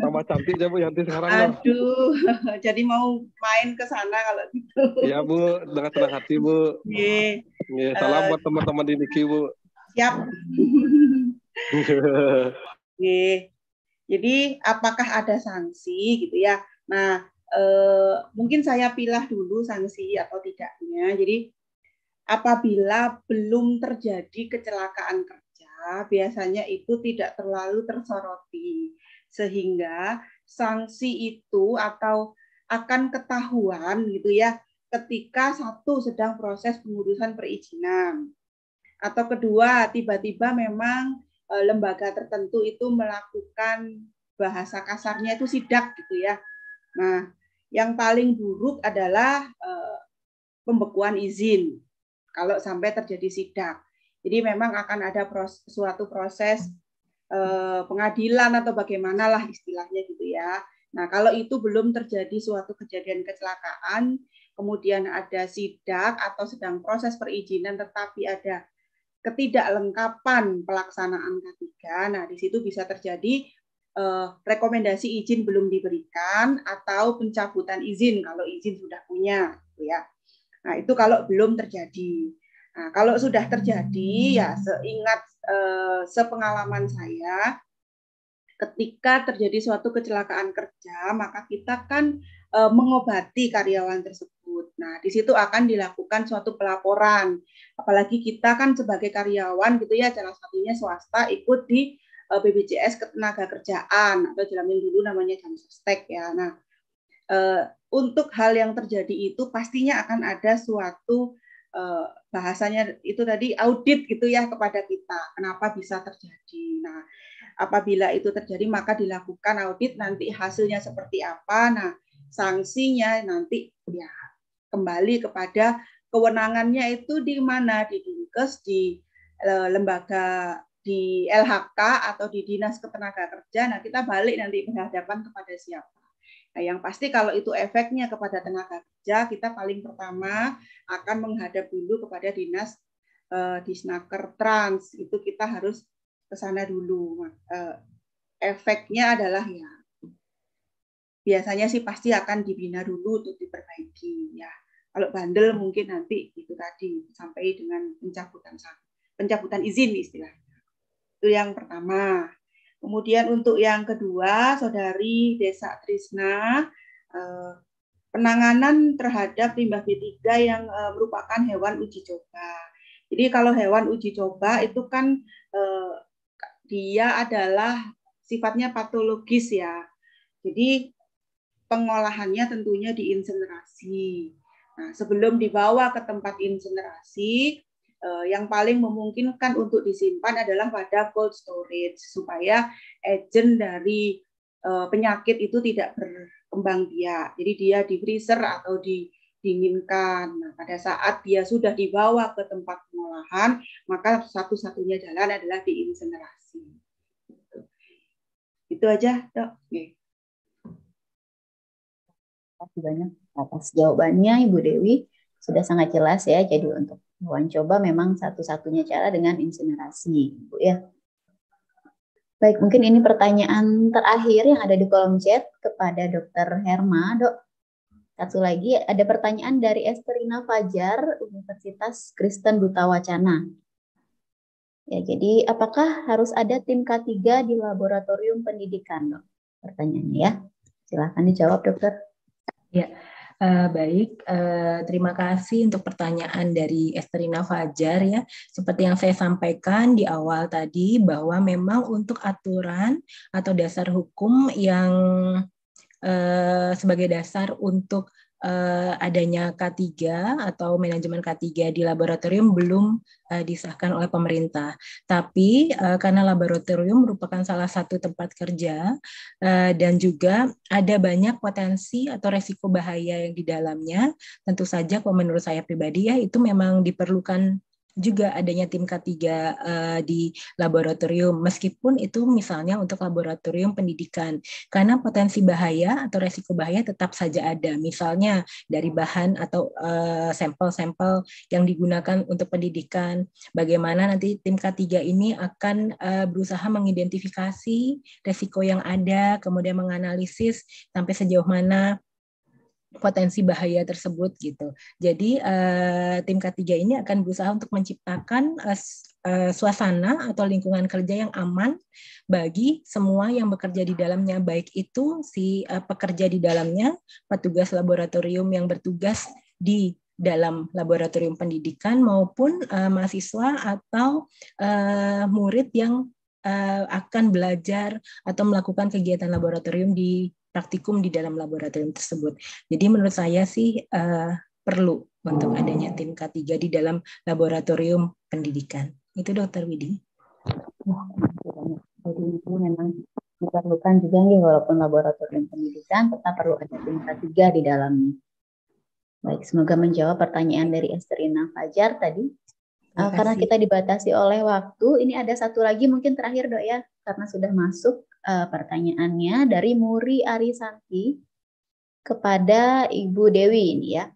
Sama cantik ya Bu Yanti sekarang. Ya. Aduh, lah. jadi mau main ke sana kalau gitu. Iya Bu, dengan tenang hati Bu. Iya. Yeah. salam uh, buat teman-teman di Niki Bu. Siap. yeah. Jadi apakah ada sanksi gitu ya? Nah, eh, mungkin saya pilih dulu sanksi atau tidaknya. Jadi apabila belum terjadi kecelakaan kerja, biasanya itu tidak terlalu tersoroti sehingga sanksi itu atau akan ketahuan gitu ya ketika satu sedang proses pengurusan perizinan atau kedua tiba-tiba memang e, lembaga tertentu itu melakukan bahasa kasarnya itu sidak gitu ya. Nah, yang paling buruk adalah e, pembekuan izin kalau sampai terjadi sidak. Jadi memang akan ada proses, suatu proses eh, pengadilan atau bagaimanalah istilahnya gitu ya. Nah, kalau itu belum terjadi suatu kejadian kecelakaan, kemudian ada sidak atau sedang proses perizinan tetapi ada ketidaklengkapan pelaksanaan k Nah, di situ bisa terjadi eh, rekomendasi izin belum diberikan atau pencabutan izin kalau izin sudah punya, gitu ya. Nah, itu kalau belum terjadi. Nah, kalau sudah terjadi ya seingat eh, sepengalaman saya ketika terjadi suatu kecelakaan kerja, maka kita kan eh, mengobati karyawan tersebut. Nah, di situ akan dilakukan suatu pelaporan. Apalagi kita kan sebagai karyawan gitu ya, salah satunya swasta ikut di eh, BPJS ketenaga kerjaan atau jalanin dulu namanya jam sostek ya. Nah, Eh, untuk hal yang terjadi itu pastinya akan ada suatu eh, bahasanya itu tadi audit gitu ya kepada kita kenapa bisa terjadi nah apabila itu terjadi maka dilakukan audit nanti hasilnya seperti apa nah sanksinya nanti ya kembali kepada kewenangannya itu di mana di dinkes di eh, lembaga di LHK atau di dinas ketenaga kerja nah kita balik nanti berhadapan kepada siapa Nah, yang pasti kalau itu efeknya kepada tenaga kerja, kita paling pertama akan menghadap dulu kepada dinas eh, disnaker trans. Itu kita harus ke sana dulu. Eh, efeknya adalah ya biasanya sih pasti akan dibina dulu untuk diperbaiki ya. Kalau bandel mungkin nanti itu tadi sampai dengan pencabutan pencabutan izin istilahnya. Itu yang pertama. Kemudian untuk yang kedua, Saudari Desa Trisna, eh, penanganan terhadap limbah B3 yang eh, merupakan hewan uji coba. Jadi kalau hewan uji coba itu kan eh, dia adalah sifatnya patologis ya. Jadi pengolahannya tentunya diinsenerasi. Nah, sebelum dibawa ke tempat insenerasi, Eh, yang paling memungkinkan untuk disimpan adalah pada cold storage supaya agent dari eh, penyakit itu tidak berkembang biak. Jadi dia di freezer atau didinginkan. Nah, pada saat dia sudah dibawa ke tempat pengolahan, maka satu-satunya jalan adalah diinsenerasi. Gitu. Itu aja, Dok. Terima kasih banyak atas jawabannya Ibu Dewi. Sudah sangat jelas ya. Jadi untuk hewan coba memang satu-satunya cara dengan insinerasi, Bu ya. Baik, mungkin ini pertanyaan terakhir yang ada di kolom chat kepada Dr. Herma, Dok. Satu lagi ada pertanyaan dari Esterina Fajar, Universitas Kristen Duta Wacana. Ya, jadi apakah harus ada tim K3 di laboratorium pendidikan, Dok? Pertanyaannya ya. Silahkan dijawab, Dokter. Ya, Uh, baik, uh, terima kasih untuk pertanyaan dari Esterina Fajar ya. Seperti yang saya sampaikan di awal tadi bahwa memang untuk aturan atau dasar hukum yang uh, sebagai dasar untuk uh, adanya K3 atau manajemen K3 di laboratorium belum uh, disahkan oleh pemerintah. Tapi uh, karena laboratorium merupakan salah satu tempat kerja uh, dan juga ada banyak potensi atau resiko bahaya yang di dalamnya, tentu saja kalau menurut saya pribadi ya itu memang diperlukan juga adanya tim K3 uh, eh, di laboratorium meskipun itu misalnya untuk laboratorium pendidikan karena potensi bahaya atau resiko bahaya tetap saja ada misalnya dari bahan atau sampel eh, sampel-sampel yang digunakan untuk pendidikan bagaimana nanti tim K3 ini akan uh, berusaha mengidentifikasi resiko yang ada kemudian menganalisis sampai sejauh mana potensi bahaya tersebut gitu. Jadi uh, tim K3 ini akan berusaha untuk menciptakan uh, uh, suasana atau lingkungan kerja yang aman bagi semua yang bekerja di dalamnya baik itu si uh, pekerja di dalamnya, petugas laboratorium yang bertugas di dalam laboratorium pendidikan maupun uh, mahasiswa atau uh, murid yang akan belajar atau melakukan kegiatan laboratorium di praktikum di dalam laboratorium tersebut. Jadi menurut saya sih uh, perlu untuk adanya tim K3 di dalam laboratorium pendidikan. Itu Dokter Widi. Jadi itu memang diperlukan juga nih walaupun laboratorium pendidikan tetap perlu ada tim K3 di dalamnya. Baik, semoga menjawab pertanyaan dari Esterina Fajar tadi. Uh, karena kita dibatasi oleh waktu, ini ada satu lagi mungkin terakhir dok ya, karena sudah masuk uh, pertanyaannya dari Muri Ari Santi kepada Ibu Dewi ini ya.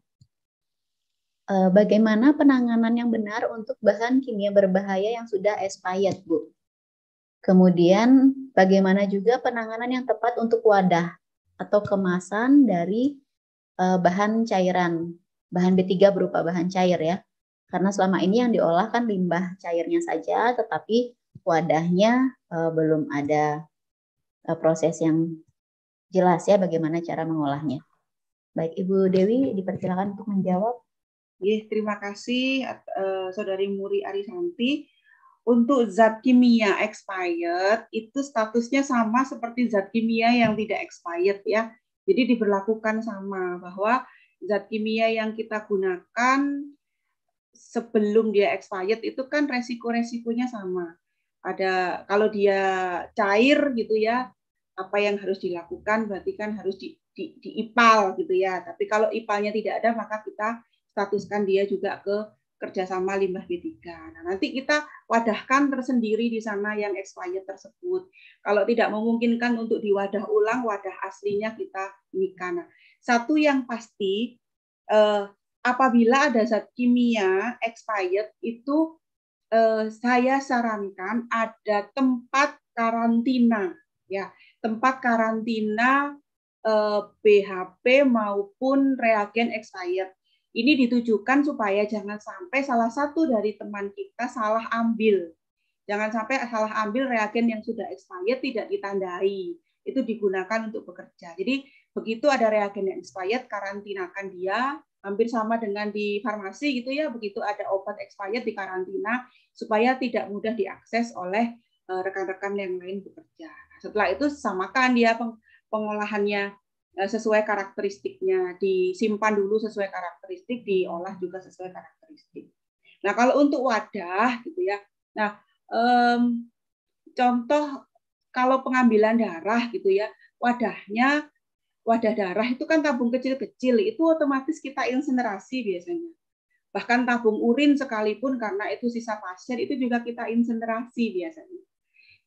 Eh, bagaimana penanganan yang benar untuk bahan kimia berbahaya yang sudah expired, Bu? Kemudian bagaimana juga penanganan yang tepat untuk wadah atau kemasan dari bahan cairan, bahan B3 berupa bahan cair ya karena selama ini yang diolah kan limbah cairnya saja, tetapi wadahnya uh, belum ada uh, proses yang jelas ya bagaimana cara mengolahnya. Baik, Ibu Dewi dipersilakan untuk menjawab. ya terima kasih uh, Saudari Muri Arisanti. Untuk zat kimia expired itu statusnya sama seperti zat kimia yang tidak expired ya. Jadi diberlakukan sama bahwa zat kimia yang kita gunakan sebelum dia expired itu kan resiko-resikonya sama. Ada kalau dia cair gitu ya, apa yang harus dilakukan berarti kan harus di, di, diipal gitu ya. Tapi kalau ipalnya tidak ada maka kita statuskan dia juga ke kerjasama limbah B3. Nah, nanti kita wadahkan tersendiri di sana yang expired tersebut. Kalau tidak memungkinkan untuk diwadah ulang, wadah aslinya kita ini Nah, satu yang pasti eh, apabila ada zat kimia expired itu eh, saya sarankan ada tempat karantina ya tempat karantina eh, BHP maupun reagen expired ini ditujukan supaya jangan sampai salah satu dari teman kita salah ambil jangan sampai salah ambil reagen yang sudah expired tidak ditandai itu digunakan untuk bekerja jadi begitu ada reagen yang expired karantinakan dia hampir sama dengan di farmasi gitu ya begitu ada obat expired di karantina supaya tidak mudah diakses oleh eh, rekan-rekan yang lain bekerja. Setelah itu samakan dia pengolahannya eh, sesuai karakteristiknya, disimpan dulu sesuai karakteristik, diolah juga sesuai karakteristik. Nah kalau untuk wadah gitu ya, nah um, contoh kalau pengambilan darah gitu ya, wadahnya wadah darah itu kan tabung kecil-kecil, itu otomatis kita insinerasi biasanya. Bahkan tabung urin sekalipun karena itu sisa pasien itu juga kita insinerasi biasanya.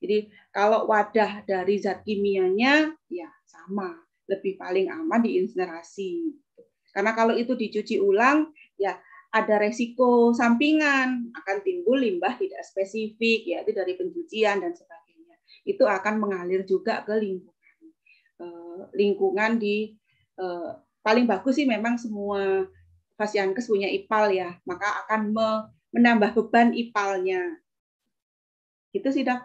Jadi kalau wadah dari zat kimianya ya sama, lebih paling aman diinsinerasi. Karena kalau itu dicuci ulang ya ada resiko sampingan akan timbul limbah tidak spesifik yaitu dari pencucian dan sebagainya. Itu akan mengalir juga ke lingkungan Eh, lingkungan di eh, paling bagus sih memang semua fasiankes punya ipal ya, maka akan menambah beban ipalnya. Gitu sih dok.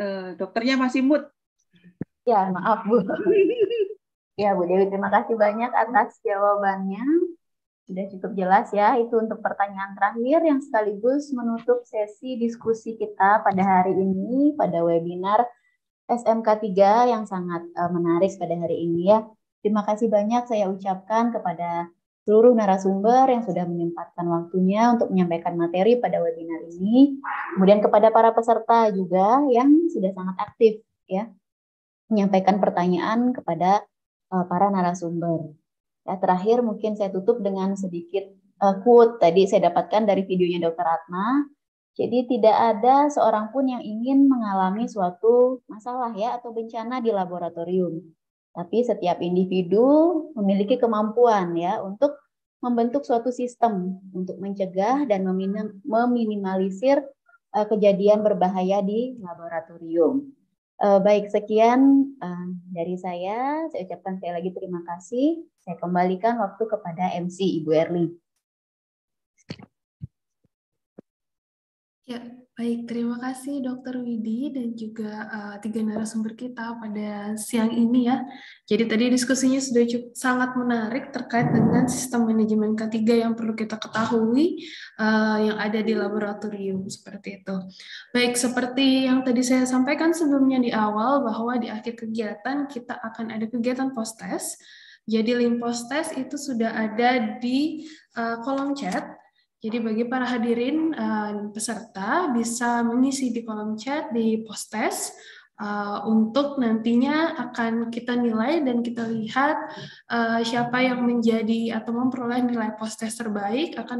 Eh, dokternya masih mood. Ya, maaf Bu. ya Bu Dewi, terima kasih banyak atas jawabannya. Sudah cukup jelas ya, itu untuk pertanyaan terakhir yang sekaligus menutup sesi diskusi kita pada hari ini, pada webinar SMK 3 yang sangat eh, menarik pada hari ini ya. Terima kasih banyak saya ucapkan kepada seluruh narasumber yang sudah menyempatkan waktunya untuk menyampaikan materi pada webinar ini. Kemudian kepada para peserta juga yang sudah sangat aktif ya menyampaikan pertanyaan kepada eh, para narasumber. Ya, terakhir mungkin saya tutup dengan sedikit uh, quote tadi saya dapatkan dari videonya Dr. Ratna. Jadi tidak ada seorang pun yang ingin mengalami suatu masalah ya atau bencana di laboratorium. Tapi setiap individu memiliki kemampuan ya untuk membentuk suatu sistem untuk mencegah dan meminimalisir uh, kejadian berbahaya di laboratorium. Eh, baik, sekian uh, dari saya. Saya ucapkan sekali lagi terima kasih. Saya kembalikan waktu kepada MC Ibu Erli. Ya, baik. Terima kasih Dr. Widi dan juga uh, tiga narasumber kita pada siang ini ya. Jadi tadi diskusinya sudah cukup sangat menarik terkait dengan sistem manajemen K3 yang perlu kita ketahui uh, yang ada di laboratorium seperti itu. Baik, seperti yang tadi saya sampaikan sebelumnya di awal bahwa di akhir kegiatan kita akan ada kegiatan post test. Jadi link post test itu sudah ada di uh, kolom chat jadi bagi para hadirin eh, peserta bisa mengisi di kolom chat di post test eh, untuk nantinya akan kita nilai dan kita lihat eh, siapa yang menjadi atau memperoleh nilai post test terbaik akan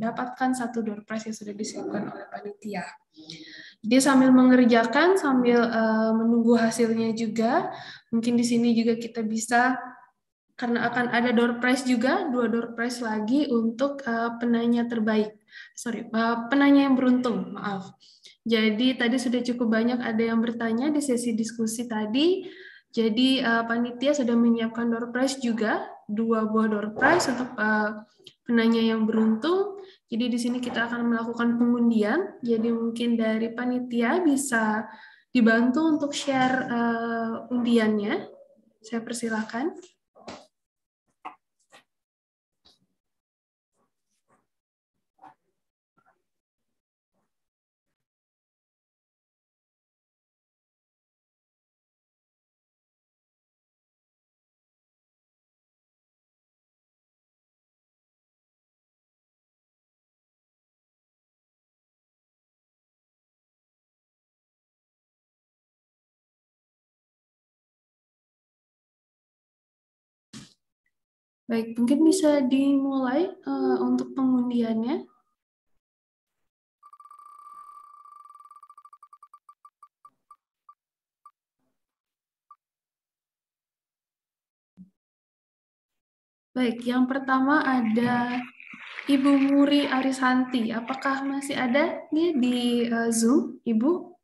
mendapatkan satu door prize yang sudah disiapkan oleh panitia. Jadi sambil mengerjakan sambil menunggu hasilnya juga, mungkin di sini juga kita bisa karena akan ada door prize juga, dua door prize lagi untuk uh, penanya terbaik. Sorry, uh, penanya yang beruntung, maaf. Jadi tadi sudah cukup banyak ada yang bertanya di sesi diskusi tadi. Jadi uh, panitia sudah menyiapkan door prize juga, dua buah door prize untuk uh, penanya yang beruntung. Jadi di sini kita akan melakukan pengundian. Jadi mungkin dari panitia bisa dibantu untuk share uh, undiannya. Saya persilahkan. Baik, mungkin bisa dimulai uh, untuk pengundiannya. Baik, yang pertama ada Ibu Muri Arisanti. Apakah masih ada nih di eh, Zoom, Ibu?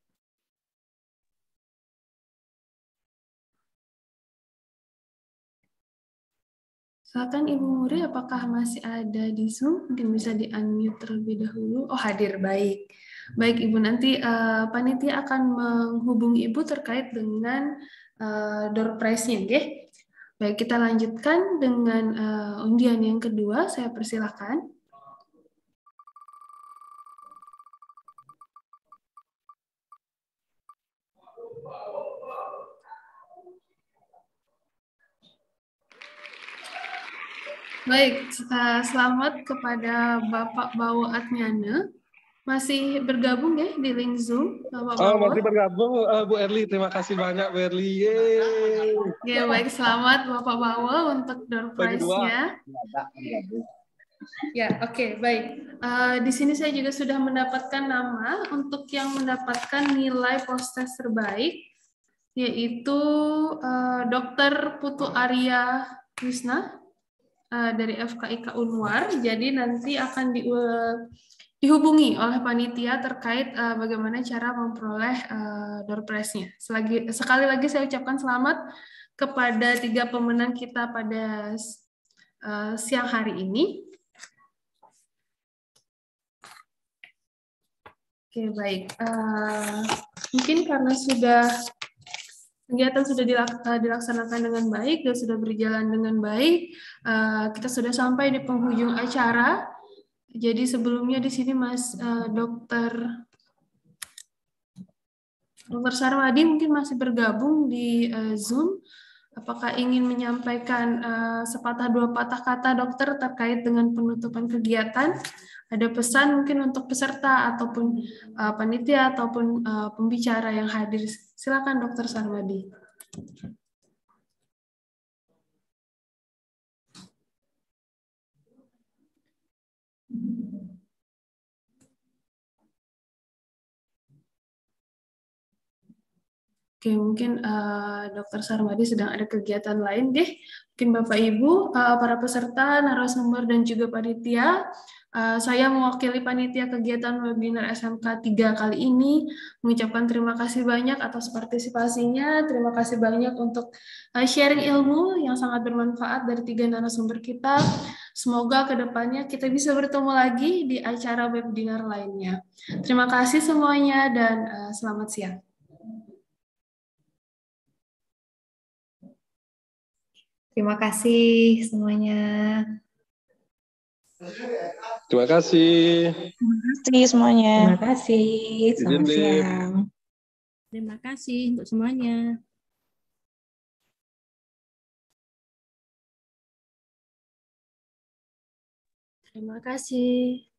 Silakan Ibu Muri, apakah masih ada di Zoom? Mungkin bisa di-unmute terlebih dahulu. Oh, hadir. Baik. Baik, Ibu. Nanti uh, panitia akan menghubungi Ibu terkait dengan uh, door prize-nya, okay? Baik, kita lanjutkan dengan uh, undian yang kedua. Saya persilahkan. Baik, selamat kepada Bapak Bawo Atnyana. Masih bergabung ya di link Zoom, Bapak Oh, masih bergabung, eh, Bu Erli. Terima kasih banyak, Bu Erli. Ya, baik. Selamat Bapak Bawo untuk door prize-nya. Ya, oke, okay, baik. Uh, di sini saya juga sudah mendapatkan nama untuk yang mendapatkan nilai proses terbaik, yaitu uh, eh, Dr. Putu Arya Wisna Eh, dari FKIK Unwar. Jadi nanti akan di, eh, dihubungi oleh panitia terkait uh, bagaimana cara memperoleh uh, door prize-nya. sekali lagi saya ucapkan selamat kepada tiga pemenang kita pada uh, siang hari ini. Oke, baik. Uh, mungkin karena sudah kegiatan sudah eh, dilaksanakan dengan baik dan sudah berjalan dengan baik. Eh, kita sudah sampai di penghujung acara. Jadi sebelumnya di sini Mas eh, Dokter Dokter Sarwadi mungkin masih bergabung di Zoom. Apakah ingin menyampaikan uh, sepatah dua patah kata dokter terkait dengan penutupan kegiatan? Ada pesan mungkin untuk peserta ataupun uh, panitia ataupun uh, pembicara yang hadir. Silakan dokter Sarwadi. Oke, mungkin uh, Dokter Sarmadi sedang ada kegiatan lain deh. Mungkin Bapak Ibu, uh, para peserta, narasumber dan juga panitia, uh, saya mewakili panitia kegiatan webinar SMK 3 kali ini mengucapkan terima kasih banyak atas partisipasinya. Terima kasih banyak untuk uh, sharing ilmu yang sangat bermanfaat dari tiga narasumber kita. Semoga kedepannya kita bisa bertemu lagi di acara webinar lainnya. Terima kasih semuanya dan uh, selamat siang. Terima kasih semuanya. Terima kasih. Terima kasih semuanya. Terima kasih. Selamat siang. Terima kasih untuk semuanya. Terima kasih.